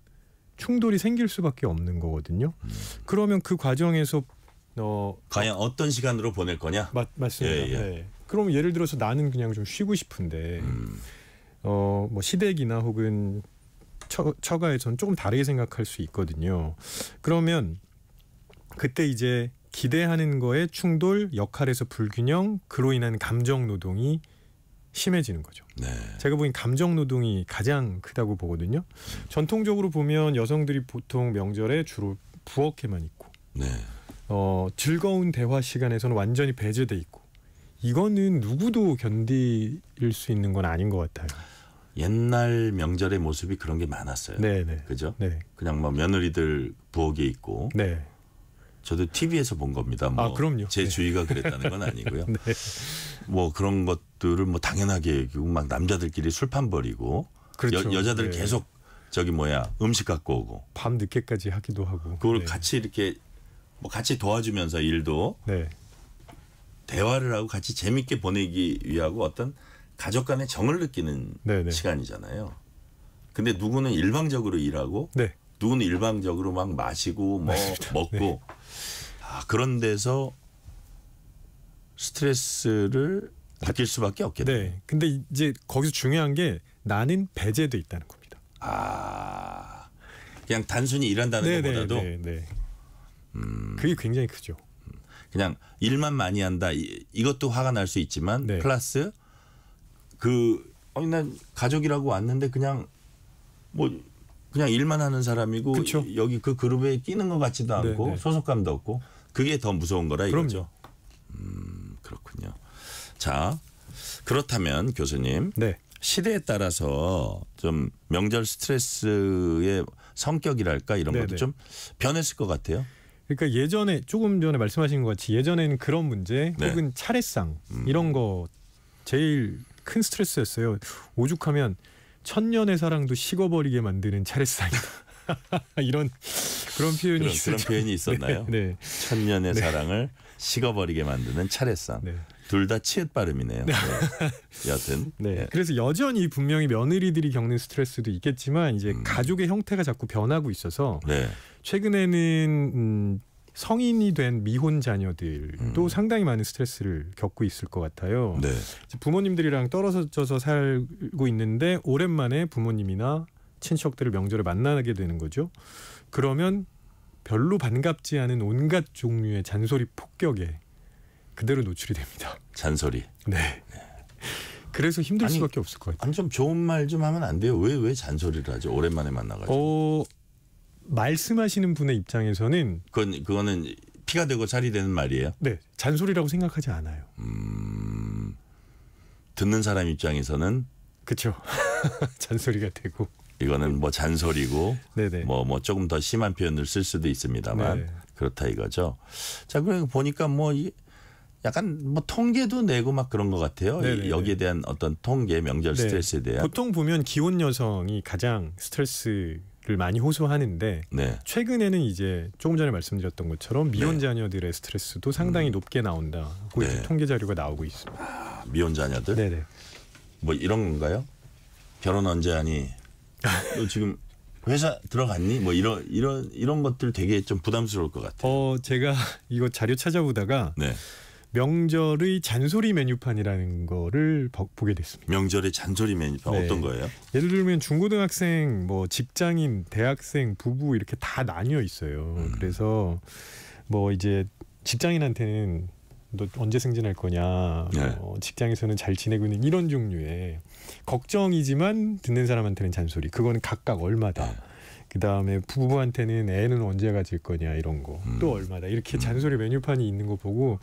충돌이 생길 수밖에 없는 거거든요. 음. 그러면 그 과정에서 어 과연 어떤 시간으로 보낼 거냐? 맞, 맞습니다. 예, 예. 네. 그럼 예를 들어서 나는 그냥 좀 쉬고 싶은데 음. 어뭐 시댁이나 혹은 처, 처가에서는 조금 다르게 생각할 수 있거든요. 그러면 그때 이제 기대하는 거에 충돌, 역할에서 불균형, 그로 인한 감정 노동이 심해지는 거죠. 네. 제가 보기엔 감정 노동이 가장 크다고 보거든요. 전통적으로 보면 여성들이 보통 명절에 주로 부엌에만 있고, 네. 어, 즐거운 대화 시간에서는 완전히 배제돼 있고, 이거는 누구도 견딜 수 있는 건 아닌 것 같아요. 옛날 명절의 모습이 그런 게 많았어요. 네네. 네. 그죠? 네. 그냥 뭐 며느리들 부엌에 있고. 네. 저도 TV에서 본 겁니다. 뭐 아, 그럼요. 제 네. 주위가 그랬다는 건 아니고요. 네. 뭐 그런 것들을 뭐 당연하게 여기고 막 남자들끼리 술판 벌이고 그렇죠. 여, 자들 네. 계속 저기 뭐야 음식 갖고 오고 밤 늦게까지 하기도 하고 그걸 네. 같이 이렇게 뭐 같이 도와주면서 일도 네. 대화를 하고 같이 재밌게 보내기 위하고 어떤 가족 간의 정을 느끼는 네네. 시간이잖아요. 근데 누구는 일방적으로 일하고 네. 누구는 일방적으로 막 마시고 뭐 맞습니다. 먹고 네. 아, 그런 데서 스트레스를 받을 수밖에 없게 돼. 네. 근데 이제 거기서 중요한 게 나는 배제돼 있다는 겁니다. 아. 그냥 단순히 일한다는 네네, 것보다도 네 음. 그게 굉장히 크죠. 그냥 일만 많이 한다. 이, 것도 화가 날 수 있지만 네. 플러스 그 아니 난 가족이라고 왔는데 그냥 뭐 그냥 일만 하는 사람이고 그쵸. 여기 그 그룹에 끼는 것 같지도 네, 않고 네네. 소속감도 없고 그게 더 무서운 거라 이거죠. 음, 그렇군요. 자 그렇다면 교수님 네. 시대에 따라서 좀 명절 스트레스의 성격이랄까 이런 네네. 것도 네. 좀 변했을 것 같아요. 그러니까 예전에 조금 전에 말씀하신 것 같이 예전에는 그런 문제 네. 혹은 차례상 음. 이런 거 제일 큰 스트레스였어요. 오죽하면 천년의 사랑도 식어버리게 만드는 차례상이다. 이런 그런 표현이 그런, 그런 표현이 있었나요? 네, 네. 천년의 네. 사랑을 식어버리게 만드는 차례상. 네. 둘다 치읓 발음이네요. 네. 여튼. 네. 네. 예. 그래서 여전히 분명히 며느리들이 겪는 스트레스도 있겠지만 이제 음. 가족의 형태가 자꾸 변하고 있어서 네. 최근에는 음, 성인이 된 미혼 자녀들도 음. 상당히 많은 스트레스를 겪고 있을 것 같아요. 네. 부모님들이랑 떨어져서 살고 있는데 오랜만에 부모님이나 친척들을 명절에 만나게 되는 거죠. 그러면 별로 반갑지 않은 온갖 종류의 잔소리 폭격에 그대로 노출이 됩니다. 잔소리. 네. 네. 그래서 힘들 아니, 수밖에 없을 것 같아요. 아니 좀 좋은 말 좀 하면 안 돼요? 왜 왜 잔소리를 하죠? 오랜만에 만나가지고. 어, 말씀하시는 분의 입장에서는 그건 그거는 피가 되고 살이 되는 말이에요. 네, 잔소리라고 생각하지 않아요. 음, 듣는 사람 입장에서는 그렇죠. 잔소리가 되고 이거는 뭐 잔소리고 뭐뭐 뭐 조금 더 심한 표현을 쓸 수도 있습니다만 네 그렇다 이거죠. 자, 그리고 보니까 뭐 이, 약간 뭐 통계도 내고 막 그런 것 같아요. 네네네. 여기에 대한 어떤 통계 명절 네. 스트레스에 대한 보통 보면 기혼 여성이 가장 스트레스 많이 호소하는데 네. 최근에는 이제 조금 전에 말씀드렸던 것처럼 네. 미혼 자녀들의 스트레스도 상당히 음. 높게 나온다고 네. 통계 자료가 나오고 있습니다. 아, 미혼 자녀들? 네네. 뭐 이런 건가요? 결혼 언제 하니? 너 지금 회사 들어갔니? 뭐 이런 이런 이런 것들 되게 좀 부담스러울 것 같아요. 어 제가 이거 자료 찾아보다가 네. 명절의 잔소리 메뉴판이라는 거를 보게 됐습니다. 명절의 잔소리 메뉴판 네. 어떤 거예요? 예를 들면 중고등학생, 뭐 직장인, 대학생, 부부 이렇게 다 나뉘어 있어요. 음. 그래서 뭐 이제 직장인한테는 너 언제 승진할 거냐, 네. 어, 직장에서는 잘 지내고 있는 이런 종류의 걱정이지만 듣는 사람한테는 잔소리. 그거는 각각 얼마다. 네. 그 다음에 부부한테는 애는 언제 가질 거냐 이런 거또 음. 얼마다 이렇게 음. 잔소리 메뉴판이 있는 거 보고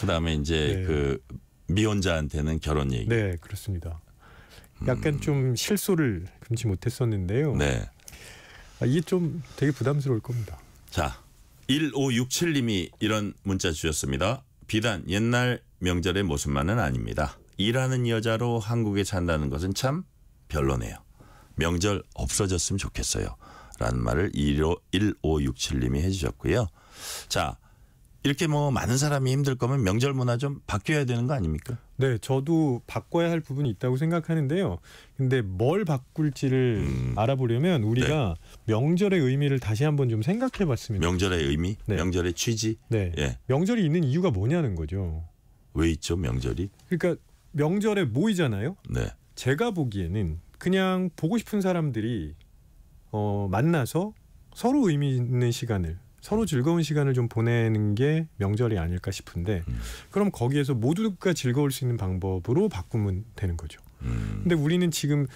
그 다음에 이제 네. 그 미혼자한테는 결혼 얘기 네 그렇습니다. 음. 약간 음. 좀 실소를 금치 못했었는데요. 네. 아, 이게 좀 되게 부담스러울 겁니다. 자, 1567님이 이런 문자 주셨습니다. 비단 옛날 명절의 모습만은 아닙니다. 일하는 여자로 한국에 산다는 것은 참 별로네요. 명절 없어졌으면 좋겠어요. 라는 말을 1567님이 해주셨고요. 자, 이렇게 뭐 많은 사람이 힘들 거면 명절 문화 좀 바뀌어야 되는 거 아닙니까? 네, 저도 바꿔야 할 부분이 있다고 생각하는데요. 근데 뭘 바꿀지를 음. 알아보려면 우리가 네. 명절의 의미를 다시 한번 좀 생각해 봤습니다. 명절의 의미? 네. 명절의 취지? 네. 예. 명절이 있는 이유가 뭐냐는 거죠. 왜 있죠, 명절이? 그러니까 명절에 모이잖아요. 네. 제가 보기에는 그냥 보고 싶은 사람들이 어, 만나서 서로 의미 있는 시간을 서로 즐거운 시간을 좀 보내는 게 명절이 아닐까 싶은데 음. 그럼 거기에서 모두가 즐거울 수 있는 방법으로 바꾸면 되는 거죠. 음. 근데 우리는 지금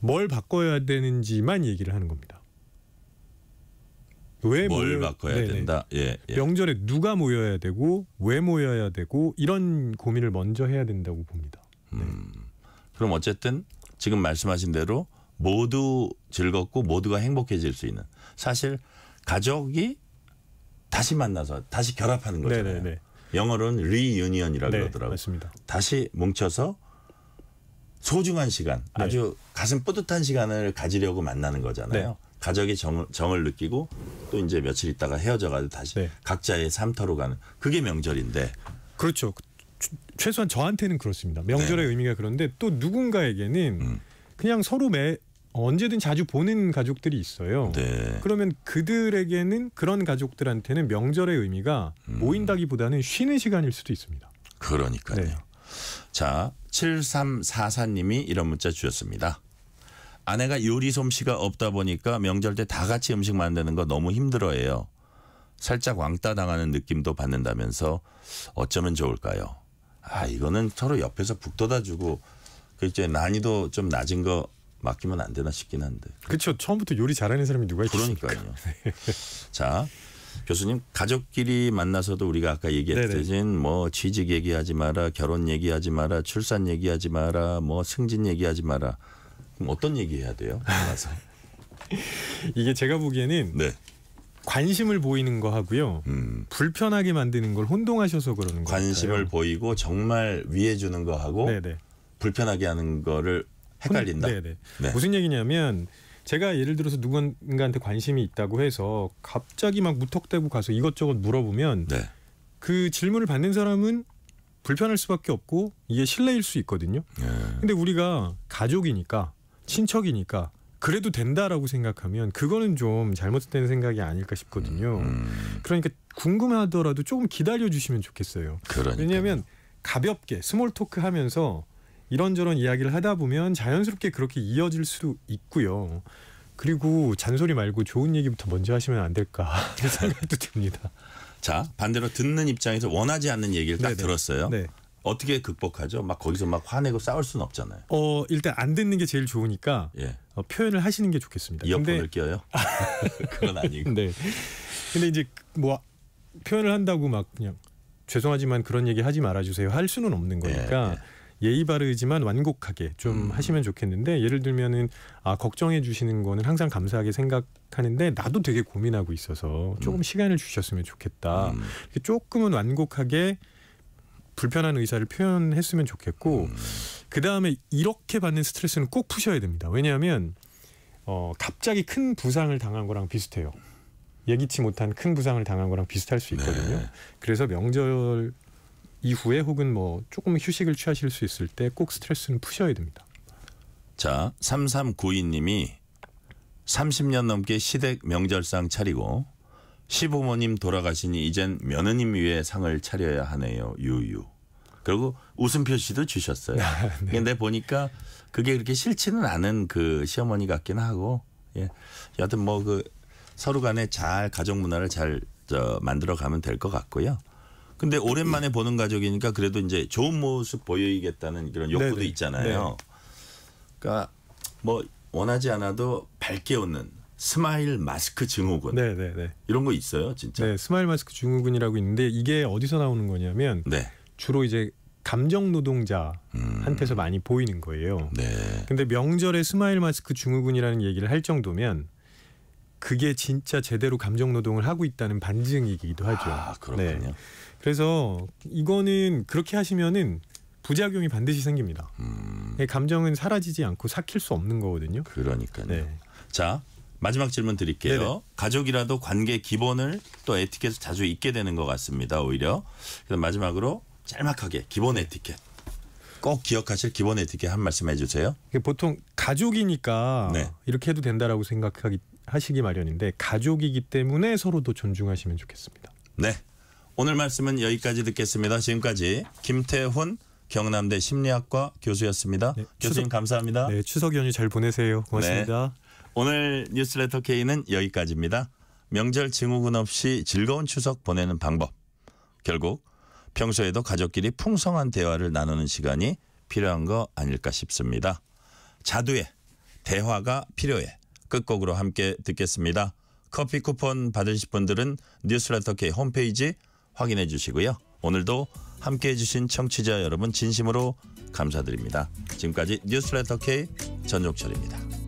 뭘 바꿔야 되는지만 얘기를 하는 겁니다. 왜뭘모 바꿔야 네네. 된다. 예, 예. 명절에 누가 모여야 되고 왜 모여야 되고 이런 고민을 먼저 해야 된다고 봅니다. 네. 음. 그럼 어쨌든 지금 말씀하신 대로 모두 즐겁고 모두가 행복해질 수 있는 사실 가족이 다시 만나서 다시 결합하는 네, 거잖아요. 네네네. 네. 영어로는 리유니언이라고 네, 그러더라고요. 맞습니다. 다시 뭉쳐서 소중한 시간, 네. 아주 가슴 뿌듯한 시간을 가지려고 만나는 거잖아요. 네. 가족이 정, 정을 느끼고 또 이제 며칠 있다가 헤어져가지고 다시 네. 각자의 삶터로 가는 그게 명절인데. 그렇죠. 최소한 저한테는 그렇습니다. 명절의 의미가 그런데 또 누군가에게는 음. 그냥 서로 매, 언제든 자주 보는 가족들이 있어요. 네. 그러면 그들에게는 그런 가족들한테는 명절의 의미가 음. 모인다기보다는 쉬는 시간일 수도 있습니다. 그러니까요. 네. 자, 7344님이 이런 문자 주셨습니다. 아내가 요리 솜씨가 없다 보니까 명절 때 다 같이 음식 만드는 거 너무 힘들어해요. 살짝 왕따 당하는 느낌도 받는다면서 어쩌면 좋을까요? 아, 이거는 서로 옆에서 북돋아주고 그 이제 난이도 좀 낮은 거 맡기면 안 되나 싶긴 한데. 그렇죠. 처음부터 요리 잘하는 사람이 누가 있겠습니까? 그러니까요. 네. 자, 교수님 가족끼리 만나서도 우리가 아까 얘기했듯이 뭐 취직 얘기하지 마라, 결혼 얘기하지 마라, 출산 얘기하지 마라, 뭐 승진 얘기하지 마라. 그럼 어떤 얘기해야 돼요? 만나서. 이게 제가 보기에는 네. 관심을 보이는 거 하고요. 음. 불편하게 만드는 걸 혼동하셔서 그러는 거예요. 관심을 보이고 정말 위해 주는 거 하고 네네. 불편하게 하는 거를 헷갈린다. 네네. 네. 무슨 얘기냐면 제가 예를 들어서 누군가한테 관심이 있다고 해서 갑자기 막 무턱대고 가서 이것저것 물어보면 네. 그 질문을 받는 사람은 불편할 수밖에 없고 이게 신뢰일 수 있거든요. 네. 근데 우리가 가족이니까 친척이니까 그래도 된다라고 생각하면 그거는 좀 잘못된 생각이 아닐까 싶거든요. 음. 음. 그러니까 궁금하더라도 조금 기다려 주시면 좋겠어요 왜냐하면 가볍게 스몰 토크 하면서 이런저런 이야기를 하다 보면 자연스럽게 그렇게 이어질 수도 있고요. 그리고 잔소리 말고 좋은 얘기부터 먼저 하시면 안 될까 하는 생각도 듭니다. 자 반대로 듣는 입장에서 원하지 않는 얘기를 딱 네네. 네. 들었어요. 네. 어떻게 극복하죠? 막 거기서 막 화내고 싸울 수는 없잖아요. 어 일단 안 듣는 게 제일 좋으니까 예. 어, 표현을 하시는 게 좋겠습니다. 이어폰을 근데... 껴요? 그건 아니고. 네. 근데 이제 뭐 표현을 한다고 막 그냥 죄송하지만 그런 얘기 하지 말아주세요 할 수는 없는 거니까. 예. 예. 예의 바르지만 완곡하게 좀 음. 하시면 좋겠는데 예를 들면은 아 걱정해 주시는 거는 항상 감사하게 생각하는데 나도 되게 고민하고 있어서 조금 음. 시간을 주셨으면 좋겠다. 음. 조금은 완곡하게 불편한 의사를 표현했으면 좋겠고 음. 그 다음에 이렇게 받는 스트레스는 꼭 푸셔야 됩니다. 왜냐하면 어, 갑자기 큰 부상을 당한 거랑 비슷해요. 예기치 못한 큰 부상을 당한 거랑 비슷할 수 네. 있거든요. 네. 그래서 명절 이후에 혹은 뭐 조금 휴식을 취하실 수 있을 때 꼭 스트레스는 푸셔야 됩니다. 자, 3392님이 30년 넘게 시댁 명절상 차리고 시부모님 돌아가시니 이젠 며느님 위에 상을 차려야 하네요. 유유. 그리고 웃음 표시도 주셨어요. 네. 근데 보니까 그게 그렇게 싫지는 않은 그 시어머니 같긴 하고 예. 여튼 뭐 그 서로 간에 잘 가족 문화를 잘저 만들어 가면 될 것 같고요. 근데 오랜만에 보는 가족이니까 그래도 이제 좋은 모습 보여야겠다는 그런 욕구도 네네. 있잖아요. 네. 그러니까 뭐 원하지 않아도 밝게 웃는 스마일 마스크 증후군. 네네네. 네, 네. 이런 거 있어요, 진짜. 네, 스마일 마스크 증후군이라고 있는데 이게 어디서 나오는 거냐면 네. 주로 이제 감정 노동자한테서 음. 많이 보이는 거예요. 네. 근데 명절에 스마일 마스크 증후군이라는 얘기를 할 정도면 그게 진짜 제대로 감정 노동을 하고 있다는 반증이기도 하죠. 아, 그렇군요. 네. 그래서 이거는 그렇게 하시면은 부작용이 반드시 생깁니다. 음. 예, 감정은 사라지지 않고 삭힐 수 없는 거거든요. 그러니까요. 네. 자 마지막 질문 드릴게요. 네네. 가족이라도 관계 기본을 또 에티켓을 자주 잊게 되는 것 같습니다. 오히려 그래 마지막으로 짤막하게 기본 네. 에티켓 꼭 기억하실 기본 에티켓 한 말씀 해주세요. 보통 가족이니까 네. 이렇게 해도 된다라고 생각 하시기 마련인데 가족이기 때문에 서로도 존중하시면 좋겠습니다. 네. 오늘 말씀은 여기까지 듣겠습니다. 지금까지 김태훈 경남대 심리학과 교수였습니다. 네, 교수님 추석, 감사합니다. 네, 추석 연휴 잘 보내세요. 고맙습니다. 네, 오늘 뉴스레터 K는 여기까지입니다. 명절 증후군 없이 즐거운 추석 보내는 방법. 결국 평소에도 가족끼리 풍성한 대화를 나누는 시간이 필요한 거 아닐까 싶습니다. 자두에 대화가 필요해. 끝곡으로 함께 듣겠습니다. 커피 쿠폰 받으실 분들은 뉴스레터 K 홈페이지 확인해 주시고요. 오늘도 함께 해주신 청취자 여러분 진심으로 감사드립니다. 지금까지 뉴스레터 K 전종철입니다.